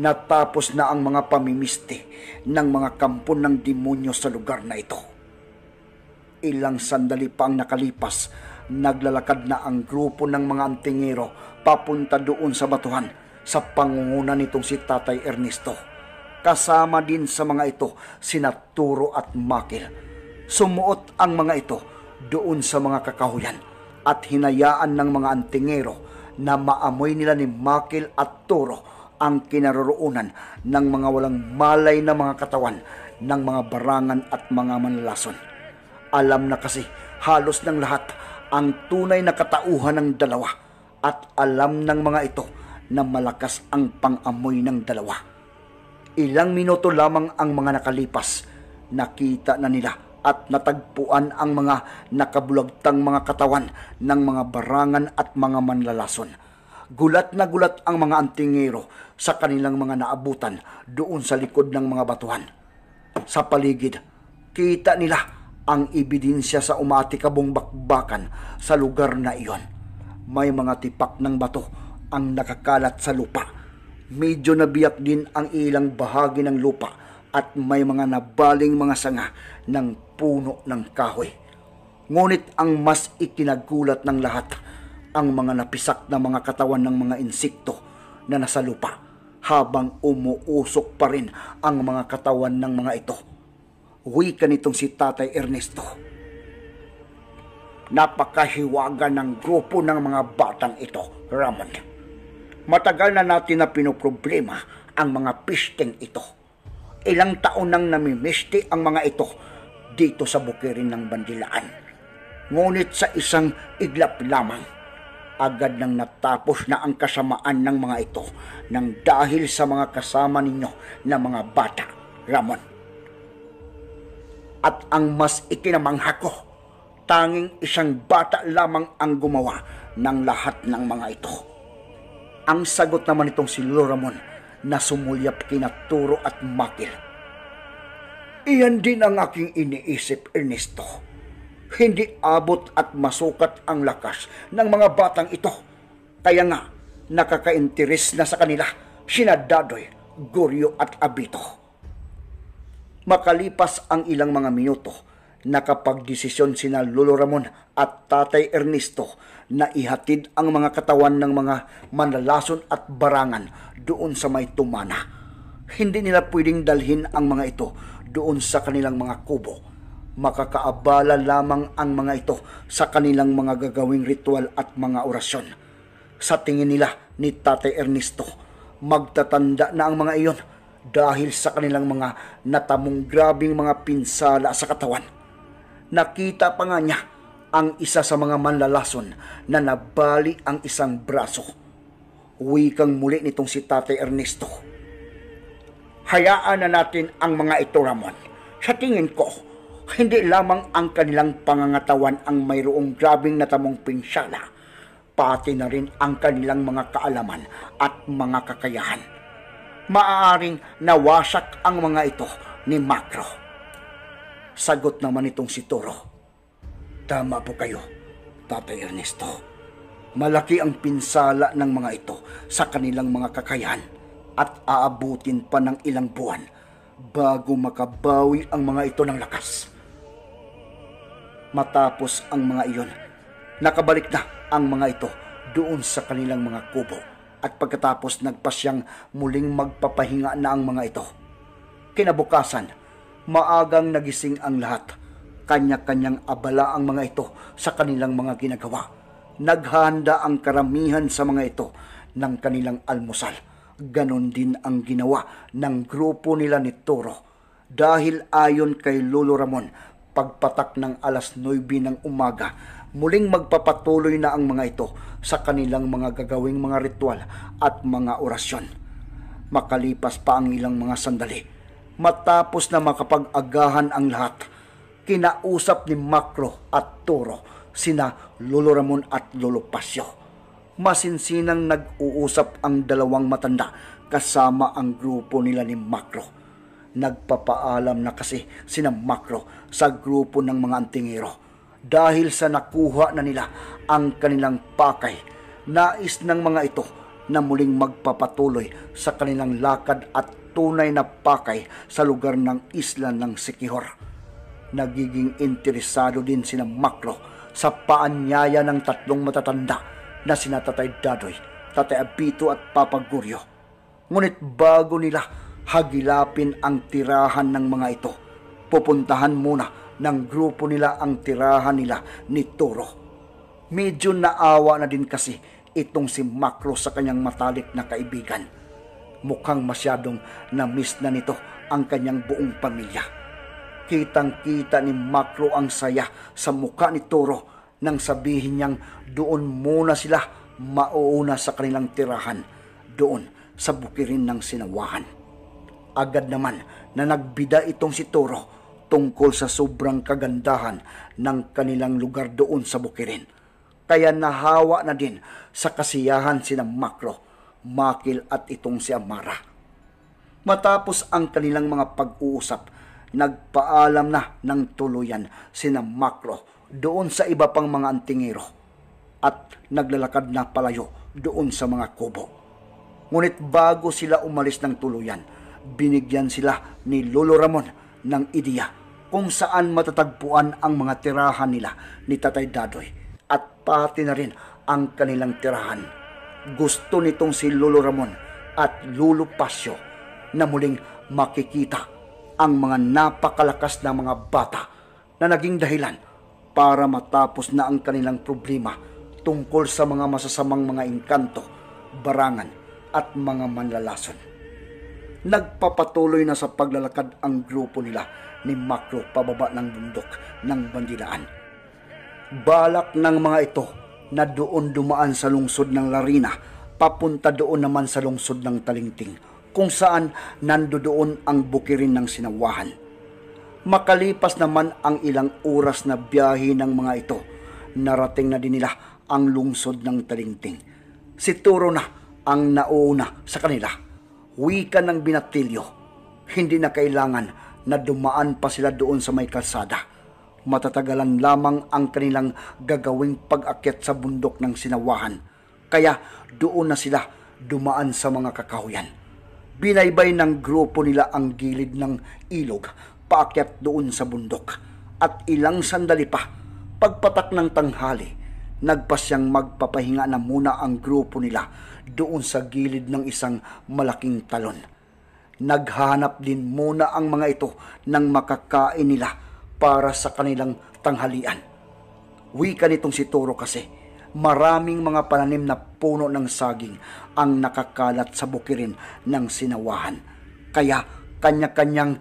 natapos na ang mga pamimiste ng mga kampon ng demonyo sa lugar na ito. Ilang sandali pa ang nakalipas, naglalakad na ang grupo ng mga antingero papunta doon sa batuhan sa pangunguna nitong si Tatay Ernesto. Kasama din sa mga ito, si Naturo at Makil Sumuot ang mga ito doon sa mga kakahuyan at hinayaan ng mga antingero na maamoy nila ni Makil at Toro ang kinaroroonan ng mga walang malay na mga katawan ng mga barangan at mga manlason. Alam na kasi halos ng lahat ang tunay na katauhan ng dalawa at alam ng mga ito na malakas ang pangamoy ng dalawa. Ilang minuto lamang ang mga nakalipas, nakita na nila at natagpuan ang mga nakabulagtang mga katawan ng mga barangan at mga manlalason. Gulat na gulat ang mga antingero sa kanilang mga naabutan doon sa likod ng mga batuhan. Sa paligid, kita nila ang ebidensya sa umatikabong bakbakan sa lugar na iyon. May mga tipak ng bato ang nakakalat sa lupa. Medyo nabiyak din ang ilang bahagi ng lupa at may mga nabaling mga sanga ng puno ng kahoy. Ngunit ang mas ikinagulat ng lahat ang mga napisak na mga katawan ng mga insekto na nasa lupa habang umuusok pa rin ang mga katawan ng mga ito. Wika nitong si Tatay Ernesto. Napakahiwaga ng grupo ng mga batang ito, Ramon. Matagal na natin na pinoproblema ang mga pisteng ito. Ilang taon nang namimisti ang mga ito dito sa bukirin ng Bandilaan. Ngunit sa isang iglap lamang, agad nang natapos na ang kasamaan ng mga ito nang dahil sa mga kasama ninyo na mga bata, Ramon. At ang mas ikinamangha ko, tanging isang bata lamang ang gumawa ng lahat ng mga ito. Ang sagot naman itong si Ramon na sumulyap kina Turo at Makil Iyan din ang aking iniisip, Ernesto. Hindi abot at masukat ang lakas ng mga batang ito. Kaya nga, nakakainteres na sa kanila sina Dadoy, Goryo at Abito. Makalipas ang ilang mga minuto, nakapagdesisyon sina Lolo Ramon at Tatay Ernesto na ihatid ang mga katawan ng mga manlalason at barangan doon sa may tumana. Hindi nila pwedeng dalhin ang mga ito doon sa kanilang mga kubo. Makakaabala lamang ang mga ito sa kanilang mga gagawing ritual at mga orasyon. Sa tingin nila ni Tate Ernesto, magtatanda na ang mga iyon dahil sa kanilang mga natamong grabing mga pinsala sa katawan. Nakita pa nga niya ang isa sa mga manlalason na nabali ang isang braso. Wikang muli nitong si Tate Ernesto hayaan na natin ang mga ito, Ramon. Sa tingin ko, hindi lamang ang kanilang pangangatawan ang mayroong grabing natamong pinsala, pati na rin ang kanilang mga kaalaman at mga kakayahan. Maaaring nawasak ang mga ito ni Macro. Sagot naman itong si Toro. Tama po kayo, Tatay Ernesto. Malaki ang pinsala ng mga ito sa kanilang mga kakayahan at aabutin pa ng ilang buwan bago makabawi ang mga ito ng lakas. Matapos ang mga iyon, nakabalik na ang mga ito doon sa kanilang mga kubo at pagkatapos nagpasyang muling magpapahinga na ang mga ito. Kinabukasan, maagang nagising ang lahat. Kanya-kanyang abala ang mga ito sa kanilang mga ginagawa. Naghanda ang karamihan sa mga ito ng kanilang almusal ganon din ang ginawa ng grupo nila ni Toro. Dahil ayon kay Lolo Ramon, pagpatak ng alas 9 ng umaga, muling magpapatuloy na ang mga ito sa kanilang mga gagawing mga ritual at mga orasyon. Makalipas pa ang ilang mga sandali, matapos na makapag-agahan ang lahat, kinausap ni Macro at Toro sina Lolo Ramon at Lolo Pasyo masinsinang nag-uusap ang dalawang matanda kasama ang grupo nila ni Makro. Nagpapaalam na kasi sina Makro sa grupo ng mga antingero dahil sa nakuha na nila ang kanilang pakay. Nais ng mga ito na muling magpapatuloy sa kanilang lakad at tunay na pakay sa lugar ng isla ng Sikihor. Nagiging interesado din sina Makro sa paanyaya ng tatlong matatanda na sina Tatay Dadoy, Tatay Abito at Papa Guryo. Ngunit bago nila hagilapin ang tirahan ng mga ito, pupuntahan muna ng grupo nila ang tirahan nila ni Toro. Medyo naawa na din kasi itong si Makro sa kanyang matalik na kaibigan. Mukhang masyadong na-miss na nito ang kanyang buong pamilya. Kitang-kita ni Makro ang saya sa mukha ni Toro nang sabihin niyang doon muna sila mauuna sa kanilang tirahan doon sa bukirin ng sinawahan. Agad naman na nagbida itong si Toro tungkol sa sobrang kagandahan ng kanilang lugar doon sa bukirin. Kaya nahawa na din sa kasiyahan sina Makro, Makil at itong si Amara. Matapos ang kanilang mga pag-uusap, nagpaalam na ng tuluyan sina Makro doon sa iba pang mga antingero at naglalakad na palayo doon sa mga kubo. Ngunit bago sila umalis ng tuluyan, binigyan sila ni Lolo Ramon ng ideya kung saan matatagpuan ang mga tirahan nila ni Tatay Dadoy at pati na rin ang kanilang tirahan. Gusto nitong si Lolo Ramon at Lolo Pasio na muling makikita ang mga napakalakas na mga bata na naging dahilan para matapos na ang kanilang problema tungkol sa mga masasamang mga engkanto, barangan at mga manlalason. Nagpapatuloy na sa paglalakad ang grupo nila ni Makro pababa ng bundok ng bandilaan. Balak ng mga ito na doon dumaan sa lungsod ng Larina, papunta doon naman sa lungsod ng Talingting, kung saan nandoon ang bukirin ng sinawahan Makalipas naman ang ilang oras na biyahe ng mga ito, narating na din nila ang lungsod ng Talingting. Si Turo na ang nauna sa kanila. Wika ng binatilyo. Hindi na kailangan na dumaan pa sila doon sa may kalsada. Matatagalan lamang ang kanilang gagawing pag-akyat sa bundok ng sinawahan. Kaya doon na sila dumaan sa mga kakahuyan. Binaybay ng grupo nila ang gilid ng ilog paakyat doon sa bundok at ilang sandali pa pagpatak ng tanghali nagpasyang magpapahinga na muna ang grupo nila doon sa gilid ng isang malaking talon. Naghanap din muna ang mga ito ng makakain nila para sa kanilang tanghalian. Wika nitong si Toro kasi maraming mga pananim na puno ng saging ang nakakalat sa bukirin ng sinawahan. Kaya kanya-kanyang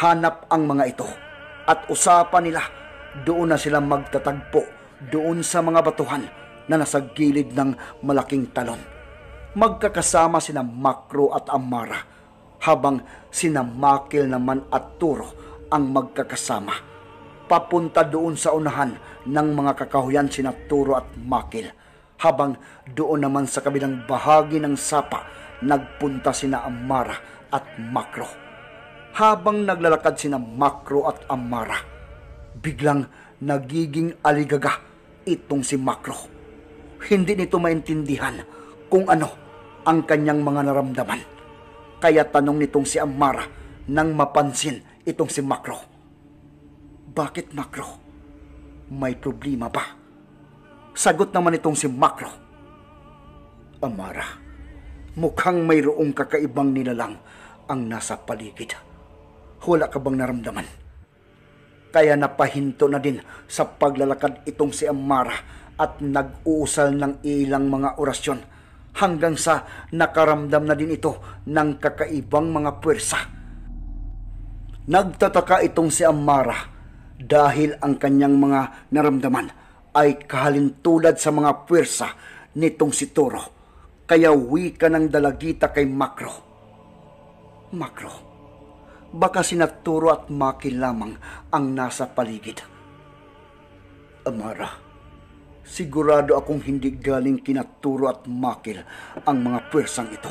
hanap ang mga ito. At usapan nila, doon na sila magtatagpo doon sa mga batuhan na nasa gilid ng malaking talon. Magkakasama sina Makro at Amara habang sina Makil naman at Turo ang magkakasama. Papunta doon sa unahan ng mga kakahuyan sina Turo at Makil habang doon naman sa kabilang bahagi ng sapa nagpunta sina Amara at Makro habang naglalakad sina Makro at Amara. Biglang nagiging aligaga itong si Makro. Hindi nito maintindihan kung ano ang kanyang mga naramdaman. Kaya tanong nitong si Amara nang mapansin itong si Makro. Bakit Makro? May problema ba? Sagot naman itong si Makro. Amara, mukhang mayroong kakaibang nilalang ang nasa paligid wala ka bang naramdaman? Kaya napahinto na din sa paglalakad itong si Amara at nag-uusal ng ilang mga orasyon hanggang sa nakaramdam na din ito ng kakaibang mga puwersa. Nagtataka itong si Amara dahil ang kanyang mga naramdaman ay kahalintulad sa mga puwersa nitong si Toro. Kaya wika ng dalagita kay Makro. Makro, baka sinaturo at maki lamang ang nasa paligid. Amara, sigurado akong hindi galing kinaturo at makil ang mga pwersang ito.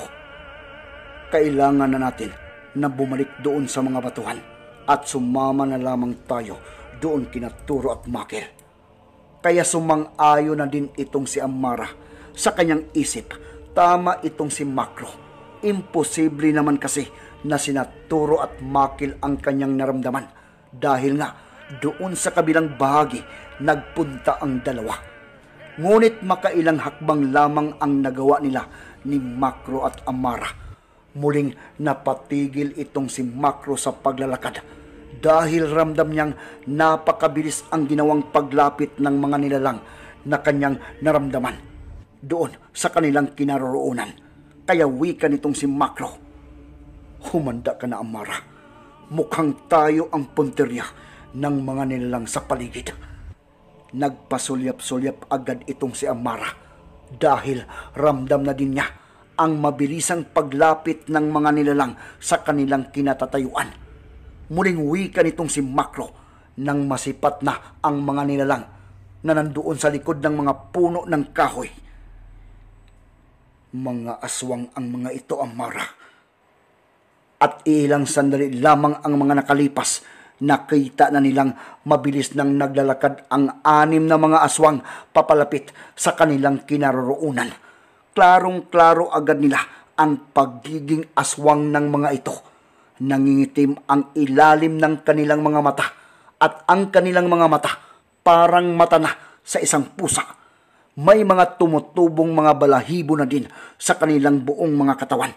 Kailangan na natin na bumalik doon sa mga batuhan at sumama na lamang tayo doon kinaturo at makil. Kaya sumang-ayo na din itong si Amara sa kanyang isip. Tama itong si Makro. Imposible naman kasi na sinaturo at makil ang kanyang naramdaman dahil nga doon sa kabilang bahagi nagpunta ang dalawa. Ngunit makailang hakbang lamang ang nagawa nila ni Makro at Amara. Muling napatigil itong si Makro sa paglalakad dahil ramdam niyang napakabilis ang ginawang paglapit ng mga nilalang na kanyang naramdaman doon sa kanilang kinaroroonan. Kaya wika nitong si Makro humanda ka na Amara. Mukhang tayo ang punterya ng mga nilalang sa paligid. Nagpasulyap-sulyap agad itong si Amara dahil ramdam na din niya ang mabilisang paglapit ng mga nilalang sa kanilang kinatatayuan. Muling wika nitong si Makro nang masipat na ang mga nilalang na nandoon sa likod ng mga puno ng kahoy. Mga aswang ang mga ito, Amara. Amara at ilang sandali lamang ang mga nakalipas nakita na nilang mabilis nang naglalakad ang anim na mga aswang papalapit sa kanilang kinaroroonan. Klarong-klaro agad nila ang pagiging aswang ng mga ito. Nangingitim ang ilalim ng kanilang mga mata at ang kanilang mga mata parang mata na sa isang pusa. May mga tumutubong mga balahibo na din sa kanilang buong mga katawan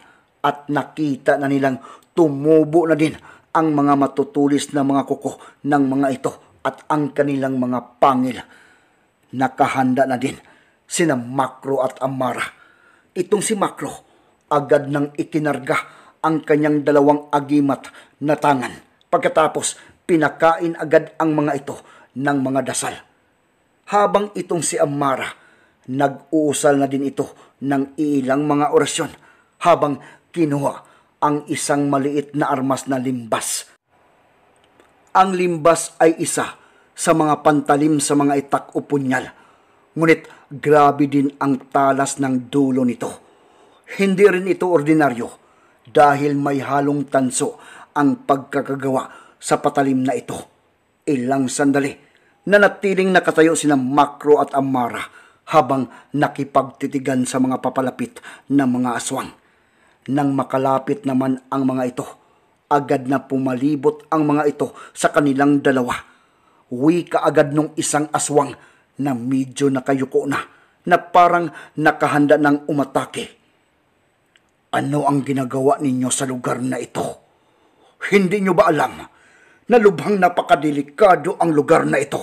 at nakita na nilang tumubo na din ang mga matutulis na mga kuko ng mga ito at ang kanilang mga pangil. Nakahanda na din sina Makro at Amara. Itong si Makro, agad nang ikinarga ang kanyang dalawang agimat na tangan. Pagkatapos, pinakain agad ang mga ito ng mga dasal. Habang itong si Amara, nag-uusal na din ito ng ilang mga orasyon habang kinuha ang isang maliit na armas na limbas. Ang limbas ay isa sa mga pantalim sa mga itak o punyal. Ngunit grabe din ang talas ng dulo nito. Hindi rin ito ordinaryo dahil may halong tanso ang pagkakagawa sa patalim na ito. Ilang sandali na natiling nakatayo sina Makro at Amara habang nakipagtitigan sa mga papalapit na mga aswang. Nang makalapit naman ang mga ito, agad na pumalibot ang mga ito sa kanilang dalawa. Uwi ka agad nung isang aswang na medyo nakayuko na, na parang nakahanda ng umatake. Ano ang ginagawa ninyo sa lugar na ito? Hindi nyo ba alam na lubhang napakadelikado ang lugar na ito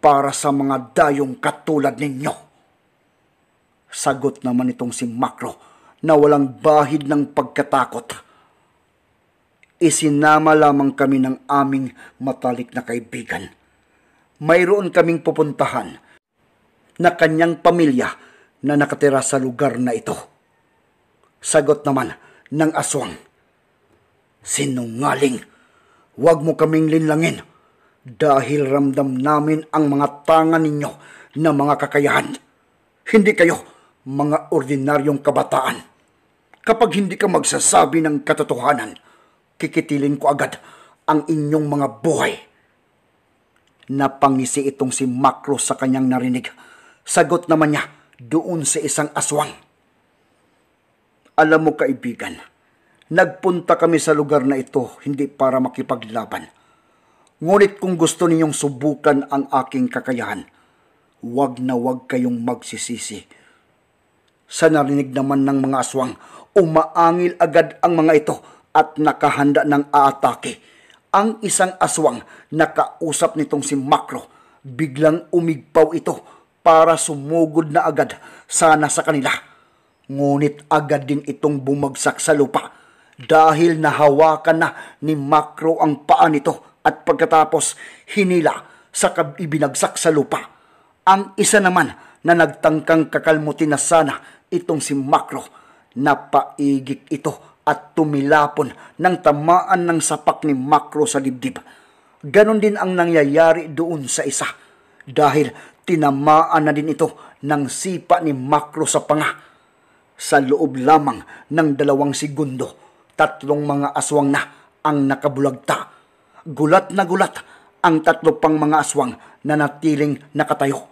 para sa mga dayong katulad ninyo? Sagot naman itong si Makro na walang bahid ng pagkatakot. Isinama lamang kami ng aming matalik na kaibigan. Mayroon kaming pupuntahan na kanyang pamilya na nakatira sa lugar na ito. Sagot naman ng aswang. Sinungaling, huwag mo kaming linlangin dahil ramdam namin ang mga tanga ninyo na mga kakayahan. Hindi kayo mga ordinaryong kabataan. Kapag hindi ka magsasabi ng katotohanan, kikitilin ko agad ang inyong mga buhay. Napangisi itong si Makro sa kanyang narinig. Sagot naman niya doon sa isang aswang. Alam mo kaibigan, nagpunta kami sa lugar na ito hindi para makipaglaban. Ngunit kung gusto ninyong subukan ang aking kakayahan, wag na wag kayong magsisisi. Sa narinig naman ng mga aswang, Umaangil agad ang mga ito at nakahanda ng aatake. Ang isang aswang na kausap nitong si Makro. Biglang umigpaw ito para sumugod na agad sana sa kanila. Ngunit agad din itong bumagsak sa lupa dahil nahawakan na ni Makro ang paa nito at pagkatapos hinila sa ibinagsak sa lupa. Ang isa naman na nagtangkang kakalmutin na sana itong si Makro Napaigik ito at tumilapon ng tamaan ng sapak ni Makro sa dibdib. Ganon din ang nangyayari doon sa isa dahil tinamaan na din ito ng sipa ni Makro sa panga. Sa loob lamang ng dalawang segundo, tatlong mga aswang na ang nakabulagta. Gulat na gulat ang tatlo pang mga aswang na natiling nakatayo.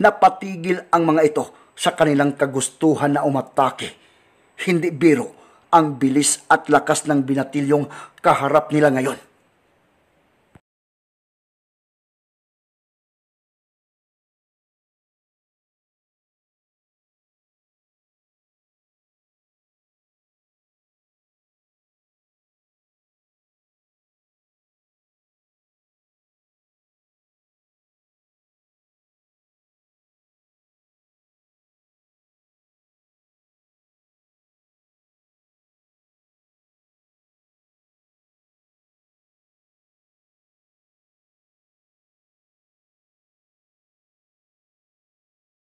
Napatigil ang mga ito sa kanilang kagustuhan na umatake hindi biro ang bilis at lakas ng binatilyong kaharap nila ngayon.